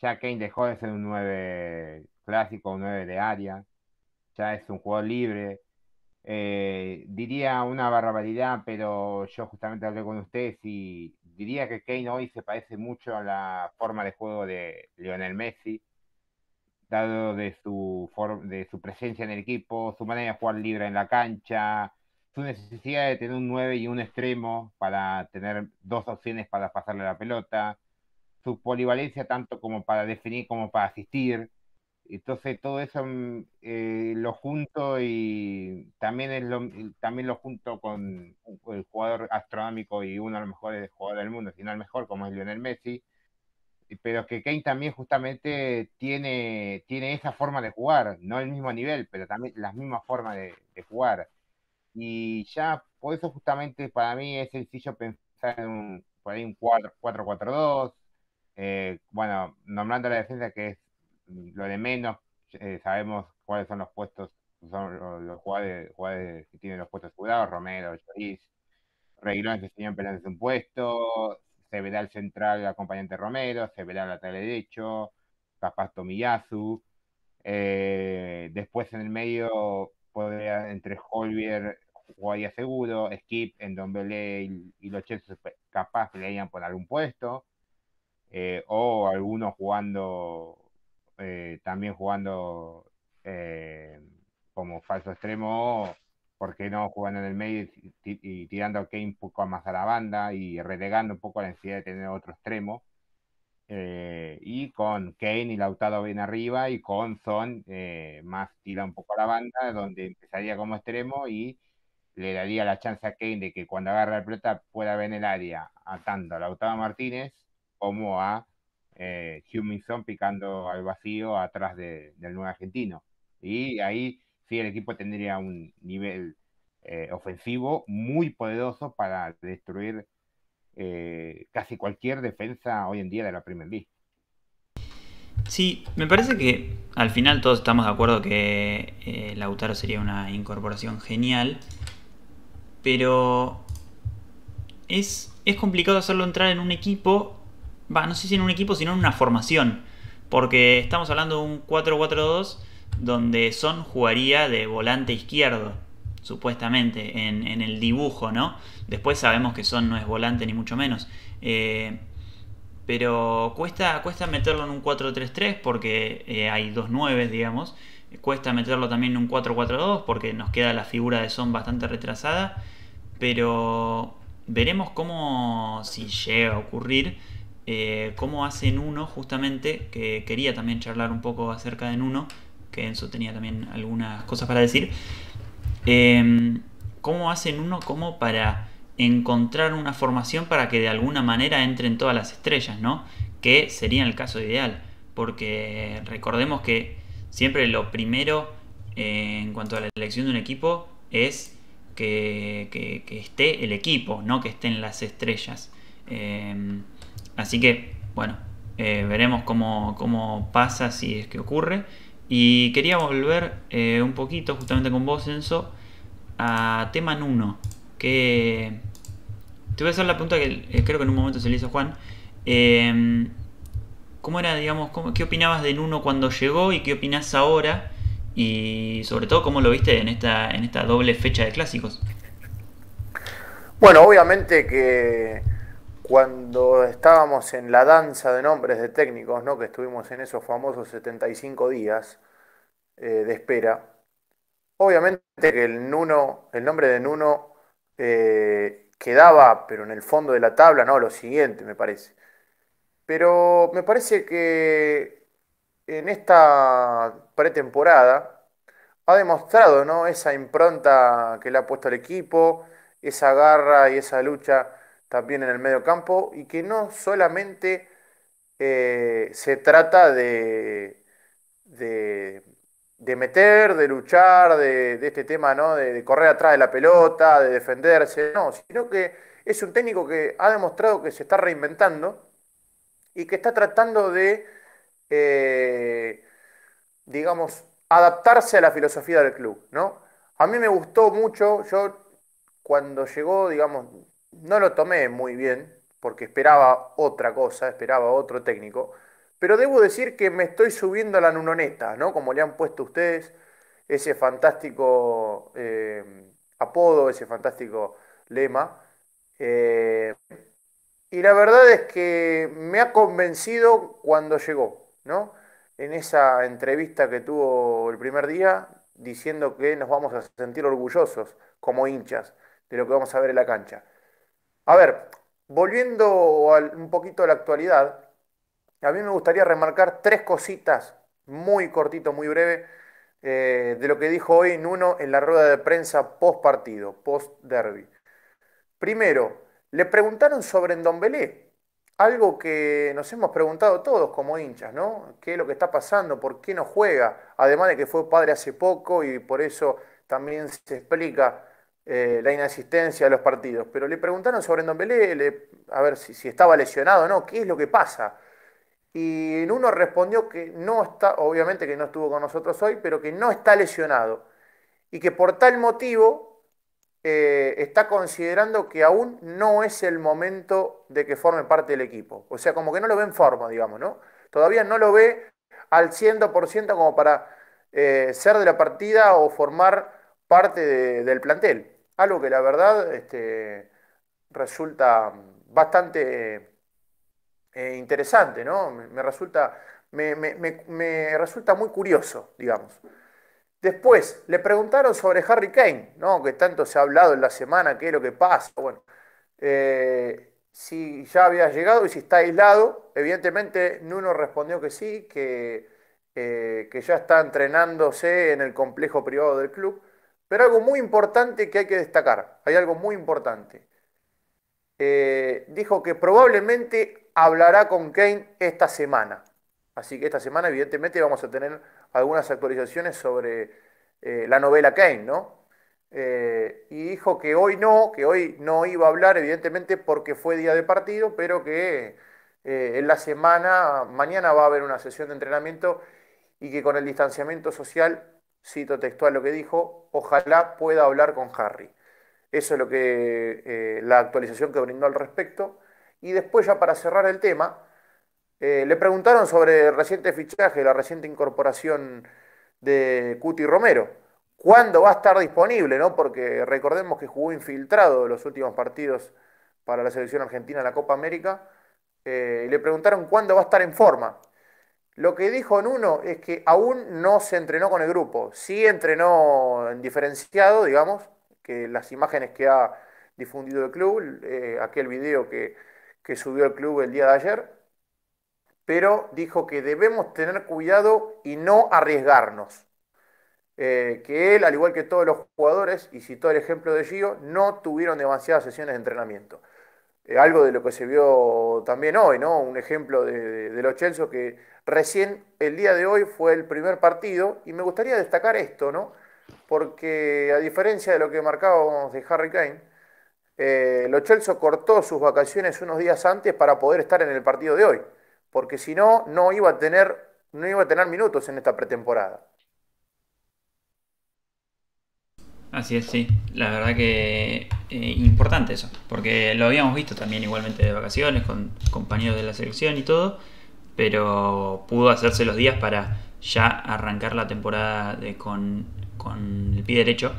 Ya Kane dejó de ser un 9 clásico, un 9 de área. Ya es un juego libre. Eh, diría una barbaridad, pero yo justamente hablé con ustedes y diría que Kane hoy se parece mucho a la forma de juego de Lionel Messi, dado de su, de su presencia en el equipo, su manera de jugar libre en la cancha, su necesidad de tener un 9 y un extremo para tener dos opciones para pasarle la pelota, su polivalencia tanto como para definir como para asistir entonces todo eso mm, eh, lo junto y también, lo, también lo junto con el jugador astronómico y uno de los mejores jugadores del mundo, si no el mejor, como es Lionel Messi. Pero que Kane también justamente tiene, tiene esa forma de jugar, no el mismo nivel, pero también las mismas formas de, jugar. Y ya por eso justamente para mí es sencillo pensar en un, por un 4-4-2, eh, bueno, nombrando la defensa que es lo de menos, eh, sabemos cuáles son los puestos, son los, jugadores, que tienen los puestos cuidados, Romero, Lloris, Reguilón se señor peleando un puesto, se verá el central acompañante Romero, se verá el lateral derecho, capaz Tomiyazu. Eh, después en el medio podría entre Holvier, jugaría seguro, Skip en Don y, los Chelsea capaz pelearían por algún puesto, eh, o algunos jugando eh, también jugando eh, como falso extremo, ¿por no jugando en el medio y, tirando a Kane un poco más a la banda y relegando un poco la necesidad de tener otro extremo? Eh, y con Kane y Lautado bien arriba y con Son más tira un poco a la banda, donde empezaría como extremo y le daría la chance a Kane de que cuando agarre la pelota pueda ver en el área a tanto a Lautado Martínez como a eh, Huminson picando al vacío atrás del nuevo argentino. Y ahí sí el equipo tendría un nivel eh, ofensivo muy poderoso para destruir eh, casi cualquier defensa hoy en día de la Premier League. Sí, me parece que al final todos estamos de acuerdo que eh, Lautaro sería una incorporación genial, pero es, es complicado hacerlo entrar en un equipo va, no sé si en un equipo, sino en una formación. Porque estamos hablando de un 4-4-2 donde Son jugaría de volante izquierdo, supuestamente, en, el dibujo, ¿no? Después sabemos que Son no es volante ni mucho menos. Eh, pero cuesta, cuesta meterlo en un 4-3-3 porque eh, hay dos 9, digamos. Cuesta meterlo también en un 4-4-2 porque nos queda la figura de Son bastante retrasada. Pero veremos cómo, si llega a ocurrir, eh, cómo hace Nuno justamente, que quería también charlar un poco acerca de uno que Enzo tenía también algunas cosas para decir, em, cómo hace Nuno como para encontrar una formación para que de alguna manera entren todas las estrellas, ¿no? Que sería el caso ideal, porque recordemos que siempre lo primero eh, en cuanto a la elección de un equipo es que, esté el equipo, no que estén las estrellas. Em, Así que, bueno, eh, veremos cómo, pasa, si es que ocurre. Y quería volver eh, un poquito, justamente con vos, Enzo, a tema Nuno Que te voy a hacer la pregunta que eh, creo que en un momento se le hizo a Juan. Em, ¿Cómo era, digamos, qué opinabas de Nuno cuando llegó y qué opinás ahora? Y sobre todo, ¿cómo lo viste en esta, en esta doble fecha de clásicos? Bueno, obviamente que cuando estábamos en la danza de nombres de técnicos, ¿no? que estuvimos en esos famosos 75 días eh, de espera, obviamente que el, Nuno, el nombre de Nuno eh, quedaba, pero en el fondo de la tabla, no, lo siguiente, me parece. Pero me parece que en esta pretemporada ha demostrado ¿no? esa impronta que le ha puesto el equipo, esa garra y esa lucha también en el medio campo y que no solamente eh, se trata de, de, meter, de luchar, de, este tema, ¿no? de, correr atrás de la pelota, de defenderse, no, sino que es un técnico que ha demostrado que se está reinventando y que está tratando de, eh, digamos, adaptarse a la filosofía del club, ¿no? A mí me gustó mucho, yo cuando llegó, digamos, no lo tomé muy bien porque esperaba otra cosa, esperaba otro técnico, pero debo decir que me estoy subiendo a la nunoneta, ¿no? Como le han puesto ustedes ese fantástico eh, apodo, ese fantástico lema. Eh, y la verdad es que me ha convencido cuando llegó, ¿no? En esa entrevista que tuvo el primer día, diciendo que nos vamos a sentir orgullosos como hinchas de lo que vamos a ver en la cancha. A ver, volviendo un poquito a la actualidad, a mí me gustaría remarcar tres cositas, muy cortito, muy breve, eh, de lo que dijo hoy Nuno en la rueda de prensa post partido, post derby. Primero, le preguntaron sobre Ndombele, algo que nos hemos preguntado todos como hinchas, ¿no? ¿Qué es lo que está pasando? ¿Por qué no juega? Además de que fue padre hace poco y por eso también se explica eh, la inasistencia de los partidos. Pero le preguntaron sobre Ndombele, le, a ver si, estaba lesionado o no, qué es lo que pasa. Y en uno respondió que no está, obviamente que no estuvo con nosotros hoy, pero que no está lesionado. Y que por tal motivo eh, está considerando que aún no es el momento de que forme parte del equipo. O sea, como que no lo ve en forma, digamos, ¿no? Todavía no lo ve al 100% como para eh, ser de la partida o formar parte del plantel. Algo que la verdad este, resulta bastante eh, interesante, ¿no? Me, resulta, me, resulta muy curioso, digamos. Después, le preguntaron sobre Harry Kane, ¿no? Que tanto se ha hablado en la semana, qué es lo que pasa. Bueno, eh, si ya había llegado y si está aislado. Evidentemente, Nuno respondió que sí, que, eh, que ya está entrenándose en el complejo privado del club. Pero algo muy importante que hay que destacar, hay algo muy importante. Eh, dijo que probablemente hablará con Kane esta semana. Así que esta semana evidentemente vamos a tener algunas actualizaciones sobre eh, la novela Kane, ¿no? Eh, y dijo que hoy no, que hoy no iba a hablar evidentemente porque fue día de partido, pero que en la semana, mañana va a haber una sesión de entrenamiento y que con el distanciamiento social cito textual lo que dijo, ojalá pueda hablar con Harry. Eso es lo que, eh, la actualización que brindó al respecto. Y después, ya para cerrar el tema, eh, le preguntaron sobre el reciente fichaje, la reciente incorporación de Cuti Romero. ¿Cuándo va a estar disponible? ¿no? Porque recordemos que jugó infiltrado los últimos partidos para la selección argentina en la Copa América. Eh, le preguntaron cuándo va a estar en forma. Lo que dijo en uno es que aún no se entrenó con el grupo, sí entrenó en diferenciado, digamos, que las imágenes que ha difundido el club, eh, aquel video que, subió el club el día de ayer, pero dijo que debemos tener cuidado y no arriesgarnos. Eh, que él, al igual que todos los jugadores, y citó el ejemplo de Gio, no tuvieron demasiadas sesiones de entrenamiento. Eh, algo de lo que se vio también hoy, ¿no? Un ejemplo de, de, los Chelsea que recién el día de hoy fue el primer partido y me gustaría destacar esto, ¿no? Porque a diferencia de lo que marcábamos de Harry Kane, eh, Chelsea cortó sus vacaciones unos días antes para poder estar en el partido de hoy, porque si no, no iba a tener, no iba a tener minutos en esta pretemporada. Así es, sí. La verdad que eh, importante eso, porque lo habíamos visto también igualmente de vacaciones con compañeros de la selección y todo, pero pudo hacerse los días para ya arrancar la temporada con, el pie derecho,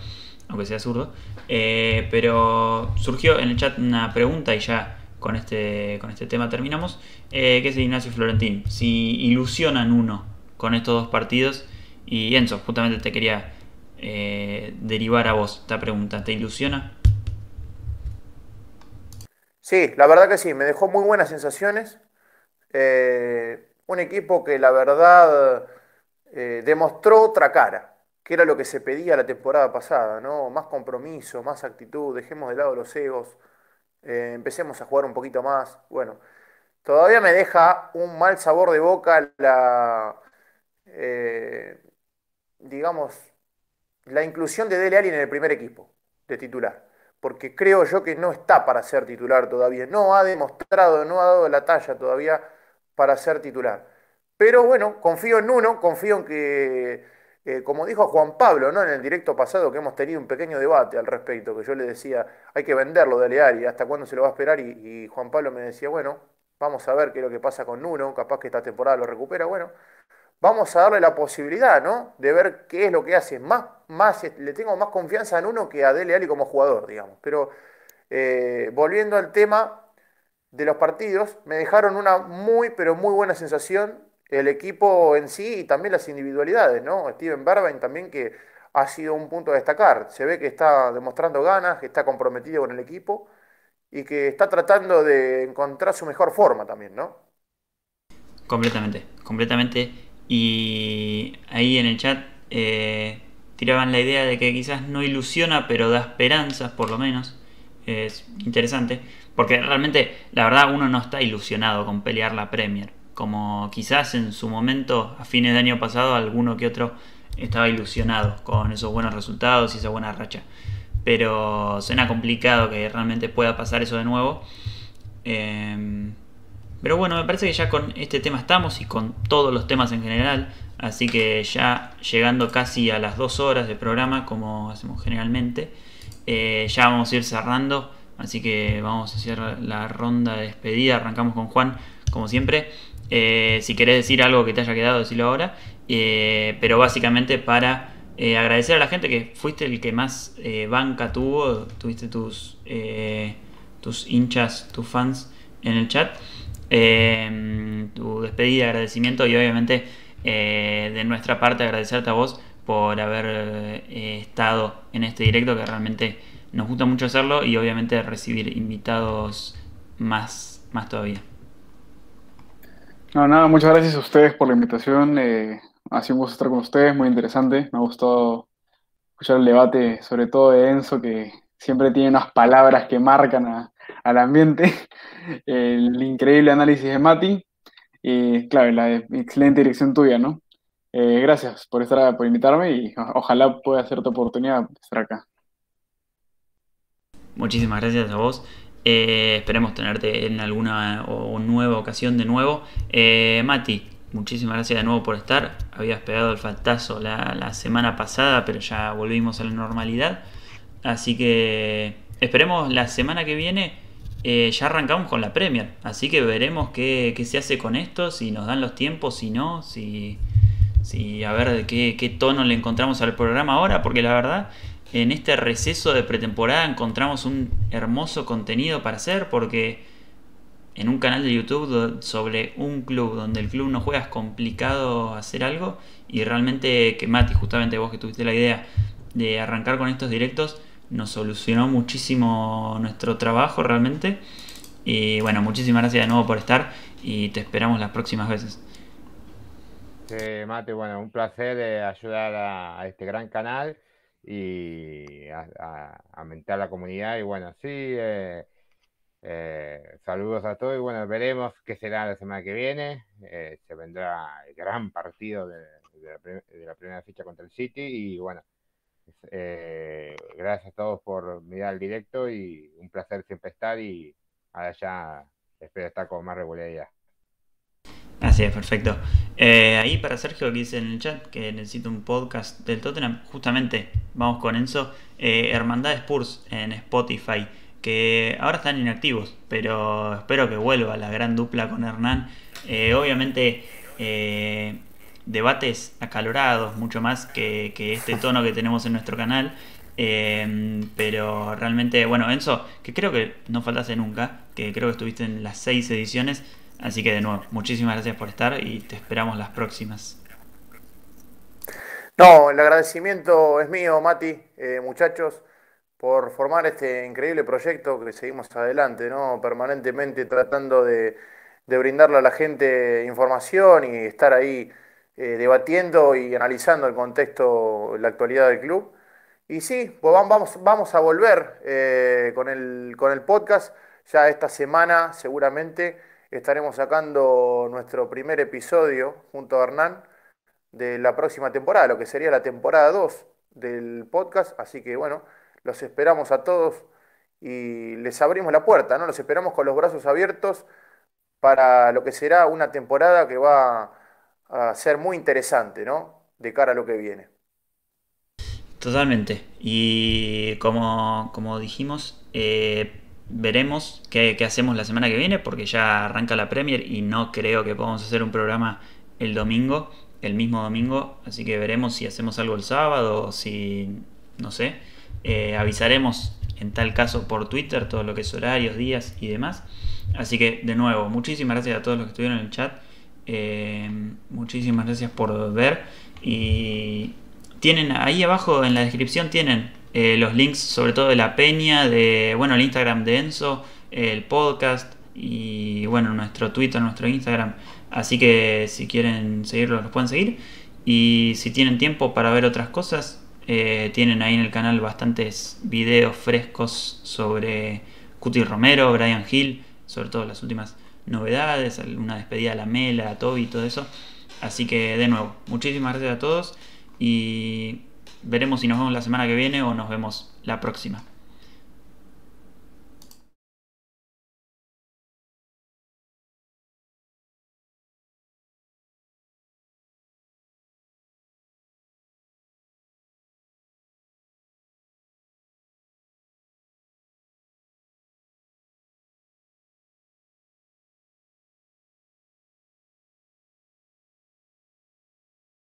aunque sea zurdo. Eh, pero surgió en el chat una pregunta y ya con este, con este tema terminamos, eh, que es Ignacio Florentín. Si ilusionan uno con estos dos partidos, y Enzo, justamente te quería eh, derivar a vos esta pregunta. ¿Te ilusiona? Sí, la verdad que sí, me dejó muy buenas sensaciones. Eh, un equipo que la verdad eh, demostró otra cara, que era lo que se pedía la temporada pasada, ¿no? Más compromiso, más actitud, dejemos de lado los egos, empecemos a jugar un poquito más. Bueno, todavía me deja un mal sabor de boca la, digamos, la inclusión de Dele Alli en el primer equipo de titular, porque creo yo que no está para ser titular todavía, no ha demostrado, no ha dado la talla todavía para ser titular. Pero bueno, confío en Nuno, confío en que, eh, como dijo Juan Pablo ¿no? en el directo pasado, que hemos tenido un pequeño debate al respecto, que yo le decía, hay que venderlo de Leal hasta cuándo se lo va a esperar, y, Juan Pablo me decía, bueno, vamos a ver qué es lo que pasa con Nuno, capaz que esta temporada lo recupera, bueno, vamos a darle la posibilidad ¿no? de ver qué es lo que hace, más más, eh, le tengo más confianza en uno que a Dele Ali como jugador, digamos. Pero eh, volviendo al tema de los partidos, me dejaron una muy, pero muy buena sensación el equipo en sí y también las individualidades, ¿no? Steven Berbain también que ha sido un punto a destacar. Se ve que está demostrando ganas, que está comprometido con el equipo y que está tratando de encontrar su mejor forma también, ¿no? Completamente, completamente. Y ahí en el chat eh, tiraban la idea de que quizás no ilusiona, pero da esperanzas, por lo menos. Es interesante, porque realmente, la verdad, uno no está ilusionado con pelear la Premier. Como quizás en su momento, a fines de año pasado, alguno que otro estaba ilusionado con esos buenos resultados y esa buena racha. Pero suena complicado que realmente pueda pasar eso de nuevo. Em, pero bueno, me parece que ya con este tema estamos y con todos los temas en general. Así que ya llegando casi a las dos horas de programa, como hacemos generalmente, eh, ya vamos a ir cerrando. Así que vamos a hacer la ronda de despedida. Arrancamos con Juan, como siempre. Eh, si querés decir algo que te haya quedado, decilo ahora. Eh, pero básicamente para agradecer a la gente que fuiste el que más banca tuvo, tuviste tus, tus hinchas, tus fans en el chat. tu despedida, agradecimiento y obviamente eh, de nuestra parte agradecerte a vos por haber eh, estado en este directo que realmente nos gusta mucho hacerlo y obviamente recibir invitados más, más todavía. No, nada, muchas gracias a ustedes por la invitación. Eh, ha sido un gusto estar con ustedes, muy interesante. Me ha gustado escuchar el debate, sobre todo de Enzo, que siempre tiene unas palabras que marcan al ambiente. (laughs) El increíble análisis de Mati. Y claro, la excelente dirección tuya, ¿no? Eh, gracias por estar por invitarme y ojalá pueda ser tu oportunidad estar acá. Muchísimas gracias a vos. Eh, esperemos tenerte en alguna o nueva ocasión de nuevo. Eh, Mati, muchísimas gracias de nuevo por estar. Habías pegado el faltazo la, la semana pasada, pero ya volvimos a la normalidad. Así que esperemos la semana que viene eh, ya arrancamos con la Premier, así que veremos qué, se hace con esto, si nos dan los tiempos, si no, si, si a ver de qué, qué tono le encontramos al programa ahora, porque la verdad en este receso de pretemporada encontramos un hermoso contenido para hacer porque en un canal de YouTube sobre un club donde el club no juega es complicado hacer algo y realmente que Mati, justamente vos que tuviste la idea de arrancar con estos directos, nos solucionó muchísimo nuestro trabajo realmente. Y bueno, muchísimas gracias de nuevo por estar y te esperamos las próximas veces. Sí, Mate, bueno, un placer eh, ayudar a, este gran canal y a, aumentar la comunidad. Y bueno, sí, eh, eh, saludos a todos y bueno, veremos qué será la semana que viene. se vendrá el gran partido de, la, de la primera fecha contra el City y bueno. Eh, gracias a todos por mirar el directo y un placer siempre estar y ahora ya espero estar con más regularidad. Así es, perfecto. Eh, ahí para Sergio que dice en el chat que necesito un podcast del Tottenham, justamente vamos con Enzo, eh, Hermandad Spurs en Spotify, que ahora están inactivos, pero espero que vuelva la gran dupla con Hernán. obviamente debates acalorados, mucho más que, este (laughs) tono que tenemos en nuestro canal. Eh, pero realmente, bueno, Enzo, que creo que no faltaste nunca, que creo que estuviste en las seis ediciones. Así que de nuevo, muchísimas gracias por estar y te esperamos las próximas. No, el agradecimiento es mío, Mati, eh, muchachos, por formar este increíble proyecto que seguimos adelante, ¿no? Permanentemente tratando de, de brindarle a la gente información y estar ahí eh, debatiendo y analizando el contexto, la actualidad del club. Y sí, pues vamos, vamos a volver eh, con, el, con el podcast. Ya esta semana seguramente estaremos sacando nuestro primer episodio junto a Hernán de la próxima temporada, lo que sería la temporada 2 del podcast. Así que bueno, los esperamos a todos y les abrimos la puerta, ¿no? Los esperamos con los brazos abiertos para lo que será una temporada que va a ser muy interesante, ¿no? De cara a lo que viene. Totalmente. Y como, como dijimos, eh, veremos qué, hacemos la semana que viene, porque ya arranca la Premier y no creo que podamos hacer un programa el domingo, el mismo domingo. Así que veremos si hacemos algo el sábado, si, no sé. Eh, avisaremos en tal caso por Twitter todo lo que es horarios, días y demás. Así que de nuevo, muchísimas gracias a todos los que estuvieron en el chat. Em, muchísimas gracias por ver. Y tienen ahí abajo en la descripción tienen eh, los links, sobre todo de la peña, de bueno, el Instagram de Enzo, el podcast y bueno, nuestro Twitter, nuestro Instagram. Así que si quieren seguirlos, los pueden seguir. Y si tienen tiempo para ver otras cosas, eh, tienen ahí en el canal bastantes videos frescos sobre Cuti Romero, Brian Hill, sobre todo las últimas novedades, una despedida a la Mela, a Toby y todo eso. Así que de nuevo, muchísimas gracias a todos y veremos si nos vemos la semana que viene o nos vemos la próxima.